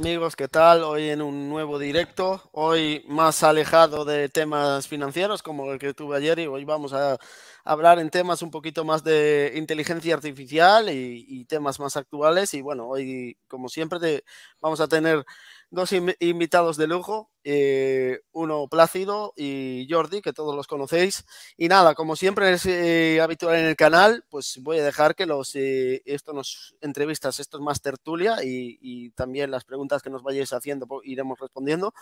amigos? ¿Qué tal? Hoy en un nuevo directo, hoy más alejado de temas financieros como el que tuve ayer y hoy vamos a hablar en temas un poquito más de inteligencia artificial y, y temas más actuales y bueno, hoy como siempre te, vamos a tener dos invitados de lujo, eh, uno Plácido y Jordi, que todos los conocéis. Y nada, como siempre es eh, habitual en el canal, pues voy a dejar que los eh, esto nos entrevistas, esto es más tertulia y, también las preguntas que nos vayáis haciendo pues iremos respondiendo.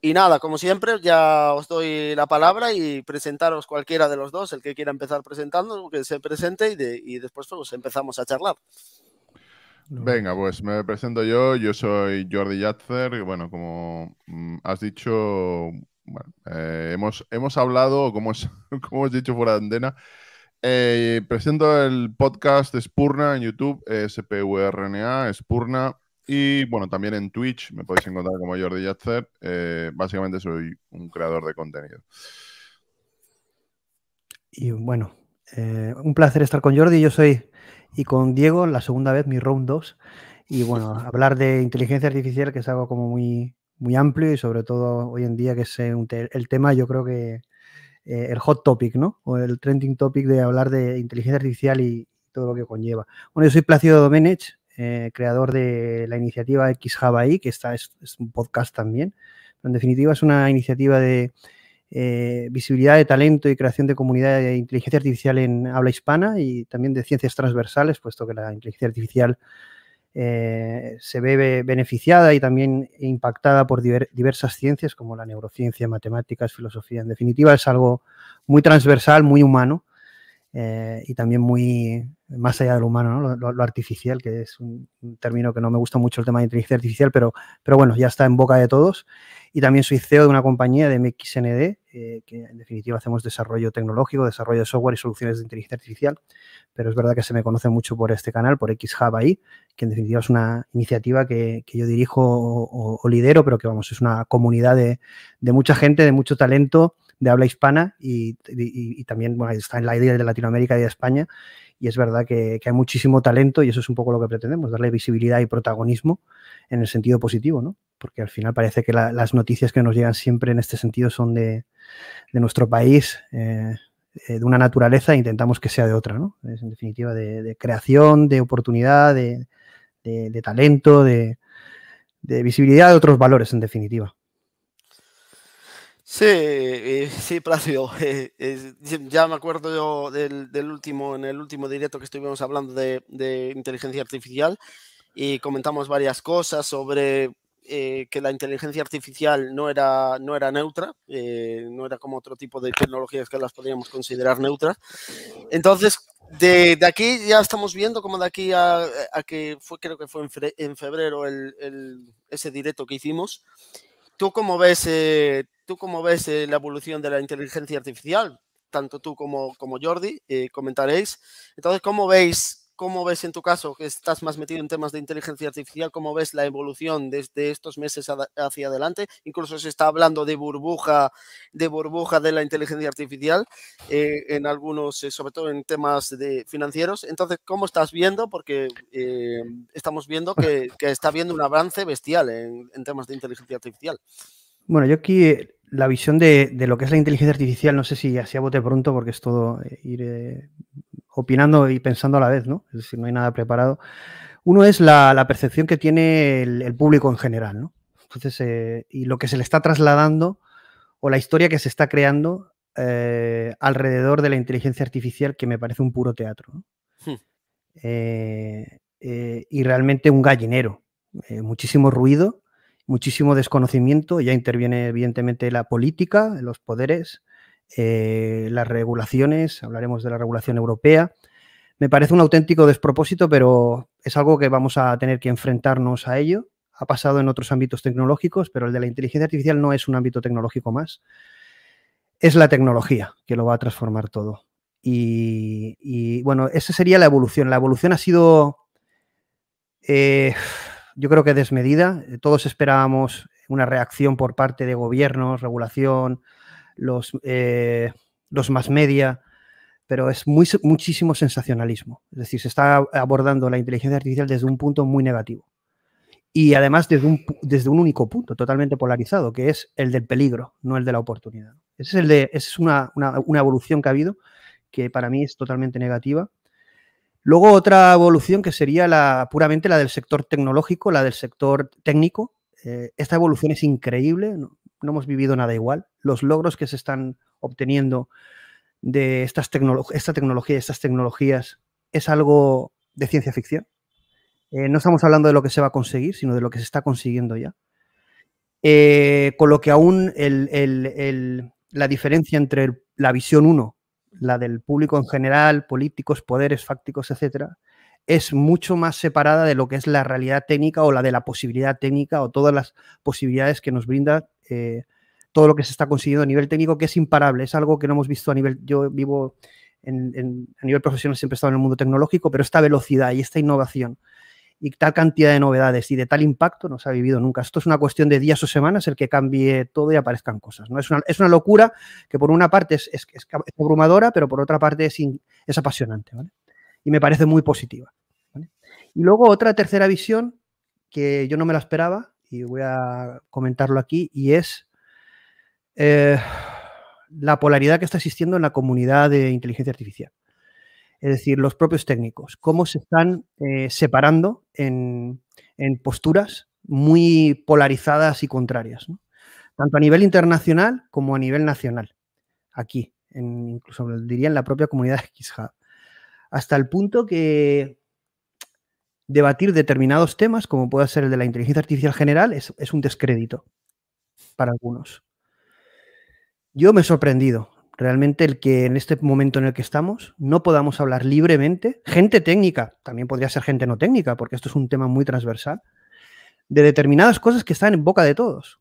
Y nada, como siempre, ya os doy la palabra y presentaros cualquiera de los dos, el que quiera empezar presentando, que se presente y, después pues, empezamos a charlar. Venga, pues me presento yo. Yo soy Jordi Yatzer. bueno, como mm, has dicho, eh, hemos, hemos hablado, como, como has dicho fuera de antena, eh, presento el podcast Spurna en YouTube, SPURNA, Spurna. Y bueno, también en Twitch me podéis encontrar como Jordi Yatzer. Eh, básicamente soy un creador de contenido. Y bueno, un placer estar con Jordi. Yo soy y con Diego la segunda vez mi round 2 y bueno, hablar de inteligencia artificial que es algo como muy, muy amplio y sobre todo hoy en día que es eh, el tema yo creo que eh, el hot topic, ¿no? O el trending topic de hablar de inteligencia artificial y todo lo que conlleva. Bueno, yo soy Placido Domenech, eh, creador de la iniciativa X Java que está, es un podcast también. En definitiva es una iniciativa de eh, visibilidad de talento y creación de comunidad de inteligencia artificial en habla hispana y también de ciencias transversales, puesto que la inteligencia artificial eh, se ve beneficiada y también impactada por diversas ciencias como la neurociencia, matemáticas, filosofía. En definitiva, es algo muy transversal, muy humano eh, y también muy más allá de lo humano, ¿no? lo, artificial, que es un, término que no me gusta mucho el tema de inteligencia artificial, pero, pero bueno, ya está en boca de todos. Y también soy CEO de una compañía de MXND que, en definitiva hacemos desarrollo tecnológico, desarrollo de software y soluciones de inteligencia artificial, pero es verdad que se me conoce mucho por este canal, por XHub ahí, que en definitiva es una iniciativa que, yo dirijo o, lidero, pero que vamos, es una comunidad de, mucha gente, de mucho talento de habla hispana y, también está en la idea de Latinoamérica y de España y es verdad que, hay muchísimo talento y eso es un poco lo que pretendemos, darle visibilidad y protagonismo en el sentido positivo, ¿no? Porque al final parece que las noticias que nos llegan siempre en este sentido son de, nuestro país, eh, eh, de una naturaleza e intentamos que sea de otra, ¿no? Es en definitiva de, creación, de oportunidad, de talento, de visibilidad de otros valores, en definitiva. Sí, eh, sí, Placio. Eh, ya me acuerdo yo del, último, en el último directo que estuvimos hablando de, inteligencia artificial y comentamos varias cosas sobre eh, que la inteligencia artificial no era, no era neutra, no era como otro tipo de tecnologías que las podríamos considerar neutras. Entonces, de, aquí ya estamos viendo como de aquí a, que fue, creo que fue en, febrero el, ese directo que hicimos, ¿Tú cómo ves, eh, tú ves eh, la evolución de la inteligencia artificial? Tanto tú como, como Jordi eh, comentaréis. Entonces, ¿cómo veis ¿Cómo ves en tu caso, que estás más metido en temas de inteligencia artificial, cómo ves la evolución desde estos meses hacia adelante? Incluso se está hablando de burbuja, de burbuja de la inteligencia artificial eh, en algunos, eh, sobre todo en temas de financieros. Entonces, ¿cómo estás viendo? Porque eh, estamos viendo que, está habiendo un avance bestial en, temas de inteligencia artificial. Bueno, yo aquí la visión de, de, lo que es la inteligencia artificial, no sé si así a bote pronto, porque es todo ir opinando y pensando a la vez, ¿no? Es decir, no hay nada preparado. Uno es la, percepción que tiene el, público en general, ¿no? Entonces, eh, y lo que se le está trasladando o la historia que se está creando eh, alrededor de la inteligencia artificial, que me parece un puro teatro. Hmm. Eh, y realmente un gallinero. muchísimo ruido, muchísimo desconocimiento. Ya interviene, evidentemente, la política, los poderes, eh, las regulaciones, hablaremos de la regulación europea. Me parece un auténtico despropósito, pero es algo que vamos a tener que enfrentarnos a ello. Ha pasado en otros ámbitos tecnológicos, pero el de la inteligencia artificial no es un ámbito tecnológico más. Es la tecnología que lo va a transformar todo. Y, bueno, esa sería la evolución. La evolución ha sido, eh, yo creo que desmedida. Todos esperábamos una reacción por parte de gobiernos, regulación, los, eh, los más media, pero es muy, muchísimo sensacionalismo. Es decir, se está abordando la inteligencia artificial desde un punto muy negativo. Y además desde un, desde un único punto, totalmente polarizado, que es el del peligro, no el de la oportunidad. es el de, esa es una, evolución que ha habido que para mí es totalmente negativa. Luego otra evolución que sería la, puramente la del sector tecnológico, la del sector técnico. Eh, esta evolución es increíble no hemos vivido nada igual. Los logros que se están obteniendo de estas esta tecnología, estas tecnologías, es algo de ciencia ficción. Eh, no estamos hablando de lo que se va a conseguir, sino de lo que se está consiguiendo ya. Eh, con lo que aún la diferencia entre la visión 1, la del público en general, políticos, poderes fácticos, etc., es mucho más separada de lo que es la realidad técnica o la de la posibilidad técnica o todas las posibilidades que nos brinda eh, todo lo que se está consiguiendo a nivel técnico, que es imparable, es algo que no hemos visto a nivel, yo vivo a nivel profesional, siempre he estado en el mundo tecnológico, pero esta velocidad y esta innovación y tal cantidad de novedades y de tal impacto no se ha vivido nunca. Esto es una cuestión de días o semanas el que cambie todo y aparezcan cosas. ¿no? Es, una, locura que por una parte es, abrumadora, pero por otra parte es, apasionante. Y me parece muy positiva. Y luego otra tercera visión que yo no me la esperaba, y voy a comentarlo aquí, y es eh, la polaridad que está existiendo en la comunidad de inteligencia artificial. Es decir, los propios técnicos, cómo se están eh, separando en, posturas muy polarizadas y contrarias, tanto a nivel internacional como a nivel nacional, aquí, incluso diría en la propia comunidad de hasta el punto que debatir determinados temas, como pueda ser el de la inteligencia artificial general, es, un descrédito para algunos. Yo me he sorprendido realmente el que en este momento en el que estamos no podamos hablar libremente, gente técnica, también podría ser gente no técnica, porque esto es un tema muy transversal, de determinadas cosas que están en boca de todos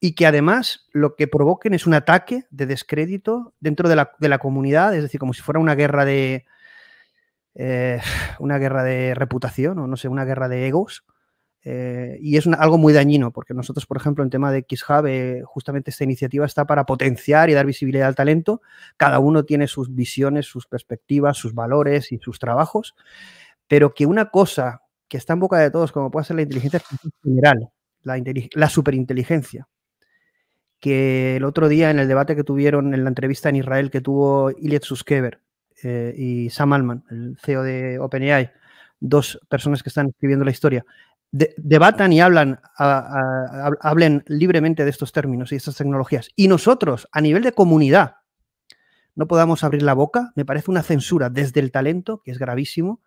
y que además lo que provoquen es un ataque de descrédito dentro de la comunidad, es decir, como si fuera una guerra de, eh, una guerra de reputación o no sé, una guerra de egos. Eh, y es algo muy dañino, porque nosotros, por ejemplo, en tema de x eh, justamente esta iniciativa está para potenciar y dar visibilidad al talento. Cada uno tiene sus visiones, sus perspectivas, sus valores y sus trabajos, pero que una cosa que está en boca de todos, como puede ser la inteligencia general, la, superinteligencia, que el otro día en el debate que tuvieron en la entrevista en Israel que tuvo Iliad Suskever, eh, y Sam Alman, el CEO de OpenAI, dos personas que están escribiendo la historia, debatan y hablan, hablen libremente de estos términos y estas tecnologías. Y nosotros, a nivel de comunidad, no podamos abrir la boca, me parece una censura desde el talento, que es gravísimo,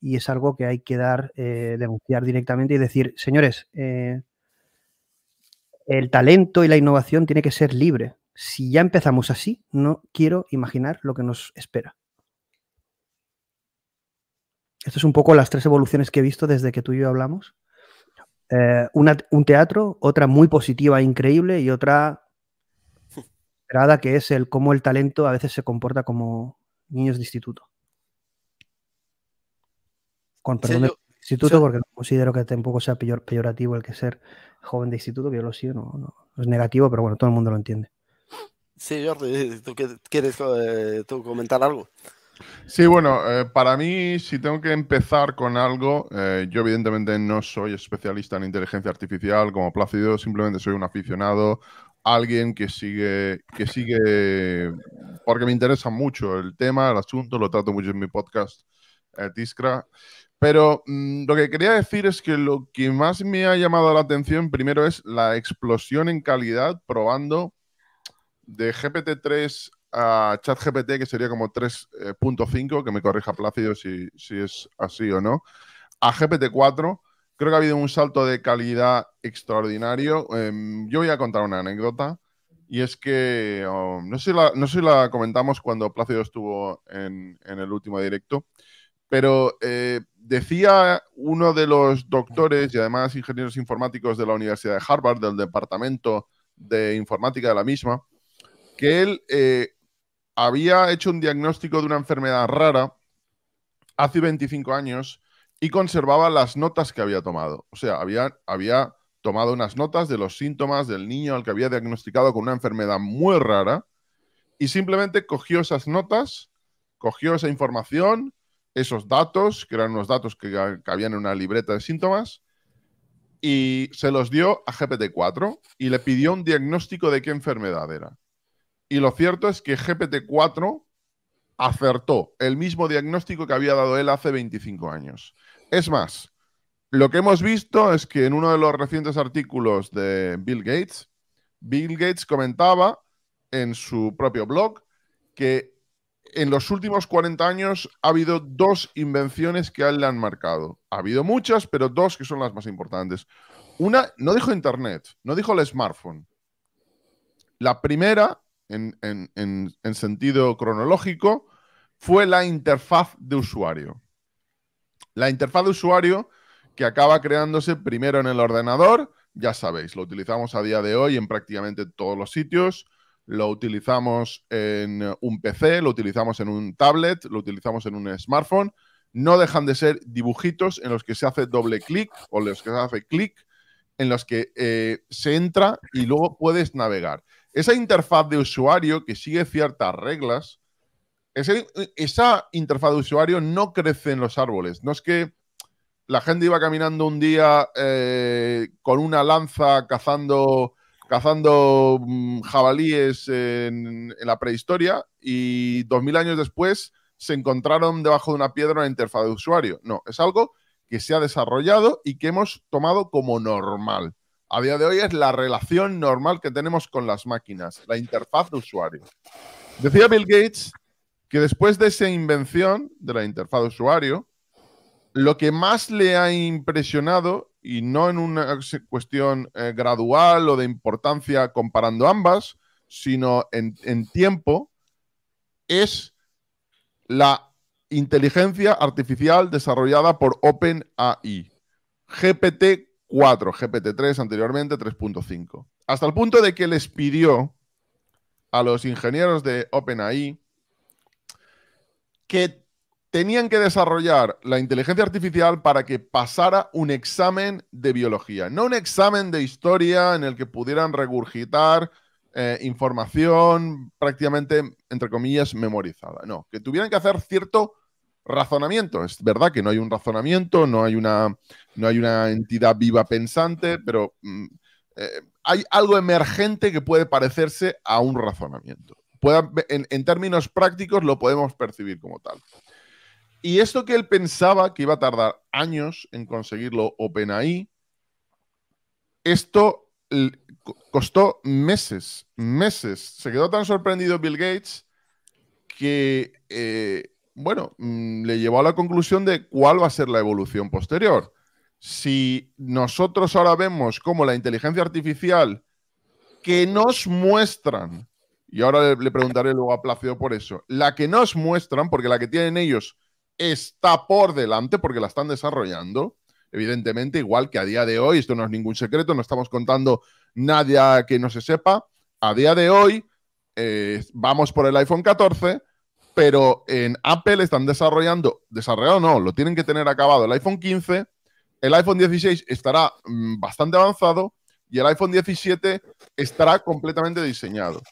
y es algo que hay que dar, eh, denunciar directamente y decir, señores, eh, el talento y la innovación tiene que ser libre. Si ya empezamos así, no quiero imaginar lo que nos espera. Esto es un poco las tres evoluciones que he visto desde que tú y yo hablamos. Eh, un teatro, otra muy positiva, e increíble, y otra esperada, que es el cómo el talento a veces se comporta como niños de instituto. Con perdón de instituto, porque no considero que tampoco sea peyorativo el que ser joven de instituto, que yo lo sigo, no, es negativo, pero bueno, todo el mundo lo entiende. Sí, Jordi, quieres eh, comentar algo? Sí, bueno, eh, para mí, si tengo que empezar con algo, eh, yo evidentemente no soy especialista en inteligencia artificial como Plácido, simplemente soy un aficionado, alguien que sigue, que sigue, porque me interesa mucho el tema, el asunto, lo trato mucho en mi podcast eh, Tiscra, Pero mm, lo que quería decir es que lo que más me ha llamado la atención primero es la explosión en calidad probando de GPT-3 a ChatGPT, que sería como 3.5, eh, que me corrija Plácido si, es así o no, a GPT-4. Creo que ha habido un salto de calidad extraordinario. Em, yo voy a contar una anécdota. Y es que, no, sé si la, no la comentamos cuando Plácido estuvo en, el último directo, pero eh, decía uno de los doctores y además ingenieros informáticos de la Universidad de Harvard, del departamento de informática de la misma, que él eh, había hecho un diagnóstico de una enfermedad rara hace 25 años y conservaba las notas que había tomado. O sea, había, había tomado unas notas de los síntomas del niño al que había diagnosticado con una enfermedad muy rara y simplemente cogió esas notas, cogió esa información, esos datos, que eran unos datos que cabían en una libreta de síntomas, y se los dio a GPT-4 y le pidió un diagnóstico de qué enfermedad era. Y lo cierto es que GPT-4 acertó el mismo diagnóstico que había dado él hace 25 años. Es más, lo que hemos visto es que en uno de los recientes artículos de Bill Gates, Bill Gates comentaba en su propio blog que en los últimos 40 años ha habido dos invenciones que a él le han marcado. Ha habido muchas, pero dos que son las más importantes. Una, no dijo Internet, no dijo el smartphone. La primera en, sentido cronológico fue la interfaz de usuario. La interfaz de usuario que acaba creándose primero en el ordenador, ya sabéis, lo utilizamos a día de hoy en prácticamente todos los sitios, lo utilizamos en un PC, lo utilizamos en un tablet, lo utilizamos en un smartphone, no dejan de ser dibujitos en los que se hace doble clic o en los que se hace clic, en los que eh, se entra y luego puedes navegar. Esa interfaz de usuario que sigue ciertas reglas, esa interfaz de usuario no crece en los árboles. No es que la gente iba caminando un día eh, con una lanza cazando, cazando mm, jabalíes en, en la prehistoria y dos mil años después se encontraron debajo de una piedra una interfaz de usuario. No, es algo que se ha desarrollado y que hemos tomado como normal a día de hoy es la relación normal que tenemos con las máquinas, la interfaz de usuario. Decía Bill Gates que después de esa invención de la interfaz de usuario, lo que más le ha impresionado, y no en una cuestión eh, gradual o de importancia comparando ambas, sino en, tiempo, es la inteligencia artificial desarrollada por OpenAI. GPT GPT-3 anteriormente 3.5. Hasta el punto de que les pidió a los ingenieros de OpenAI que tenían que desarrollar la inteligencia artificial para que pasara un examen de biología, no un examen de historia en el que pudieran regurgitar eh, información prácticamente, entre comillas, memorizada, no, que tuvieran que hacer cierto razonamiento. Es verdad que no hay un razonamiento, no hay una, no hay una entidad viva pensante, pero mm, eh, hay algo emergente que puede parecerse a un razonamiento. en, términos prácticos lo podemos percibir como tal. Y esto que él pensaba que iba a tardar años en conseguirlo OpenAI, esto costó meses, meses. Se quedó tan sorprendido Bill Gates que eh, bueno, mm, le llevó a la conclusión de cuál va a ser la evolución posterior. Si nosotros ahora vemos cómo la inteligencia artificial que nos muestran, y ahora le, preguntaré luego a por eso, la que nos muestran, porque la que tienen ellos está por delante, porque la están desarrollando, evidentemente, igual que a día de hoy, esto no es ningún secreto, no estamos contando nada que no se sepa, a día de hoy eh, vamos por el iPhone 14 pero en Apple están desarrollando, desarrollado no, lo tienen que tener acabado el iPhone 15, el iPhone 16 estará mm, bastante avanzado y el iPhone 17 estará completamente diseñado.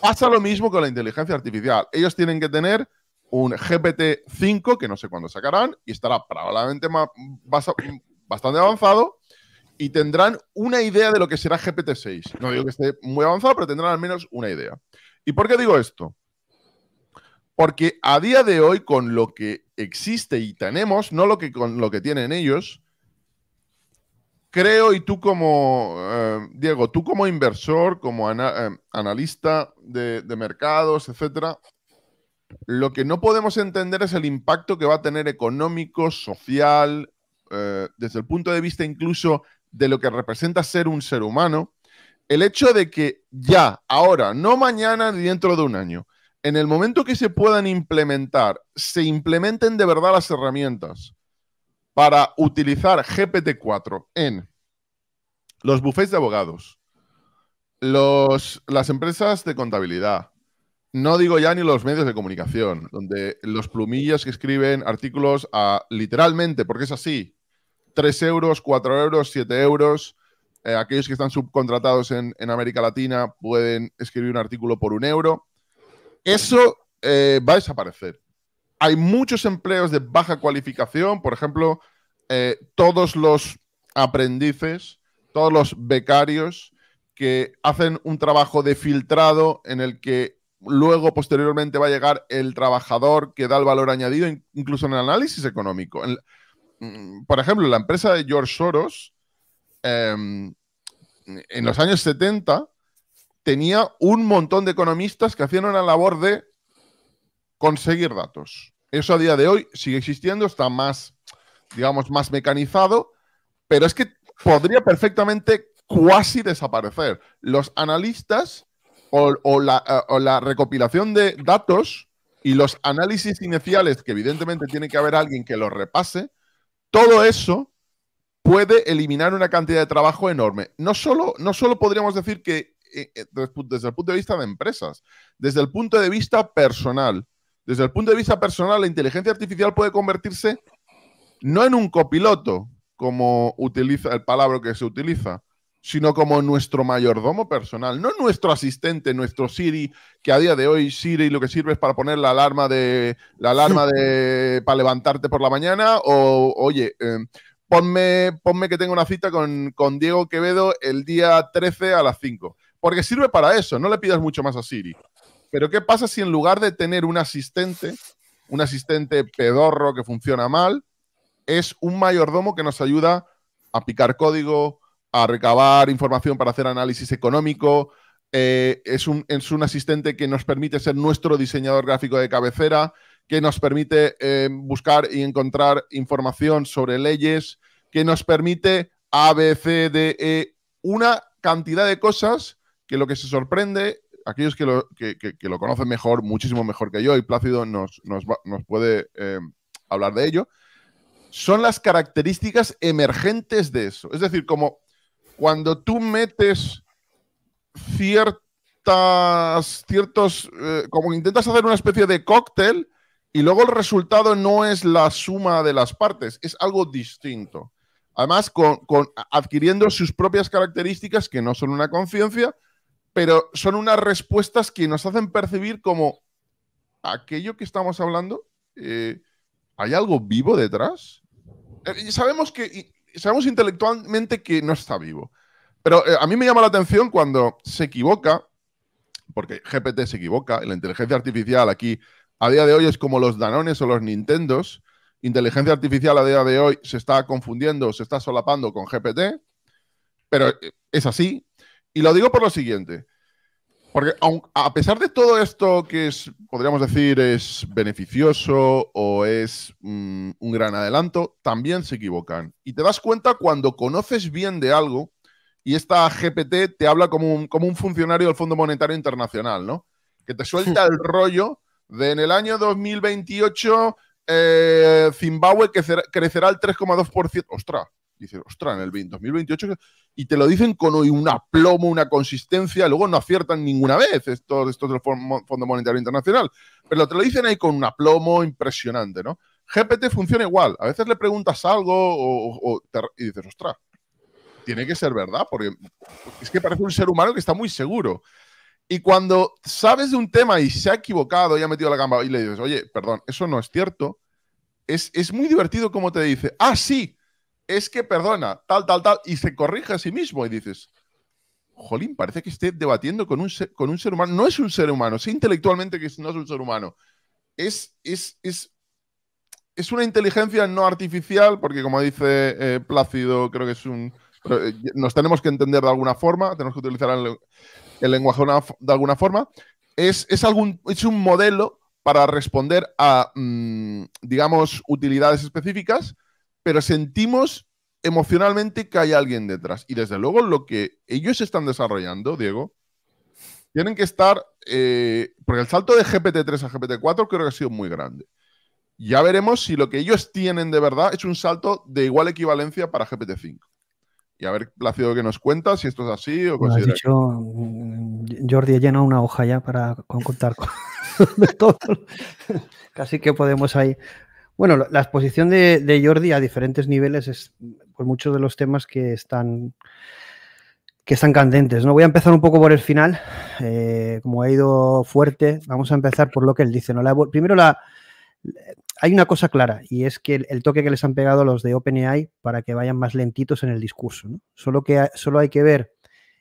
Pasa lo mismo con la inteligencia artificial. Ellos tienen que tener un GPT-5, que no sé cuándo sacarán, y estará probablemente bastante avanzado, y tendrán una idea de lo que será GPT-6. No digo que esté muy avanzado, pero tendrán al menos una idea. ¿Y por qué digo esto? Porque a día de hoy, con lo que existe y tenemos, no lo que, con lo que tienen ellos, creo, y tú como, eh, Diego, tú como inversor, como eh, analista de, mercados, etcétera, lo que no podemos entender es el impacto que va a tener económico, social, eh, desde el punto de vista incluso de lo que representa ser un ser humano, el hecho de que ya, ahora, no mañana ni dentro de un año, en el momento que se puedan implementar, se implementen de verdad las herramientas para utilizar GPT-4 en los bufetes de abogados, las empresas de contabilidad, no digo ya ni los medios de comunicación, donde los plumillas que escriben artículos a literalmente, porque es así, 3 euros, 4 euros, 7 euros. Eh, aquellos que están subcontratados en América Latina pueden escribir un artículo por un euro. Eso eh, va a desaparecer. Hay muchos empleos de baja cualificación, por ejemplo, eh, todos los aprendices, todos los becarios que hacen un trabajo de filtrado en el que luego posteriormente va a llegar el trabajador que da el valor añadido, incluso en el análisis económico. Mm, por ejemplo, la empresa de George Soros, em, en los años 70, tenía un montón de economistas que hacían una labor de conseguir datos. Eso a día de hoy sigue existiendo, está más, digamos, más mecanizado, pero es que podría perfectamente casi desaparecer. Los analistas eh, o, la, recopilación de datos y los análisis iniciales, que evidentemente tiene que haber alguien que los repase, todo eso puede eliminar una cantidad de trabajo enorme. No solo, no solo podríamos decir que eh, eh, desde el punto de vista de empresas, desde el punto de vista personal. Desde el punto de vista personal, la inteligencia artificial puede convertirse no en un copiloto, como utiliza el palabra que se utiliza, sino como nuestro mayordomo personal, no nuestro asistente, nuestro Siri, que a día de hoy Siri lo que sirve es para poner la alarma de la alarma de para levantarte por la mañana o oye, em, ponme, ponme que tengo una cita con, con Diego Quevedo el día 13 a las 5 porque sirve para eso, no le pidas mucho más a Siri. Pero ¿qué pasa si en lugar de tener un asistente, un asistente pedorro que funciona mal, es un mayordomo que nos ayuda a picar código, a recabar información para hacer análisis económico, eh, es, un, es, un, asistente que nos permite ser nuestro diseñador gráfico de cabecera, que nos permite eh, buscar y encontrar información sobre leyes, que nos permite A, B, C, D, E, una cantidad de cosas que lo que se sorprende, aquellos que lo, que, lo conocen mejor, muchísimo mejor que yo, y Plácido nos, puede eh, hablar de ello, son las características emergentes de eso. Es decir, como cuando tú metes ciertas, ciertos, eh, como intentas hacer una especie de cóctel y luego el resultado no es la suma de las partes, es algo distinto. Además, con, adquiriendo sus propias características que no son una conciencia, pero son unas respuestas que nos hacen percibir como aquello que estamos hablando, eh, ¿hay algo vivo detrás? Eh, sabemos que sabemos intelectualmente que no está vivo, pero eh, a mí me llama la atención cuando se equivoca, porque GPT se equivoca, la inteligencia artificial aquí a día de hoy es como los Danones o los Nintendos, inteligencia artificial a día de hoy se está confundiendo, se está solapando con GPT, pero es así, y lo digo por lo siguiente. Porque a pesar de todo esto que es, podríamos decir es beneficioso o es mm, un gran adelanto, también se equivocan. Y te das cuenta cuando conoces bien de algo y esta GPT te habla como un, como un funcionario del Fondo Monetario Internacional, ¿no? Que te suelta el rollo de en el año 2028 eh, Zimbabue crecerá, crecerá el 3,2%. Ostras, Dices, ostras, en el 2028. Y te lo dicen con un aplomo, una consistencia. Luego no aciertan ninguna vez estos, estos del Fondo Monetario Internacional. Pero te lo dicen ahí con un aplomo impresionante, ¿no? GPT funciona igual. A veces le preguntas algo y dices, ostras, tiene que ser verdad, porque es que parece un ser humano que está muy seguro. Y cuando sabes de un tema y se ha equivocado y ha metido la gamba y le dices, oye, perdón, eso no es cierto, es, es muy divertido como te dice, ah, sí, es que perdona, tal, tal, tal, y se corrige a sí mismo y dices, jolín, parece que esté debatiendo con un ser, con un ser humano. No es un ser humano, sé intelectualmente que no es un ser humano. Es, es, es, una inteligencia no artificial, porque como dice eh, Plácido, creo que es un... Eh, nos tenemos que entender de alguna forma, tenemos que utilizar el, lenguaje de alguna forma. Es, algún, es un modelo para responder a, mm, digamos, utilidades específicas, pero sentimos emocionalmente que hay alguien detrás. Y desde luego lo que ellos están desarrollando, Diego, tienen que estar, eh, porque el salto de GPT-3 a GPT-4 creo que ha sido muy grande. Ya veremos si lo que ellos tienen de verdad es un salto de igual equivalencia para GPT-5. Y a ver, Placido, que nos cuenta si esto es así o bueno, dicho, mm, Jordi ha llenado una hoja ya para contar con todo. Casi que podemos ahí bueno, la exposición de, Jordi a diferentes niveles es por pues, muchos de los temas que están que están candentes. ¿no? Voy a empezar un poco por el final, eh, como ha ido fuerte. Vamos a empezar por lo que él dice. ¿no? primero, la, hay una cosa clara y es que el, toque que les han pegado a los de OpenAI para que vayan más lentitos en el discurso. Solo, que, solo hay que ver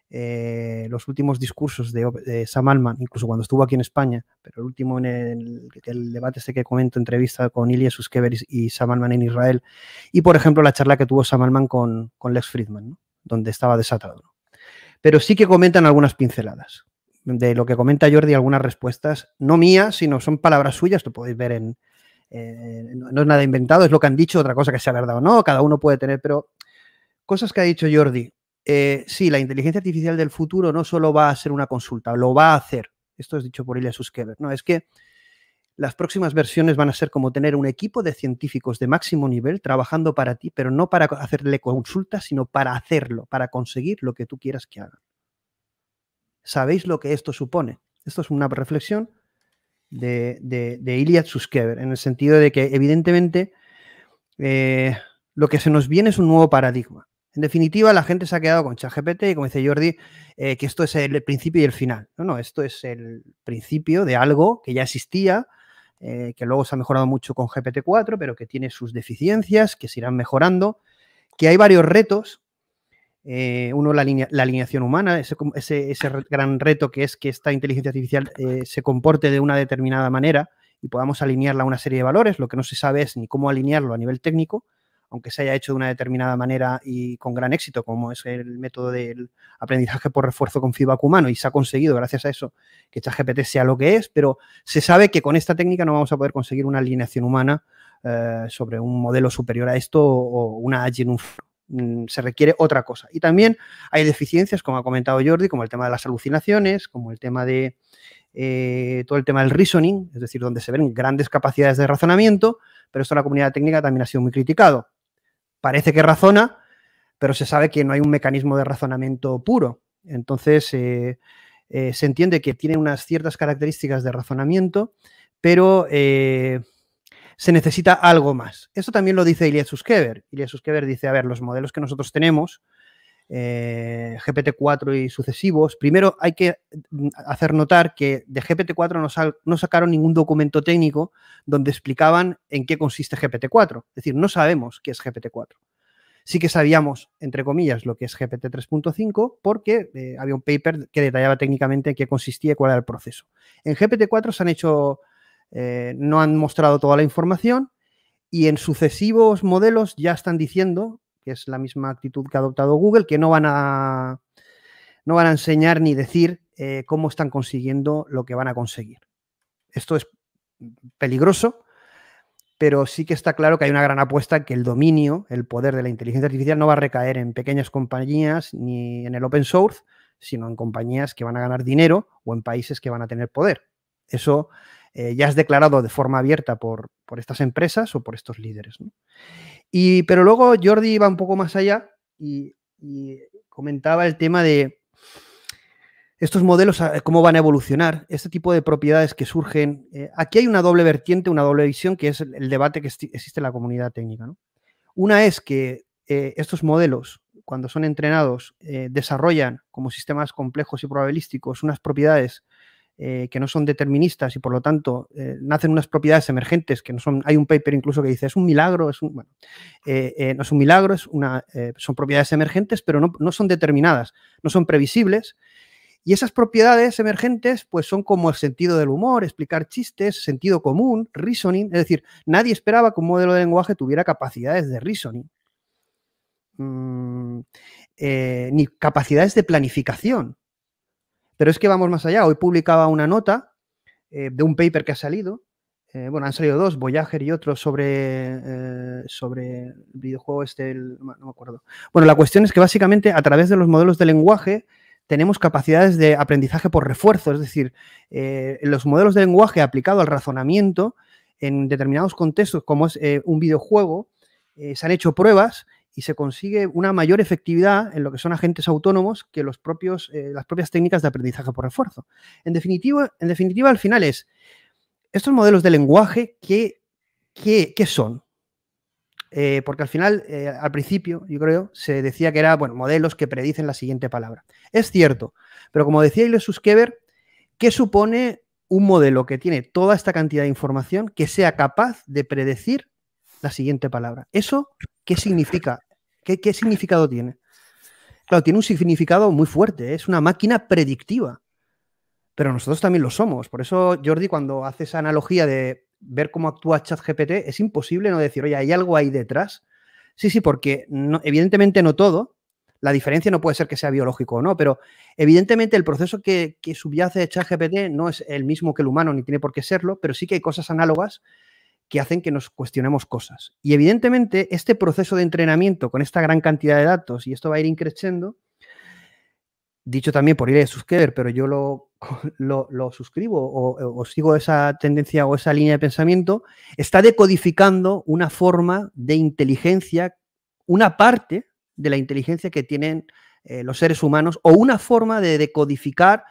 eh, los últimos discursos de, Samalman Sam Alman, incluso cuando estuvo aquí en España, pero el último en el, debate este que comento, entrevista con Ilya Suskever y Sam Alman en Israel, y por ejemplo la charla que tuvo Sam Alman con, Lex Friedman, donde estaba desatado. Pero sí que comentan algunas pinceladas de lo que comenta Jordi, algunas respuestas, no mías, sino son palabras suyas, lo podéis ver en... no es nada inventado, es lo que han dicho, otra cosa que sea verdad o no, cada uno puede tener, pero cosas que ha dicho Jordi, eh, sí, la inteligencia artificial del futuro no solo va a ser una consulta, lo va a hacer. Esto es dicho por Ilya Suskever. No, es que las próximas versiones van a ser como tener un equipo de científicos de máximo nivel trabajando para ti, pero no para hacerle consultas, sino para hacerlo, para conseguir lo que tú quieras que haga. ¿Sabéis lo que esto supone? Esto es una reflexión de, de, de en el sentido de que evidentemente eh, lo que se nos viene es un nuevo paradigma. En definitiva, la gente se ha quedado con ChatGPT y, como dice Jordi, eh, que esto es el principio y el final. No, no, esto es el principio de algo que ya existía, eh, que luego se ha mejorado mucho con GPT-4, pero que tiene sus deficiencias, que se irán mejorando, que hay varios retos. Eh, uno, la, alineación humana, ese, ese, gran reto que es que esta inteligencia artificial se comporte de una determinada manera y podamos alinearla a una serie de valores. Lo que no se sabe es ni cómo alinearlo a nivel técnico aunque se haya hecho de una determinada manera y con gran éxito, como es el método del aprendizaje por refuerzo con feedback humano, y se ha conseguido, gracias a eso, que ChatGPT sea lo que es, pero se sabe que con esta técnica no vamos a poder conseguir una alineación humana eh, sobre un modelo superior a esto o una un mm, se requiere otra cosa. Y también hay deficiencias, como ha comentado Jordi, como el tema de las alucinaciones, como el tema de eh, todo el tema del reasoning, es decir, donde se ven grandes capacidades de razonamiento, pero esto en la comunidad técnica también ha sido muy criticado parece que razona, pero se sabe que no hay un mecanismo de razonamiento puro. Entonces, eh, eh, se entiende que tiene unas ciertas características de razonamiento, pero eh, se necesita algo más. Esto también lo dice Ilya Suskever. Ilya Suskever dice, a ver, los modelos que nosotros tenemos eh, GPT-4 y sucesivos, primero hay que mm, hacer notar que de GPT-4 no, sacaron ningún documento técnico donde explicaban en qué consiste GPT-4. Es decir, no sabemos qué es GPT-4. Sí que sabíamos, entre comillas, lo que es GPT 3.5 porque eh, había un paper que detallaba técnicamente en qué consistía y cuál era el proceso. En GPT-4 se han hecho, eh, no han mostrado toda la información y en sucesivos modelos ya están diciendo que es la misma actitud que ha adoptado Google, que no van a, no van a enseñar ni decir eh, cómo están consiguiendo lo que van a conseguir. Esto es peligroso, pero sí que está claro que hay una gran apuesta que el dominio, el poder de la inteligencia artificial no va a recaer en pequeñas compañías ni en el open source, sino en compañías que van a ganar dinero o en países que van a tener poder. Eso eh, ya es declarado de forma abierta por, por estas empresas o por estos líderes. Y, pero luego Jordi iba un poco más allá y, comentaba el tema de estos modelos, ah, cómo van a evolucionar, este tipo de propiedades que surgen. Eh, aquí hay una doble vertiente, una doble visión, que es el, debate que existe en la comunidad técnica. Una es que eh, estos modelos, cuando son entrenados, eh, desarrollan como sistemas complejos y probabilísticos unas propiedades eh, que no son deterministas y por lo tanto eh, nacen unas propiedades emergentes que no son, hay un paper incluso que dice es un milagro, es eh, no es un milagro, es una, son propiedades emergentes pero no, son determinadas, no son previsibles. Y esas propiedades emergentes pues son como el sentido del humor, explicar chistes, sentido común, reasoning, es decir, nadie esperaba que un modelo de lenguaje tuviera capacidades de reasoning. Mm, ni capacidades de planificación, pero es que vamos más allá. Hoy publicaba una nota eh, de un paper que ha salido. Eh, bueno, han salido dos, Voyager y otro, sobre, eh, sobre el videojuego este, no me acuerdo. Bueno, la cuestión es que básicamente a través de los modelos de lenguaje tenemos capacidades de aprendizaje por refuerzo, es decir, los modelos de lenguaje aplicado al razonamiento en determinados contextos, como es un videojuego, se han hecho pruebas y se consigue una mayor efectividad en lo que son agentes autónomos que los propios, eh, las propias técnicas de aprendizaje por refuerzo. En definitiva, en definitiva, al final es estos modelos de lenguaje ¿qué son. Eh, porque al final, eh, al principio, yo creo, se decía que eran bueno, modelos que predicen la siguiente palabra. Es cierto, pero como decía Ilya Keber, ¿qué supone un modelo que tiene toda esta cantidad de información que sea capaz de predecir la siguiente palabra? Eso ¿Qué significa? ¿Qué, significado tiene? Claro, tiene un significado muy fuerte, ¿eh? es una máquina predictiva, pero nosotros también lo somos. Por eso, Jordi, cuando hace esa analogía de ver cómo actúa ChatGPT, es imposible no decir, oye, hay algo ahí detrás. Sí, sí, porque evidentemente no todo, la diferencia no puede ser que sea biológico o no, pero evidentemente el proceso que, subyace ChatGPT no es el mismo que el humano, ni tiene por qué serlo, pero sí que hay cosas análogas que hacen que nos cuestionemos cosas. Y evidentemente este proceso de entrenamiento con esta gran cantidad de datos, y esto va a ir increciendo, dicho también por ir a suscribir, pero yo lo, lo, suscribo o, sigo esa tendencia o esa línea de pensamiento, está decodificando una forma de inteligencia, una parte de la inteligencia que tienen eh, los seres humanos o una forma de decodificar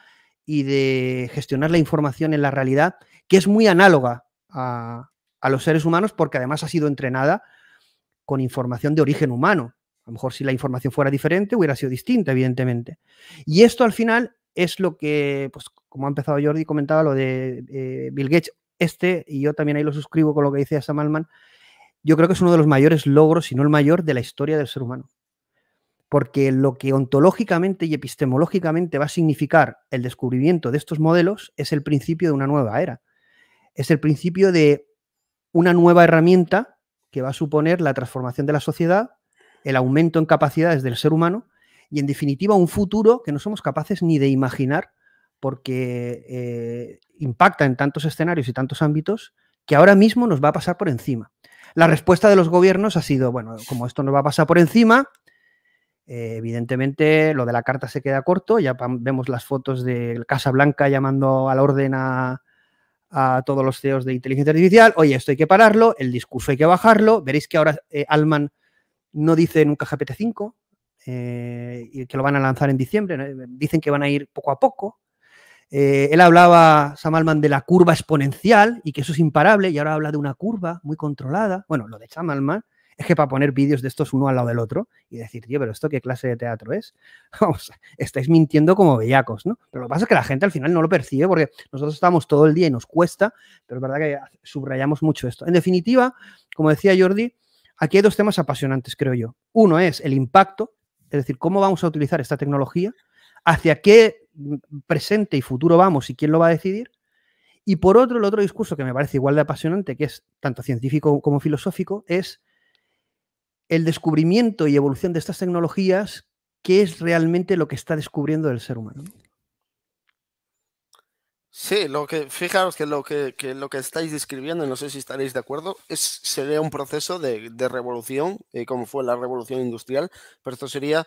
y de gestionar la información en la realidad que es muy análoga a, a los seres humanos porque además ha sido entrenada con información de origen humano. A lo mejor si la información fuera diferente hubiera sido distinta, evidentemente. Y esto al final es lo que, pues como ha empezado Jordi, comentaba lo de eh, Bill Gates, este, y yo también ahí lo suscribo con lo que dice Sam yo creo que es uno de los mayores logros, si no el mayor, de la historia del ser humano. Porque lo que ontológicamente y epistemológicamente va a significar el descubrimiento de estos modelos es el principio de una nueva era. Es el principio de una nueva herramienta que va a suponer la transformación de la sociedad, el aumento en capacidades del ser humano y, en definitiva, un futuro que no somos capaces ni de imaginar porque eh, impacta en tantos escenarios y tantos ámbitos que ahora mismo nos va a pasar por encima. La respuesta de los gobiernos ha sido, bueno, como esto nos va a pasar por encima, eh, evidentemente lo de la carta se queda corto, ya vemos las fotos de Casa Blanca llamando al orden a, a todos los CEOs de inteligencia artificial, oye, esto hay que pararlo, el discurso hay que bajarlo, veréis que ahora eh, Alman no dice nunca GPT-5, eh, y que lo van a lanzar en diciembre, dicen que van a ir poco a poco. Eh, él hablaba, Sam Alman, de la curva exponencial y que eso es imparable, y ahora habla de una curva muy controlada. Bueno, lo de Sam Alman, es que para poner vídeos de estos uno al lado del otro y decir, tío, pero esto qué clase de teatro es, vamos, estáis mintiendo como bellacos, ¿no? Pero lo que pasa es que la gente al final no lo percibe porque nosotros estamos todo el día y nos cuesta, pero es verdad que subrayamos mucho esto. En definitiva, como decía Jordi, aquí hay dos temas apasionantes, creo yo. Uno es el impacto, es decir, cómo vamos a utilizar esta tecnología, hacia qué mm, presente y futuro vamos y quién lo va a decidir. Y por otro, el otro discurso que me parece igual de apasionante, que es tanto científico como filosófico, es el descubrimiento y evolución de estas tecnologías, qué es realmente lo que está descubriendo el ser humano. Sí, lo que, fijaros que lo que, lo que estáis describiendo, no sé si estaréis de acuerdo, es, sería un proceso de, revolución, eh, como fue la revolución industrial, pero esto sería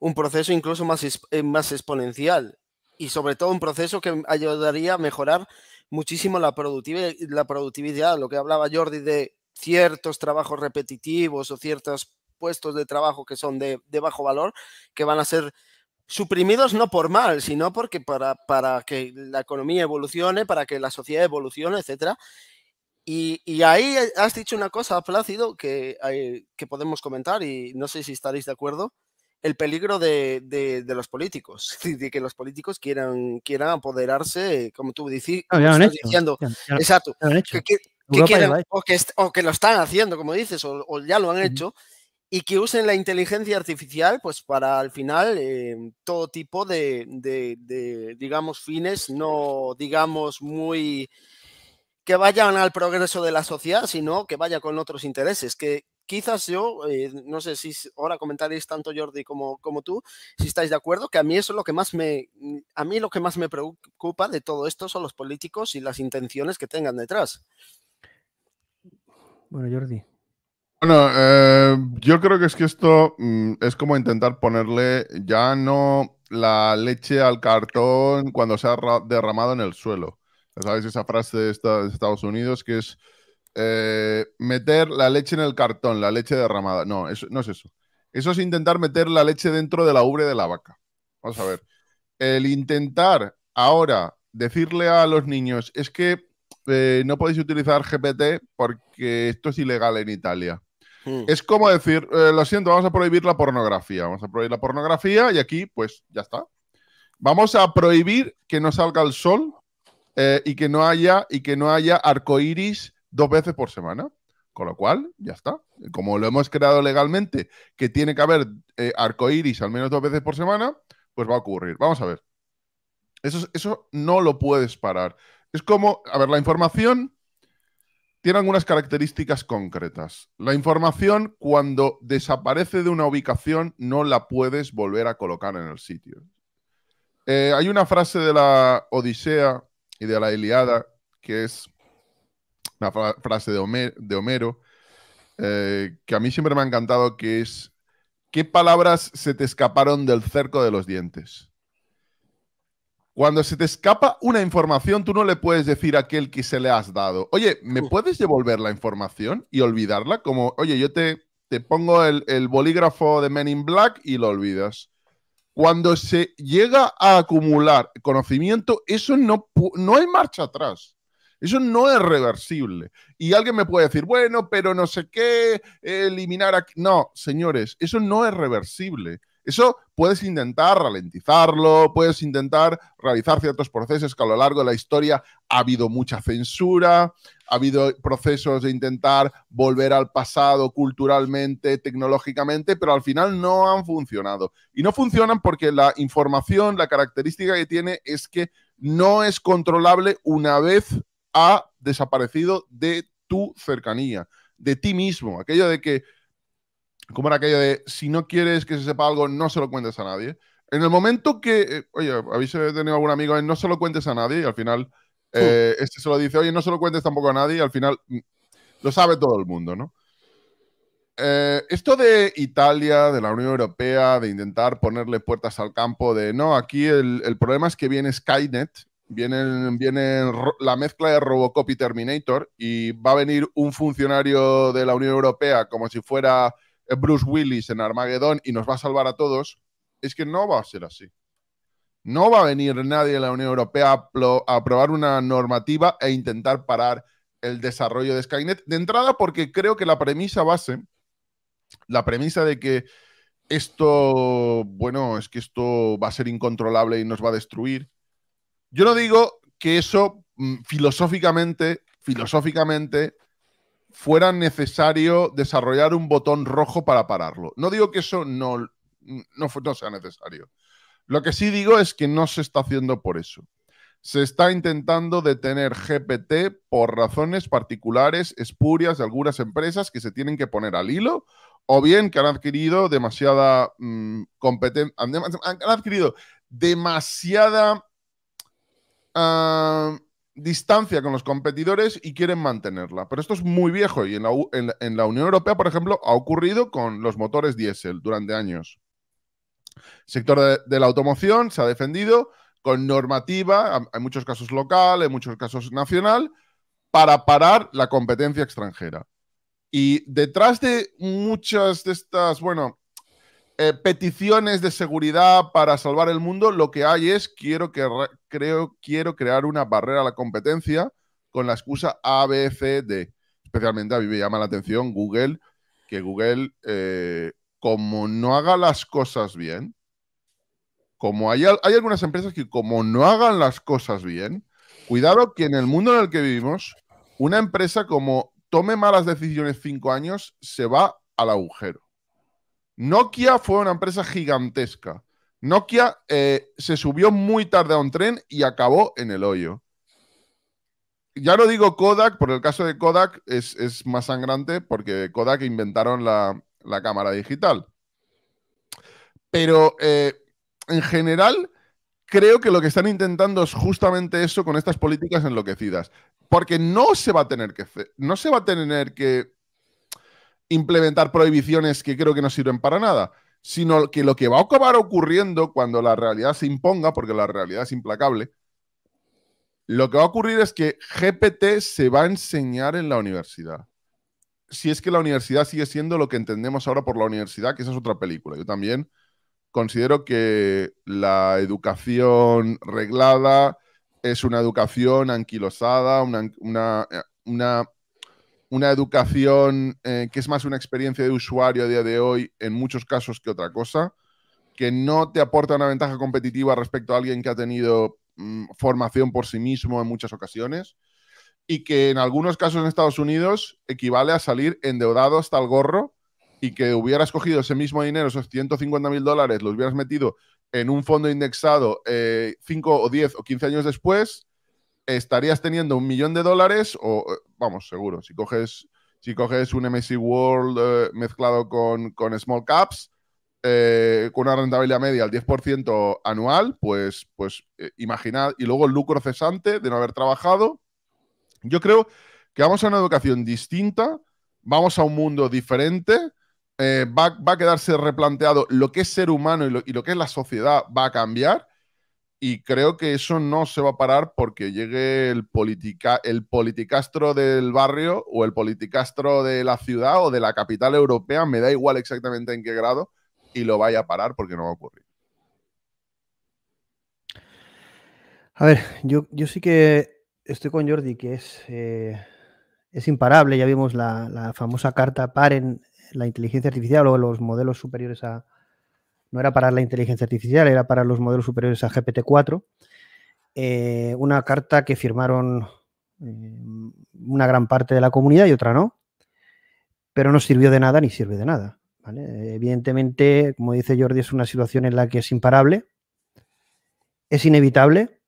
un proceso incluso más, eh, más exponencial y sobre todo un proceso que ayudaría a mejorar muchísimo la, productividad, la productividad, lo que hablaba Jordi de ciertos trabajos repetitivos o ciertos puestos de trabajo que son de, bajo valor, que van a ser suprimidos no por mal, sino porque para, que la economía evolucione, para que la sociedad evolucione, etcétera. Y, ahí has dicho una cosa, Plácido, eh, que, podemos comentar y no sé si estaréis de acuerdo, el peligro de, los políticos, de que los políticos quieran, quieran apoderarse, como tú dices, exacto, o, que, lo están haciendo, como dices, o, ya lo han hecho, y que usen la inteligencia artificial pues para al final eh, todo tipo de, digamos, fines, no digamos muy que vayan al progreso de la sociedad, sino que vaya con otros intereses, que, quizás yo, eh, no sé si ahora comentaréis tanto Jordi como, como tú, si estáis de acuerdo, que a mí eso es lo que más me, a mí lo que más me preocupa de todo esto son los políticos y las intenciones que tengan detrás. Bueno, Jordi. Bueno, eh, yo creo que es que esto mm, es como intentar ponerle ya no la leche al cartón cuando se ha derramado en el suelo. ¿Sabes esa frase de, Estados Unidos que es eh, meter la leche en el cartón, la leche derramada? No, no es eso. Eso es intentar meter la leche dentro de la ubre de la vaca. Vamos a ver. El intentar ahora decirle a los niños es que eh, no podéis utilizar GPT porque esto es ilegal en Italia. Hmm. Es como decir, eh, lo siento, vamos a prohibir la pornografía. Vamos a prohibir la pornografía y aquí, pues, ya está. Vamos a prohibir que no salga el sol eh, y que no haya y que no haya arcoiris dos veces por semana. Con lo cual, ya está. Como lo hemos creado legalmente, que tiene que haber arco iris al menos dos veces por semana, pues va a ocurrir. Vamos a ver. Eso, eso no lo puedes parar. Es como, a ver, la información tiene algunas características concretas. La información cuando desaparece de una ubicación no la puedes volver a colocar en el sitio. Eh, hay una frase de la Odisea y de la Iliada que es una frase de, Homero eh, que a mí siempre me ha encantado que es ¿qué palabras se te escaparon del cerco de los dientes? Cuando se te escapa una información, tú no le puedes decir a aquel que se le has dado, oye, ¿me puedes devolver la información y olvidarla? Como, oye, yo te, te pongo el, bolígrafo de Men in Black y lo olvidas. Cuando se llega a acumular conocimiento, eso no, no hay marcha atrás. Eso no es reversible. Y alguien me puede decir, bueno, pero no sé qué, eliminar aquí. No, señores, eso no es reversible. Eso puedes intentar ralentizarlo, puedes intentar realizar ciertos procesos que a lo largo de la historia ha habido mucha censura, ha habido procesos de intentar volver al pasado culturalmente, tecnológicamente, pero al final no han funcionado. Y no funcionan porque la información, la característica que tiene es que no es controlable una vez ha desaparecido de tu cercanía, de ti mismo. Aquello de que como era aquello de si no quieres que se sepa algo, no se lo cuentes a nadie. En el momento que, eh, oye, habéis eh, tenido algún amigo, eh, no se lo cuentes a nadie, y al final este se lo dice, oye, no se lo cuentes tampoco a nadie, y al final mm, lo sabe todo el mundo, ¿no? esto de Italia, de la Unión Europea, de intentar ponerle puertas al campo, de no, aquí el, problema es que viene Skynet, viene, viene la mezcla de Robocop y Terminator, y va a venir un funcionario de la Unión Europea como si fuera eh, Bruce Willis en Armagedón y nos va a salvar a todos, es que no va a ser así. No va a venir nadie de la Unión Europea a, a aprobar una normativa e intentar parar el desarrollo de Skynet. De entrada, porque creo que la premisa base, la premisa de que esto, bueno, es que esto va a ser incontrolable y nos va a destruir. Yo no digo que eso mm, filosóficamente, filosóficamente fuera necesario desarrollar un botón rojo para pararlo. No digo que eso no, no, sea necesario. Lo que sí digo es que no se está haciendo por eso. Se está intentando detener GPT por razones particulares, espurias de algunas empresas que se tienen que poner al hilo o bien que han adquirido demasiada mm, competencia, han, adquirido demasiada ah, distancia con los competidores y quieren mantenerla. Pero esto es muy viejo y en la, Unión Europea, por ejemplo, ha ocurrido con los motores diésel durante años. El sector de, de, la automoción se ha defendido con normativa, en muchos casos local, en muchos casos nacional, para parar la competencia extranjera. Y detrás de muchas de estas, bueno, eh, peticiones de seguridad para salvar el mundo, lo que hay es quiero, que creo, quiero crear una barrera a la competencia con la excusa A, Especialmente a mí me llama la atención Google, que Google, eh, como no haga las cosas bien, como hay, hay algunas empresas que como no hagan las cosas bien, cuidado que en el mundo en el que vivimos, una empresa como tome malas decisiones cinco años, se va al agujero. Nokia fue una empresa gigantesca. Nokia eh, se subió muy tarde a un tren y acabó en el hoyo. Ya no digo Kodak, por el caso de Kodak es, más sangrante porque Kodak inventaron la, cámara digital. Pero eh, en general, creo que lo que están intentando es justamente eso con estas políticas enloquecidas. Porque no se va a tener que, no se va a tener que implementar prohibiciones que creo que no sirven para nada, sino que lo que va a acabar ocurriendo cuando la realidad se imponga, porque la realidad es implacable, lo que va a ocurrir es que GPT se va a enseñar en la universidad. Si es que la universidad sigue siendo lo que entendemos ahora por la universidad, que esa es otra película. Yo también considero que la educación reglada es una educación anquilosada, una, una, una una educación eh, que es más una experiencia de usuario a día de hoy en muchos casos que otra cosa, que no te aporta una ventaja competitiva respecto a alguien que ha tenido mm, formación por sí mismo en muchas ocasiones y que en algunos casos en Estados Unidos equivale a salir endeudado hasta el gorro y que hubieras cogido ese mismo dinero, esos 150 mil dólares, los hubieras metido en un fondo indexado 5 eh, o 10 o 15 años después estarías teniendo un millón de dólares o, eh, vamos, seguro, si coges, si coges un MSI World eh, mezclado con, small caps, eh, con una rentabilidad media al 10% anual, pues, pues imaginad, y luego el lucro cesante de no haber trabajado. Yo creo que vamos a una educación distinta, vamos a un mundo diferente. Va, a quedarse replanteado lo que es ser humano y lo, y lo que es la sociedad va a cambiar y creo que eso no se va a parar porque llegue el, politica, el politicastro del barrio o el politicastro de la ciudad o de la capital europea, me da igual exactamente en qué grado, y lo vaya a parar porque no va a ocurrir. A ver, yo, sí que estoy con Jordi, que es, eh, es imparable. Ya vimos la, la famosa carta paren la inteligencia artificial o los modelos superiores a, no era para la inteligencia artificial, era para los modelos superiores a GPT-4. Eh, una carta que firmaron eh, una gran parte de la comunidad y otra no, pero no sirvió de nada ni sirve de nada. Evidentemente, como dice Jordi, es una situación en la que es imparable, es inevitable.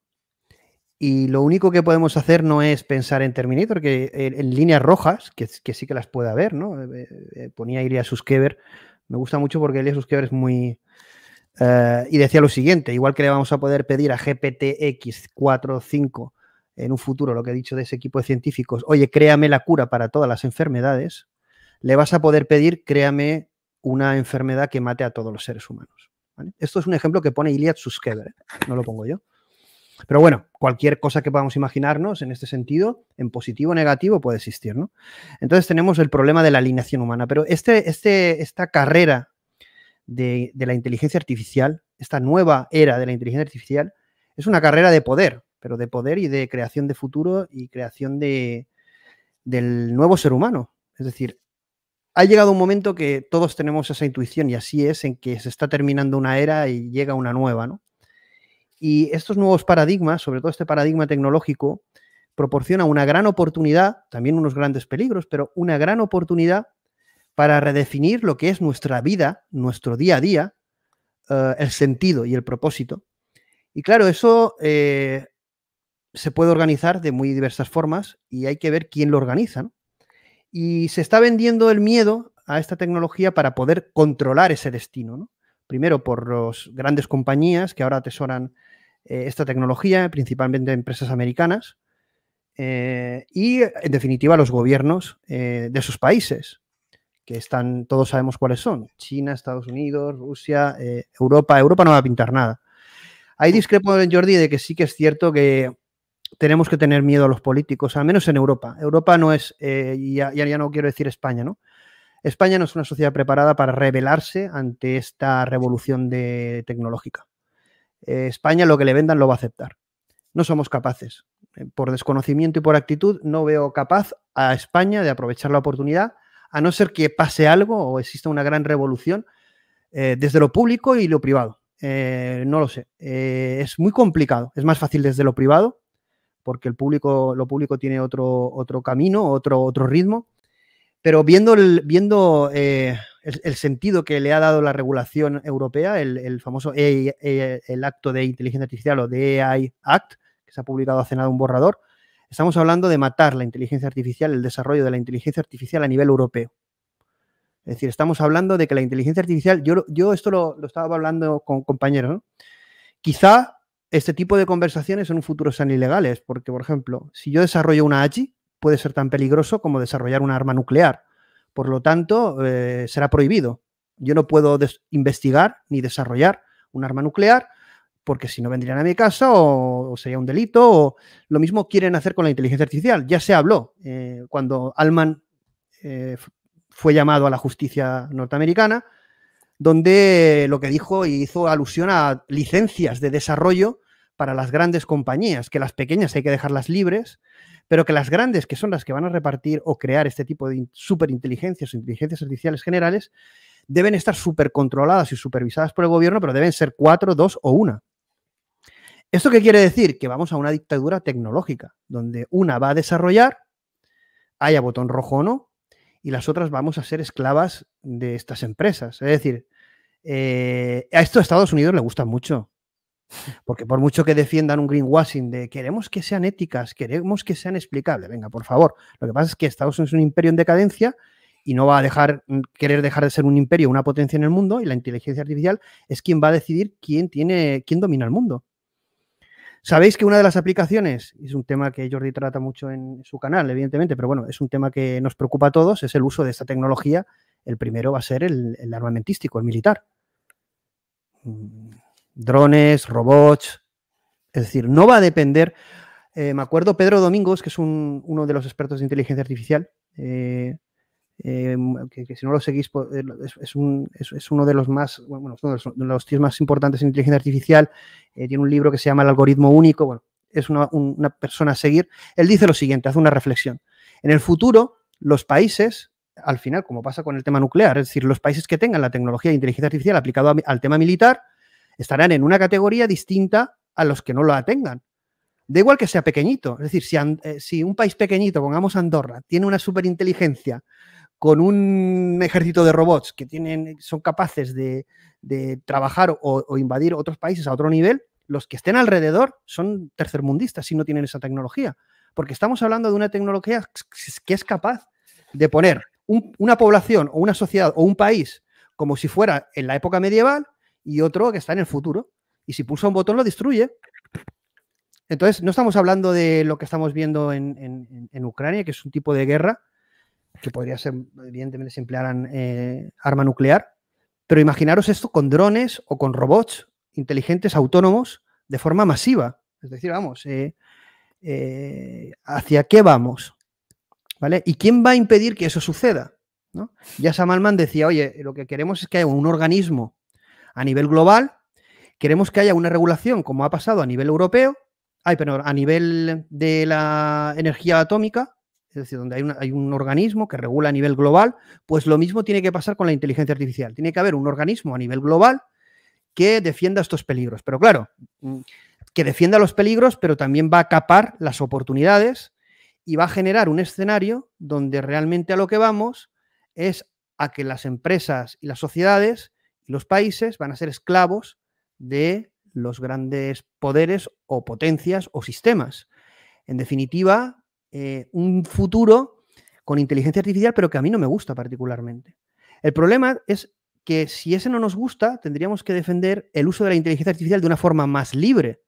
Y lo único que podemos hacer no es pensar en Terminator, que en, líneas rojas, que, sí que las puede haber, ¿no? Eh, ponía Ilya Suskever. Me gusta mucho porque Ilya Suskever es muy, eh, y decía lo siguiente, igual que le vamos a poder pedir a GPTX 4.5 en un futuro, lo que he dicho de ese equipo de científicos, oye, créame la cura para todas las enfermedades, le vas a poder pedir, créame una enfermedad que mate a todos los seres humanos. Esto es un ejemplo que pone Iliad Suskever, ¿eh? no lo pongo yo. Pero bueno, cualquier cosa que podamos imaginarnos en este sentido, en positivo o negativo, puede existir, ¿no? Entonces tenemos el problema de la alineación humana, pero este, este, esta carrera de, la inteligencia artificial, esta nueva era de la inteligencia artificial, es una carrera de poder, pero de poder y de creación de futuro y creación de, del nuevo ser humano. Es decir, ha llegado un momento que todos tenemos esa intuición y así es en que se está terminando una era y llega una nueva, ¿no? Y estos nuevos paradigmas, sobre todo este paradigma tecnológico, proporciona una gran oportunidad, también unos grandes peligros, pero una gran oportunidad para redefinir lo que es nuestra vida, nuestro día a día, eh, el sentido y el propósito. Y claro, eso eh, se puede organizar de muy diversas formas y hay que ver quién lo organiza. Y se está vendiendo el miedo a esta tecnología para poder controlar ese destino. Primero por las grandes compañías que ahora atesoran eh, esta tecnología, principalmente empresas americanas, y en definitiva los gobiernos de sus países que están, todos sabemos cuáles son, China, Estados Unidos, Rusia, eh, Europa, Europa no va a pintar nada. Hay discrepo en Jordi de que sí que es cierto que tenemos que tener miedo a los políticos, al menos en Europa. Europa no es, eh, y ya, no quiero decir España, ¿no? España no es una sociedad preparada para rebelarse ante esta revolución de, tecnológica. Eh, España lo que le vendan lo va a aceptar. No somos capaces. Por desconocimiento y por actitud, no veo capaz a España de aprovechar la oportunidad a no ser que pase algo o exista una gran revolución eh, desde lo público y lo privado. Eh, no lo sé. Eh, es muy complicado. Es más fácil desde lo privado, porque el público, lo público tiene otro, otro camino, otro, otro ritmo. Pero viendo, el, viendo el, sentido que le ha dado la regulación europea, el, famoso el acto de inteligencia artificial o de AI Act, que se ha publicado hace nada un borrador, Estamos hablando de matar la inteligencia artificial, el desarrollo de la inteligencia artificial a nivel europeo. Es decir, estamos hablando de que la inteligencia artificial, yo, esto lo, estaba hablando con compañeros, quizá este tipo de conversaciones en un futuro sean ilegales, porque, por ejemplo, si yo desarrollo una AGI, puede ser tan peligroso como desarrollar un arma nuclear. Por lo tanto, eh, será prohibido. Yo no puedo investigar ni desarrollar un arma nuclear, porque si no vendrían a mi casa o, sería un delito, o lo mismo quieren hacer con la inteligencia artificial. Ya se habló eh, cuando Alman eh, fue llamado a la justicia norteamericana, donde lo que dijo hizo alusión a licencias de desarrollo para las grandes compañías, que las pequeñas hay que dejarlas libres, pero que las grandes, que son las que van a repartir o crear este tipo de superinteligencias o inteligencias artificiales generales, deben estar súper controladas y supervisadas por el gobierno, pero deben ser cuatro, dos o una. ¿Esto qué quiere decir? Que vamos a una dictadura tecnológica, donde una va a desarrollar, haya botón rojo o no, y las otras vamos a ser esclavas de estas empresas. Es decir, eh, a esto a Estados Unidos le gusta mucho. Porque por mucho que defiendan un greenwashing de queremos que sean éticas, queremos que sean explicables, venga, por favor. Lo que pasa es que Estados Unidos es un imperio en decadencia y no va a dejar, mm, querer dejar de ser un imperio, una potencia en el mundo, y la inteligencia artificial es quien va a decidir quién tiene, quién domina el mundo. Sabéis que una de las aplicaciones, es un tema que Jordi trata mucho en su canal, evidentemente, pero bueno, es un tema que nos preocupa a todos, es el uso de esta tecnología. El primero va a ser el, armamentístico, el militar. Mm, drones, robots. Es decir, no va a depender. Eh, me acuerdo Pedro Domingos, que es uno de los expertos de inteligencia artificial, eh, eh, que, si no lo seguís, eh, es, uno de los más, los, más importantes en inteligencia artificial. Eh, tiene un libro que se llama El algoritmo único. Bueno, es una, persona a seguir. Él dice lo siguiente, hace una reflexión. En el futuro, los países, al final, como pasa con el tema nuclear, es decir, los países que tengan la tecnología de inteligencia artificial aplicada al tema militar, estarán en una categoría distinta a los que no la tengan. Da igual que sea pequeñito. Es decir, si, un país pequeñito, pongamos Andorra, tiene una superinteligencia con un ejército de robots que tienen, son capaces de, trabajar o, invadir otros países a otro nivel, los que estén alrededor son tercermundistas y no tienen esa tecnología. Porque estamos hablando de una tecnología que es capaz de poner una población o una sociedad o un país como si fuera en la época medieval y otro que está en el futuro. Y si pulsa un botón lo destruye. Entonces, no estamos hablando de lo que estamos viendo en Ucrania, que es un tipo de guerra que podría ser, evidentemente, si emplearan eh, arma nuclear. Pero imaginaros esto con drones o con robots inteligentes autónomos de forma masiva. Es decir, vamos, eh, eh, ¿hacia qué vamos? ¿Vale? ¿Y quién va a impedir que eso suceda? ¿no? Ya Samalman decía, oye, lo que queremos es que haya un organismo a nivel global, queremos que haya una regulación, como ha pasado a nivel europeo, ay, pero a nivel de la energía atómica, es decir, donde hay, un organismo que regula a nivel global, pues lo mismo tiene que pasar con la inteligencia artificial. Tiene que haber un organismo a nivel global que defienda estos peligros. Pero claro, mm, que defienda los peligros, pero también va a capar las oportunidades y va a generar un escenario donde realmente a lo que vamos es a que las empresas y las sociedades y los países van a ser esclavos de los grandes poderes o potencias o sistemas. En definitiva, eh, un futuro con inteligencia artificial, pero que a mí no me gusta particularmente. El problema es que si ese no nos gusta, tendríamos que defender el uso de la inteligencia artificial de una forma más libre.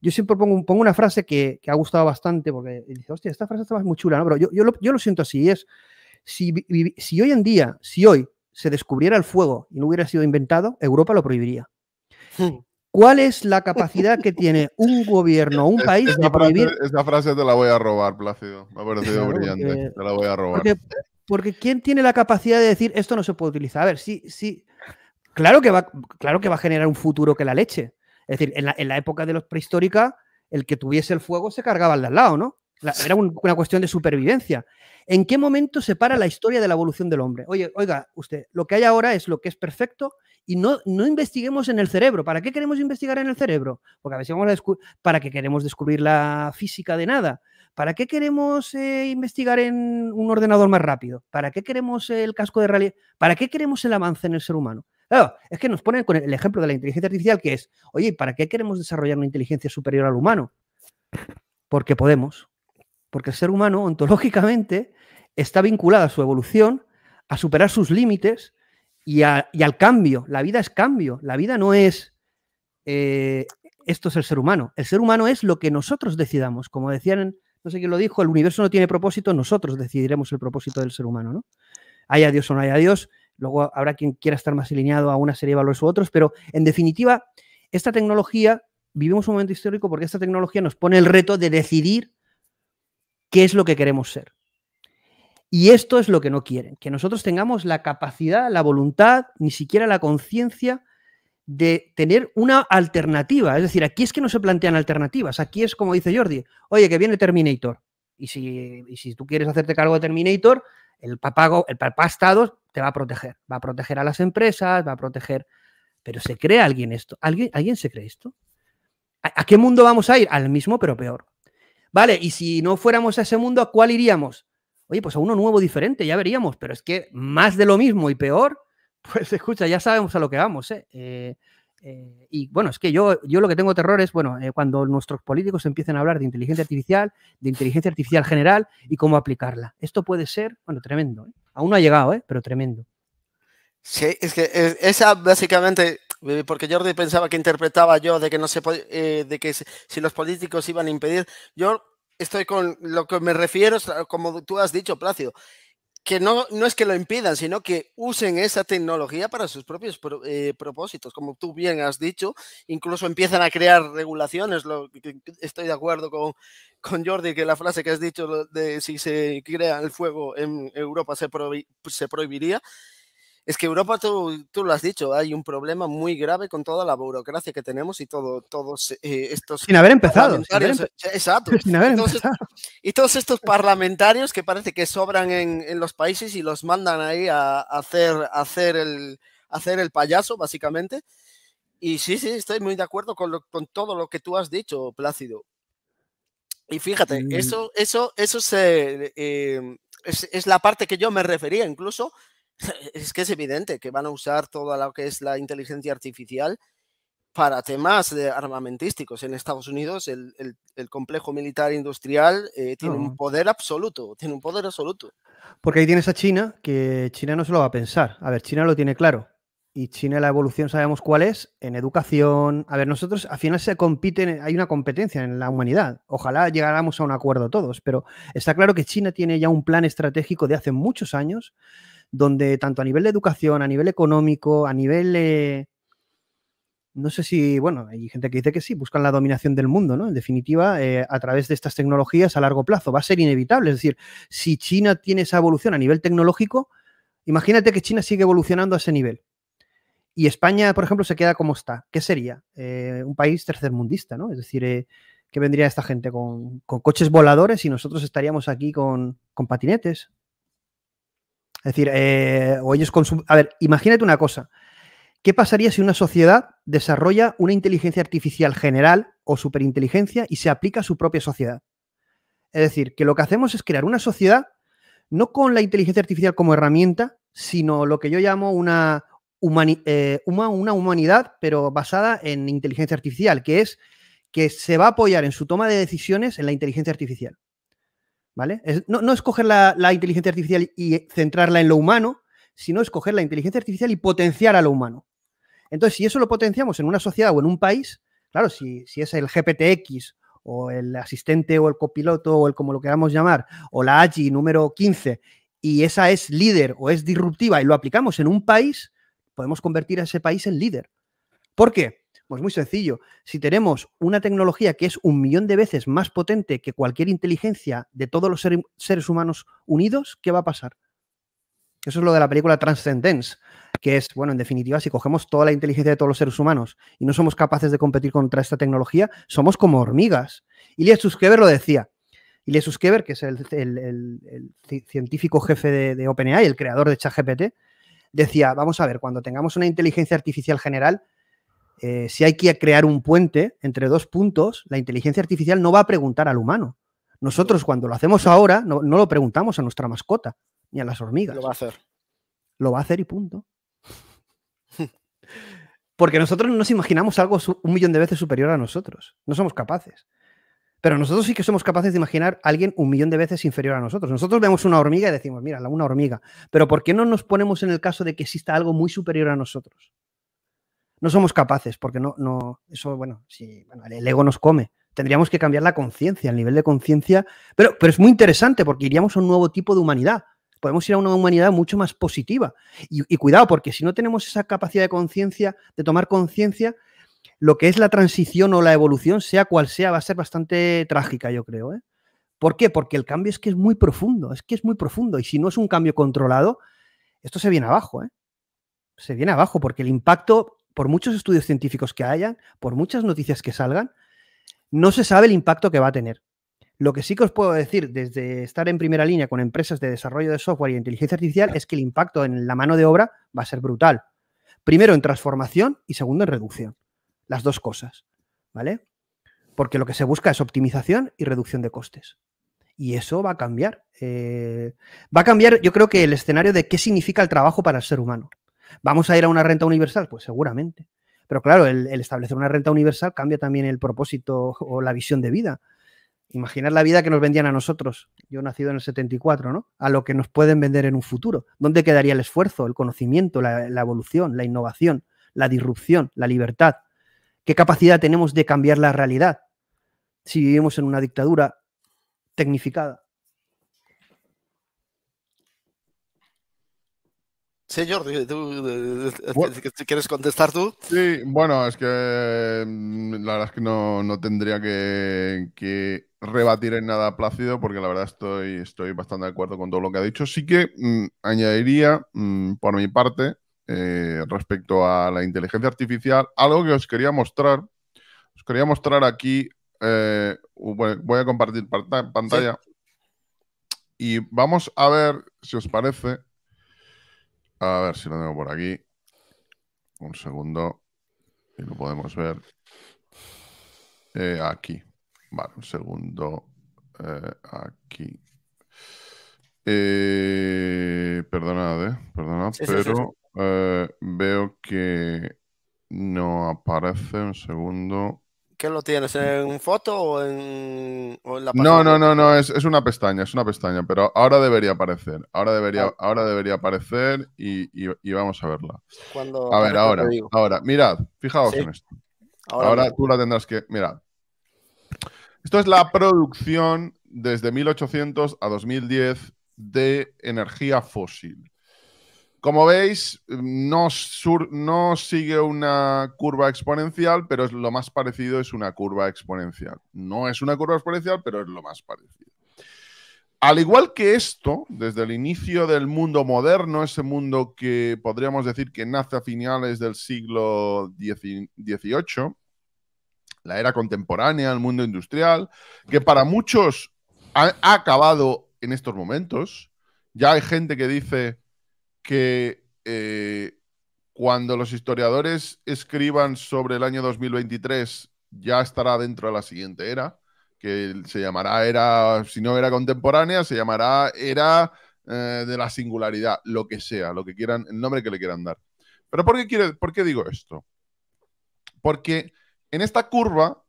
Yo siempre pongo, pongo una frase que, que, ha gustado bastante, porque dice, hostia, esta frase está muy chula, ¿no? Pero yo, lo, siento así, es, si, si hoy en día, si hoy se descubriera el fuego y no hubiera sido inventado, Europa lo prohibiría. Hmm. ¿Cuál es la capacidad que tiene un gobierno, un país de prohibir? esa frase te la voy a robar, Plácido. Me ha parecido brillante. te la voy a robar. Porque, ¿quién tiene la capacidad de decir esto no se puede utilizar? A ver, sí, sí. Claro que va, claro que va a generar un futuro que la leche. Es decir, en la, en la época de los prehistóricas, el que tuviese el fuego se cargaba al de al lado, ¿no? era una cuestión de supervivencia. ¿En qué momento se para la historia de la evolución del hombre? Oye, oiga, usted, lo que hay ahora es lo que es perfecto y no, no investiguemos en el cerebro. ¿Para qué queremos investigar en el cerebro? Porque a veces vamos a ¿Para qué queremos descubrir la física de nada? ¿Para qué queremos eh, investigar en un ordenador más rápido? ¿Para qué queremos el casco de realidad? ¿Para qué queremos el avance en el ser humano? Claro, es que nos ponen con el ejemplo de la inteligencia artificial que es, oye, ¿para qué queremos desarrollar una inteligencia superior al humano? Porque podemos porque el ser humano ontológicamente está vinculado a su evolución, a superar sus límites y, al cambio. La vida es cambio, la vida no es eh, esto es el ser humano. El ser humano es lo que nosotros decidamos. Como decían, no sé quién lo dijo, el universo no tiene propósito, nosotros decidiremos el propósito del ser humano, ¿no? Haya Dios o no haya Dios, luego habrá quien quiera estar más alineado a una serie de valores u otros, pero en definitiva, esta tecnología, vivimos un momento histórico porque esta tecnología nos pone el reto de decidir qué es lo que queremos ser. Y esto es lo que no quieren, que nosotros tengamos la capacidad, la voluntad, ni siquiera la conciencia de tener una alternativa. Es decir, aquí es que no se plantean alternativas, aquí es como dice Jordi, oye, que viene Terminator. Y si, si tú quieres hacerte cargo de Terminator, el papá, el papá Estado te va a proteger, va a proteger a las empresas, va a proteger... Pero ¿se cree alguien esto? ¿Alguien, ¿alguien se cree esto? ¿A qué mundo vamos a ir? Al mismo, pero peor. Vale, y si no fuéramos a ese mundo, ¿a cuál iríamos? Oye, pues a uno nuevo, diferente, ya veríamos, pero es que más de lo mismo y peor, pues escucha, ya sabemos a lo que vamos. ¿eh? Eh, eh, y bueno, es que yo, yo lo que tengo terror es, bueno, cuando nuestros políticos empiecen a hablar de inteligencia artificial, de inteligencia artificial general y cómo aplicarla. Esto puede ser, bueno, tremendo. Aún no ha llegado, pero tremendo. Sí, es que esa básicamente eh, porque Jordi pensaba que interpretaba yo de que no se eh, de que si los políticos iban a impedir. Yo estoy con lo que me refiero, como tú has dicho, Placio, que no, no es que lo impidan, sino que usen esa tecnología para sus propios eh, propósitos, como tú bien has dicho, incluso empiezan a crear regulaciones, lo, estoy de acuerdo con, con Jordi, que la frase que has dicho de si se crea el fuego en Europa se, se prohibiría. Es que Europa, tú, lo has dicho, hay un problema muy grave con toda la burocracia que tenemos y todo, todos eh, estos... Sin haber empezado. Eh, exacto. y, todos Estos, parlamentarios que parece que sobran en, los países y los mandan ahí a, hacer, hacer, el, hacer el payaso, básicamente. Y sí, sí, estoy muy de acuerdo con, todo lo que tú has dicho, Plácido. Y fíjate, eso, eso, eso eh, es, es la parte que yo me refería incluso es que es evidente que van a usar toda lo que es la inteligencia artificial para temas de armamentísticos. En Estados Unidos el, complejo militar industrial eh, tiene un poder absoluto, tiene un poder absoluto. Porque ahí tienes a China, que China no se lo va a pensar. A ver, China lo tiene claro. Y China la evolución sabemos cuál es, en educación. A ver, nosotros al final se compiten, hay una competencia en la humanidad. Ojalá llegáramos a un acuerdo todos, pero está claro que China tiene ya un plan estratégico de hace muchos años donde tanto a nivel de educación, a nivel económico, a nivel... no sé si, bueno, hay gente que dice que sí, buscan la dominación del mundo, ¿no? En definitiva, eh, a través de estas tecnologías a largo plazo va a ser inevitable. Es decir, si China tiene esa evolución a nivel tecnológico, imagínate que China sigue evolucionando a ese nivel. Y España, por ejemplo, se queda como está. ¿Qué sería? Eh, un país tercermundista, ¿no? Es decir, que eh, ¿qué vendría esta gente con, coches voladores y nosotros estaríamos aquí con, con patinetes? Es decir, eh, o ellos A ver, imagínate una cosa. ¿Qué pasaría si una sociedad desarrolla una inteligencia artificial general o superinteligencia y se aplica a su propia sociedad? Es decir, que lo que hacemos es crear una sociedad no con la inteligencia artificial como herramienta, sino lo que yo llamo una eh, humanidad, pero basada en inteligencia artificial, que es que se va a apoyar en su toma de decisiones en la inteligencia artificial. ¿vale? no, escoger la, inteligencia artificial y centrarla en lo humano, sino escoger la inteligencia artificial y potenciar a lo humano. Entonces, si eso lo potenciamos en una sociedad o en un país, claro, si, si es el GPTX o el asistente o el copiloto o el como lo queramos llamar, o la AGI número 15, y esa es líder o es disruptiva y lo aplicamos en un país, podemos convertir a ese país en líder. ¿Por qué? Pues muy sencillo. Si tenemos una tecnología que es un millón de veces más potente que cualquier inteligencia de todos los seres humanos unidos, ¿qué va a pasar? Eso es lo de la película Transcendence, que es, bueno, en definitiva, si cogemos toda la inteligencia de todos los seres humanos y no somos capaces de competir contra esta tecnología, somos como hormigas. Ilya Suskever lo decía. Ilya Suskever, que es el, científico jefe de, de OpenAI, el creador de ChatGPT, decía, vamos a ver, cuando tengamos una inteligencia artificial general, eh, si hay que crear un puente entre dos puntos, la inteligencia artificial no va a preguntar al humano. Nosotros cuando lo hacemos ahora no, lo preguntamos a nuestra mascota ni a las hormigas. Lo va a hacer. Lo va a hacer y punto. Porque nosotros no nos imaginamos algo un millón de veces superior a nosotros. No somos capaces. Pero nosotros sí que somos capaces de imaginar a alguien un millón de veces inferior a nosotros. Nosotros vemos una hormiga y decimos, mira, una hormiga. Pero ¿por qué no nos ponemos en el caso de que exista algo muy superior a nosotros? no somos capaces, porque no, no, eso, bueno, si el ego nos come. Tendríamos que cambiar la conciencia, el nivel de conciencia, pero, pero es muy interesante porque iríamos a un nuevo tipo de humanidad. Podemos ir a una humanidad mucho más positiva. Y, cuidado, porque si no tenemos esa capacidad de conciencia, de tomar conciencia, lo que es la transición o la evolución, sea cual sea, va a ser bastante trágica, yo creo. ¿eh? ¿Por qué? Porque el cambio es que es muy profundo, es que es muy profundo. Y si no es un cambio controlado, esto se viene abajo. ¿eh? Se viene abajo, porque el impacto por muchos estudios científicos que hayan, por muchas noticias que salgan, no se sabe el impacto que va a tener. Lo que sí que os puedo decir desde estar en primera línea con empresas de desarrollo de software y inteligencia artificial es que el impacto en la mano de obra va a ser brutal. Primero en transformación y segundo en reducción. Las dos cosas, ¿vale? Porque lo que se busca es optimización y reducción de costes. Y eso va a cambiar. Eh, va a cambiar, yo creo que el escenario de qué significa el trabajo para el ser humano. ¿Vamos a ir a una renta universal? Pues seguramente. Pero claro, el, establecer una renta universal cambia también el propósito o la visión de vida. Imaginar la vida que nos vendían a nosotros, yo nacido en el 74, ¿no? A lo que nos pueden vender en un futuro. ¿Dónde quedaría el esfuerzo, el conocimiento, la evolución, la innovación, la disrupción, la libertad? ¿Qué capacidad tenemos de cambiar la realidad si vivimos en una dictadura tecnificada? Señor, ¿tú, ¿quieres contestar tú? Sí, bueno, es que mm, la verdad es que no, no tendría que, rebatir en nada Plácido, porque la verdad estoy, estoy bastante de acuerdo con todo lo que ha dicho. Sí que mm, añadiría, mm, por mi parte, eh, respecto a la inteligencia artificial, algo que os quería mostrar. Os quería mostrar aquí, eh, voy a compartir pantalla. Y vamos a ver si os parece a ver si lo tengo por aquí. Un segundo. Y lo podemos ver. Eh, aquí. Vale, un segundo. Eh, aquí. Eh, perdonad, perdonad, pero veo que no aparece. Un segundo. ¿Qué lo tienes? ¿En foto o en, la pantalla? No, no, no, no, es, una pestaña, es una pestaña, pero ahora debería aparecer. Ahora debería, ah. ahora debería aparecer y, vamos a verla. Cuando, a ver, ahora, ahora, mirad, fijaos en esto. Ahora, ahora tú la tendrás que. Mirad. Esto es la producción desde 1800 a 2010 de energía fósil. Como veis, no, sigue una curva exponencial, pero lo más parecido es una curva exponencial. No es una curva exponencial, pero es lo más parecido. Al igual que esto, desde el inicio del mundo moderno, ese mundo que podríamos decir que nace a finales del siglo XVIII, la era contemporánea, el mundo industrial, que para muchos ha acabado en estos momentos. Ya hay gente que dice, que eh, cuando los historiadores escriban sobre el año 2023 ya estará dentro de la siguiente era, que se llamará era, si no era contemporánea, se llamará era eh, de la singularidad, lo que sea, lo que quieran, el nombre que le quieran dar. Pero ¿por qué, por qué digo esto? Porque en esta curva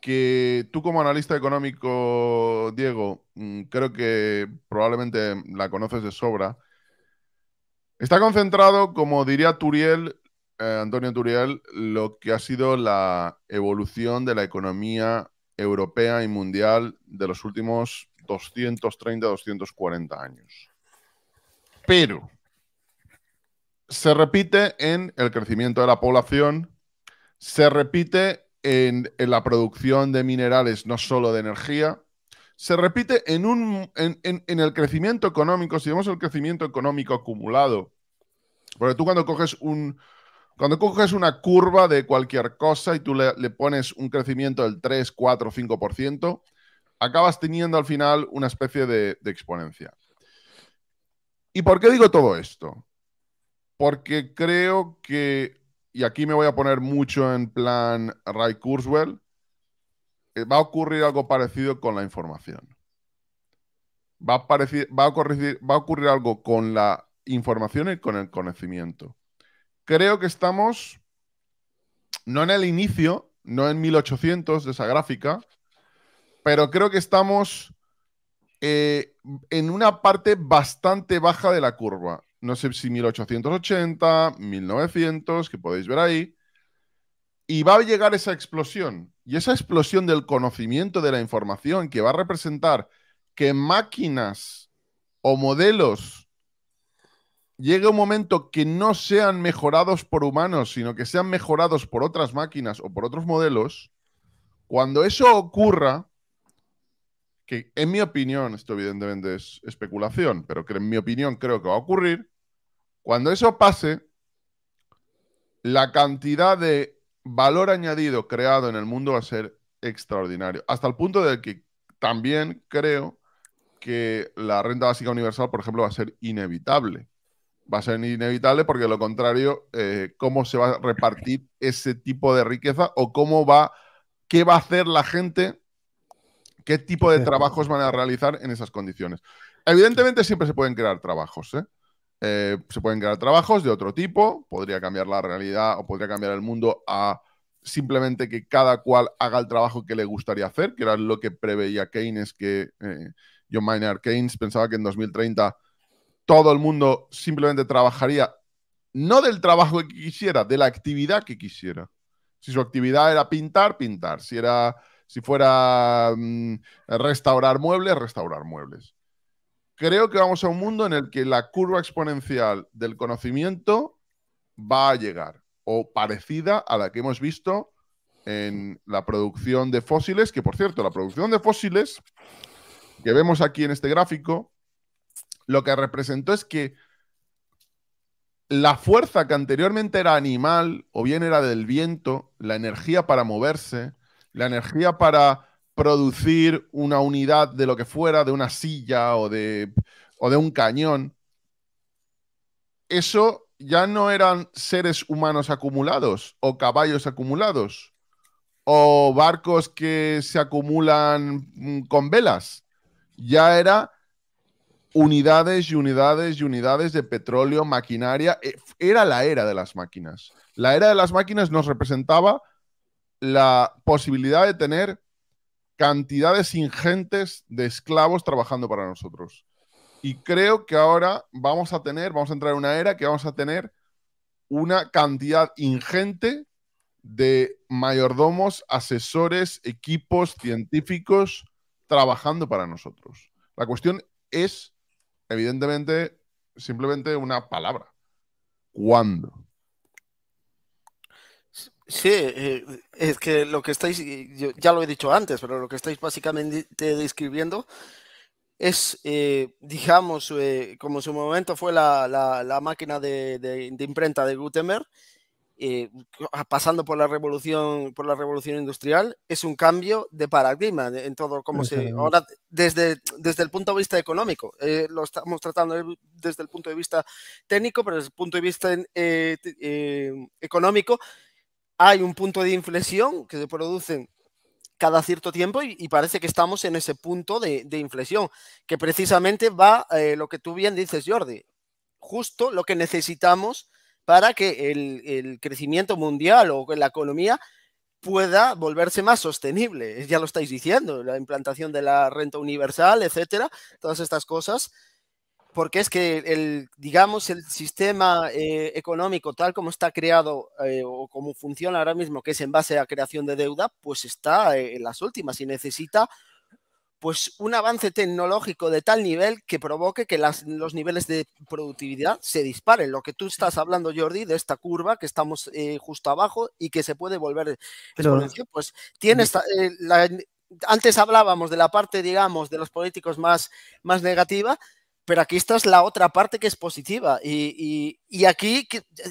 que tú como analista económico, Diego, mm, creo que probablemente la conoces de sobra, Está concentrado, como diría Turiel, eh, Antonio Turiel, lo que ha sido la evolución de la economía europea y mundial de los últimos 230, 240 años. Pero se repite en el crecimiento de la población, se repite en, en la producción de minerales, no solo de energía, se repite en, un, en, el crecimiento económico, si vemos el crecimiento económico acumulado, porque tú cuando coges un... Cuando coges una curva de cualquier cosa y tú le, pones un crecimiento del 3, 4, 5%, acabas teniendo al final una especie de, de exponencia. ¿Y por qué digo todo esto? Porque creo que, y aquí me voy a poner mucho en plan Ray Kurzweil, eh, va a ocurrir algo parecido con la información. Va a, ocurrir, algo con la información y con el conocimiento. Creo que estamos no en el inicio, no en 1800 de esa gráfica, pero creo que estamos eh, en una parte bastante baja de la curva. No sé si 1880, 1900, que podéis ver ahí. Y va a llegar esa explosión. Y esa explosión del conocimiento, de la información, que va a representar que máquinas o modelos llegue un momento que no sean mejorados por humanos, sino que sean mejorados por otras máquinas o por otros modelos, cuando eso ocurra, que en mi opinión, esto evidentemente es especulación, pero que en mi opinión creo que va a ocurrir, cuando eso pase, la cantidad de valor añadido creado en el mundo va a ser extraordinario. Hasta el punto de que también creo que la renta básica universal, por ejemplo, va a ser inevitable. Va a ser inevitable porque, lo contrario, eh, ¿cómo se va a repartir ese tipo de riqueza o cómo va, qué va a hacer la gente, qué tipo de trabajos van a realizar en esas condiciones? Evidentemente, siempre se pueden crear trabajos, ¿eh? Eh, se pueden crear trabajos de otro tipo, podría cambiar la realidad o podría cambiar el mundo a simplemente que cada cual haga el trabajo que le gustaría hacer, que era lo que preveía Keynes, que eh, John Maynard Keynes pensaba que en 2030 todo el mundo simplemente trabajaría no del trabajo que quisiera, de la actividad que quisiera. Si su actividad era pintar, pintar. Si era si fuera mm, restaurar muebles, restaurar muebles creo que vamos a un mundo en el que la curva exponencial del conocimiento va a llegar, o parecida a la que hemos visto en la producción de fósiles, que por cierto, la producción de fósiles que vemos aquí en este gráfico, lo que representó es que la fuerza que anteriormente era animal, o bien era del viento, la energía para moverse, la energía para producir una unidad de lo que fuera, de una silla o de, o de un cañón, eso ya no eran seres humanos acumulados o caballos acumulados o barcos que se acumulan mm, con velas. Ya era unidades y unidades y unidades de petróleo, maquinaria. Eh, era la era de las máquinas. La era de las máquinas nos representaba la posibilidad de tener cantidades ingentes de esclavos trabajando para nosotros. Y creo que ahora vamos a tener, vamos a entrar en una era que vamos a tener una cantidad ingente de mayordomos, asesores, equipos científicos trabajando para nosotros. La cuestión es, evidentemente, simplemente una palabra. ¿Cuándo? Sí, eh, es que lo que estáis, ya lo he dicho antes, pero lo que estáis básicamente describiendo es, eh, digamos, eh, como su momento fue la, la, máquina de, de, imprenta de Gutenberg, pasando por la revolución, por la revolución industrial, es un cambio de paradigma en todo como se. Ahora, desde, desde el punto de vista económico, lo estamos tratando desde el punto de vista técnico, pero desde el punto de vista económico hay un punto de inflexión que se produce cada cierto tiempo y, parece que estamos en ese punto de, inflexión, que precisamente va eh, lo que tú bien dices, Jordi, justo lo que necesitamos para que el, el crecimiento mundial o la economía pueda volverse más sostenible. Ya lo estáis diciendo, la implantación de la renta universal, etcétera, todas estas cosas porque es que el, digamos, el sistema eh, económico tal como está creado eh, o como funciona ahora mismo, que es en base a creación de deuda, pues está eh, en las últimas y necesita pues un avance tecnológico de tal nivel que provoque que los niveles de productividad se disparen. Lo que tú estás hablando, Jordi, de esta curva que estamos justo abajo y que se puede volver Pero, pues tiene mm. antes hablábamos de la parte, digamos, de los políticos más, más negativa, pero aquí está es la otra parte que es positiva. Y, aquí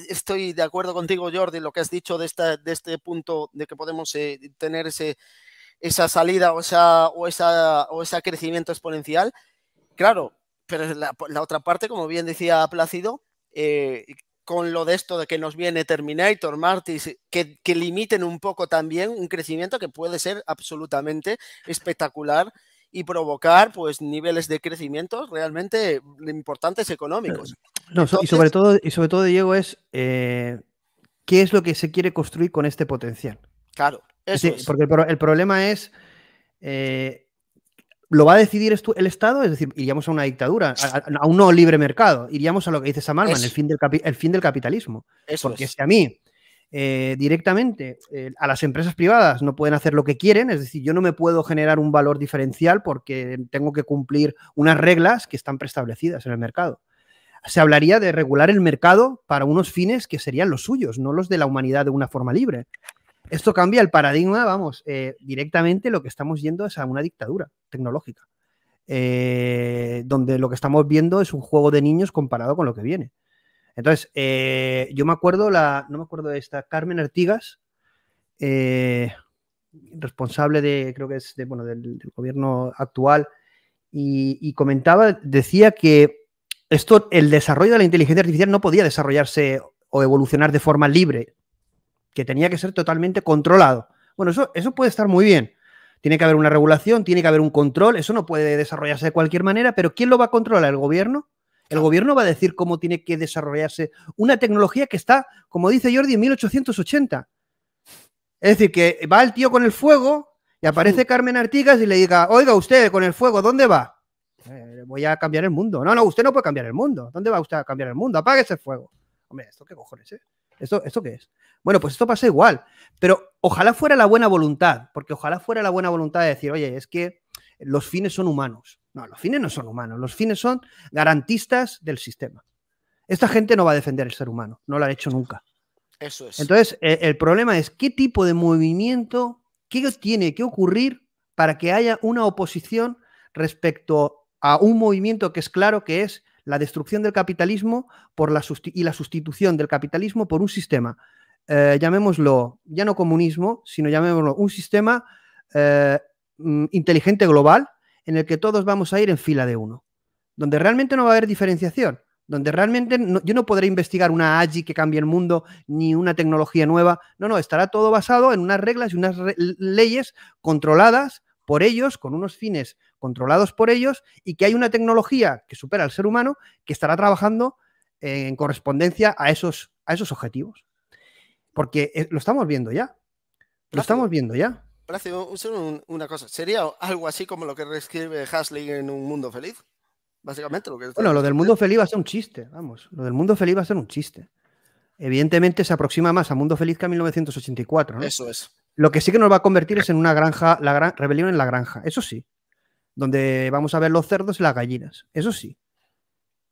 estoy de acuerdo contigo, Jordi, lo que has dicho de, esta, de este punto de que podemos eh, tener ese, esa salida o, o, esa, o ese crecimiento exponencial. Claro, pero la, otra parte, como bien decía Plácido, eh, con lo de esto de que nos viene Terminator, Martis, que, que, limiten un poco también un crecimiento que puede ser absolutamente espectacular y provocar pues niveles de crecimiento realmente importantes eh, económicos. No, y sobre todo, y sobre todo, Diego, es eh, qué es lo que se quiere construir con este potencial. Claro, es. Porque el, problema es. Eh, ¿Lo va a decidir el Estado? Es decir, iríamos a una dictadura, a, un no libre mercado. Iríamos a lo que dice Samarman, el fin, del el fin del capitalismo. Eso Porque es. si a mí eh, directamente eh, a las empresas privadas no pueden hacer lo que quieren, es decir, yo no me puedo generar un valor diferencial porque tengo que cumplir unas reglas que están preestablecidas en el mercado. Se hablaría de regular el mercado para unos fines que serían los suyos, no los de la humanidad de una forma libre. Esto cambia el paradigma, vamos, eh, directamente lo que estamos yendo es a una dictadura tecnológica, donde lo que estamos viendo es un juego de niños comparado con lo que viene. Entonces, eh, yo me acuerdo, la, no me acuerdo de esta, Carmen Artigas, eh, responsable de, creo que es de, del, gobierno actual, y, comentaba, decía que esto, el desarrollo de la inteligencia artificial no podía desarrollarse o evolucionar de forma libre, que tenía que ser totalmente controlado. Bueno, eso puede estar muy bien. Tiene que haber una regulación, tiene que haber un control, eso no puede desarrollarse de cualquier manera, pero ¿quién lo va a controlar? ¿El gobierno? El gobierno va a decir cómo tiene que desarrollarse una tecnología que está, como dice Jordi, en 1880. Es decir, que va el tío con el fuego y aparece Carmen Artigas y le diga, oiga usted, con el fuego, ¿dónde va? Eh, voy a cambiar el mundo. No, no, usted no puede cambiar el mundo. ¿Dónde va usted a cambiar el mundo? Apague ese fuego. Hombre, ¿esto qué cojones es? ¿Esto, ¿Esto qué es? Bueno, pues esto pasa igual. Pero ojalá fuera la buena voluntad, porque ojalá fuera la buena voluntad de decir, oye, es que los fines son humanos. No, los fines no son humanos, los fines son garantistas del sistema. Esta gente no va a defender el ser humano, no lo ha hecho nunca. Eso es. Entonces, e, el, problema es qué tipo de movimiento, qué tiene que ocurrir para que haya una oposición respecto a un movimiento que es claro que es la destrucción del capitalismo por la y la sustitución del capitalismo por un sistema, eh, llamémoslo ya no comunismo, sino llamémoslo un sistema eh, mm, inteligente global, en el que todos vamos a ir en fila de uno, donde realmente no va a haber diferenciación, donde realmente yo no podré investigar una AGI que cambie el mundo ni una tecnología nueva. No, no, estará todo basado en unas reglas y unas leyes controladas por ellos, con unos fines controlados por ellos, y que hay una tecnología que supera al ser humano que estará trabajando en correspondencia a esos, a esos objetivos. Porque eh, lo estamos viendo ya. Lo estamos viendo ya una cosa. Sería algo así como lo que reescribe Hasling en Un Mundo Feliz. Básicamente Bueno, lo del mundo feliz va a ser un chiste, vamos. Lo del mundo feliz va a ser un chiste. Evidentemente se aproxima más a Mundo Feliz que a 1984, Eso es. Lo que sí que nos va a convertir es en una granja, la gran, rebelión en la granja, eso sí. Donde vamos a ver los cerdos y las gallinas, eso sí.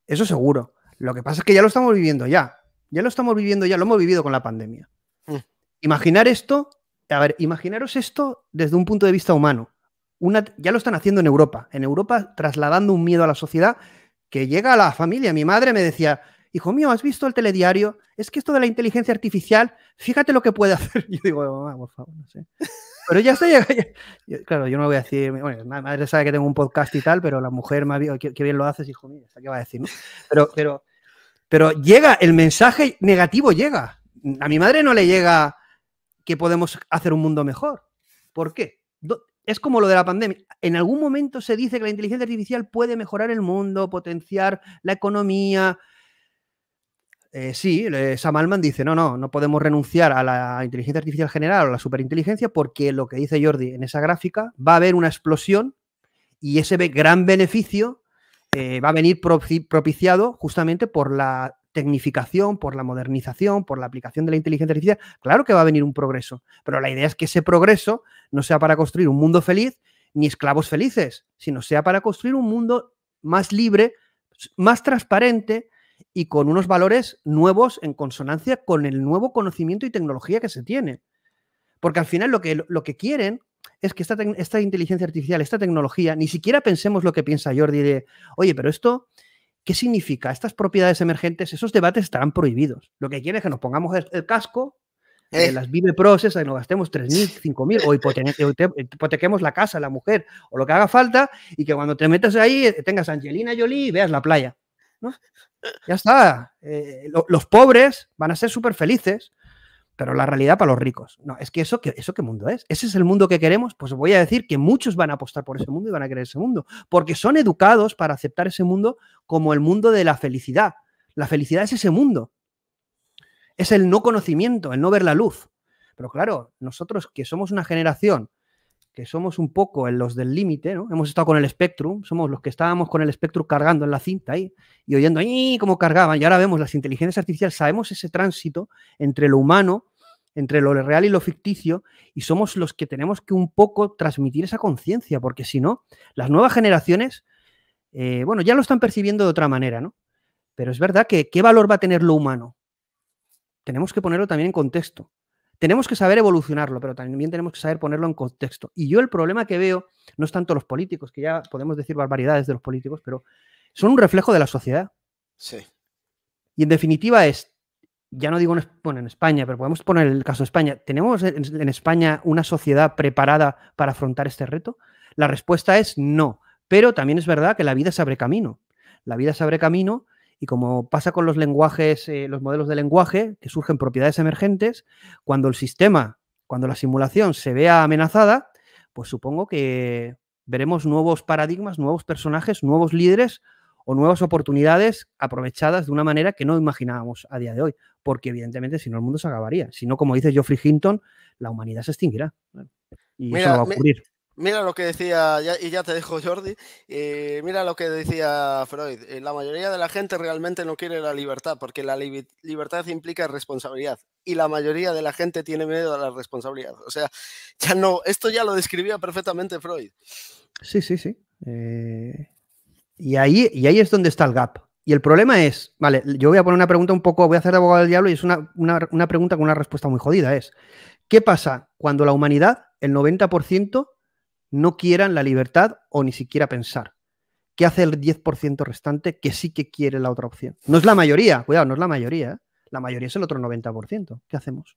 Eso seguro. Lo que pasa es que ya lo estamos viviendo ya. Ya lo estamos viviendo ya, lo hemos vivido con la pandemia. Mm. Imaginar esto a ver, imaginaros esto desde un punto de vista humano. ya lo están haciendo en Europa. En Europa, trasladando un miedo a la sociedad que llega a la familia. Mi madre me decía, hijo mío, ¿has visto el telediario? Es que esto de la inteligencia artificial, fíjate lo que puede hacer. Yo digo, oh, mamá, por favor, no sé. Pero ya está. llegando. claro, yo no voy a decir, bueno, mi madre sabe que tengo un podcast y tal, pero la mujer me ha qué, bien lo haces, hijo mío, ¿qué va a decir? pero, pero llega, el mensaje negativo llega. A mi madre no le llega, que podemos hacer un mundo mejor. ¿Por qué? Es como lo de la pandemia. En algún momento se dice que la inteligencia artificial puede mejorar el mundo, potenciar la economía. Eh, sí, Sam Alman dice, no, no, no podemos renunciar a la inteligencia artificial general o a la superinteligencia porque lo que dice Jordi en esa gráfica va a haber una explosión y ese gran beneficio eh, va a venir propiciado justamente por la tecnificación, por la modernización, por la aplicación de la inteligencia artificial, claro que va a venir un progreso, pero la idea es que ese progreso no sea para construir un mundo feliz ni esclavos felices, sino sea para construir un mundo más libre, más transparente y con unos valores nuevos en consonancia con el nuevo conocimiento y tecnología que se tiene. Porque al final lo que, lo que quieren es que esta, esta inteligencia artificial, esta tecnología, ni siquiera pensemos lo que piensa Jordi de, oye, pero esto ¿Qué significa? Estas propiedades emergentes, esos debates estarán prohibidos. Lo que quieren es que nos pongamos el, casco, eh, eh. las vive procesas, eh, nos gastemos 3.000, 5.000, o hipotequemos la casa, la mujer, o lo que haga falta, y que cuando te metas ahí tengas Angelina Jolie y veas la playa. Ya está. los pobres van a ser súper felices pero la realidad para los ricos. No, es que eso, que eso qué mundo es. Ese es el mundo que queremos. Pues voy a decir que muchos van a apostar por ese mundo y van a querer ese mundo, porque son educados para aceptar ese mundo como el mundo de la felicidad. La felicidad es ese mundo. Es el no conocimiento, el no ver la luz. Pero claro, nosotros que somos una generación que somos un poco en los del límite, ¿no? Hemos estado con el espectro, somos los que estábamos con el espectro cargando en la cinta ahí y oyendo ahí cómo cargaban. Y ahora vemos las inteligencias artificiales, sabemos ese tránsito entre lo humano, entre lo real y lo ficticio, y somos los que tenemos que un poco transmitir esa conciencia, porque si no, las nuevas generaciones, eh, bueno, ya lo están percibiendo de otra manera, ¿no? Pero es verdad que ¿qué valor va a tener lo humano? Tenemos que ponerlo también en contexto. Tenemos que saber evolucionarlo, pero también tenemos que saber ponerlo en contexto. Y yo el problema que veo no es tanto los políticos, que ya podemos decir barbaridades de los políticos, pero son un reflejo de la sociedad. Sí. Y en definitiva es, ya no digo en, en España, pero podemos poner el caso de España. ¿Tenemos en España una sociedad preparada para afrontar este reto? La respuesta es no. Pero también es verdad que la vida se abre camino. La vida se abre camino y como pasa con los lenguajes, eh, los modelos de lenguaje, que surgen propiedades emergentes, cuando el sistema, cuando la simulación se vea amenazada, pues supongo que veremos nuevos paradigmas, nuevos personajes, nuevos líderes o nuevas oportunidades aprovechadas de una manera que no imaginábamos a día de hoy, porque evidentemente si no el mundo se acabaría, si no, como dice Geoffrey Hinton, la humanidad se extinguirá. Y eso va a ocurrir. Mira lo que decía, y ya te dejo Jordi, eh, mira lo que decía Freud, eh, la mayoría de la gente realmente no quiere la libertad porque la libertad implica responsabilidad y la mayoría de la gente tiene miedo a la responsabilidad. O sea, ya no, esto ya lo describía perfectamente Freud. Sí, sí, sí. Eh, y, ahí, y ahí es donde está el gap. Y el problema es, vale, yo voy a poner una pregunta un poco, voy a hacer de abogado del diablo y es una, una pregunta con una respuesta muy jodida, es, ¿qué pasa cuando la humanidad, el 90%, no quieran la libertad o ni siquiera pensar. ¿Qué hace el 10% restante que sí que quiere la otra opción? No es la mayoría, cuidado, no es la mayoría. ¿eh? La mayoría es el otro 90%. ¿Qué hacemos?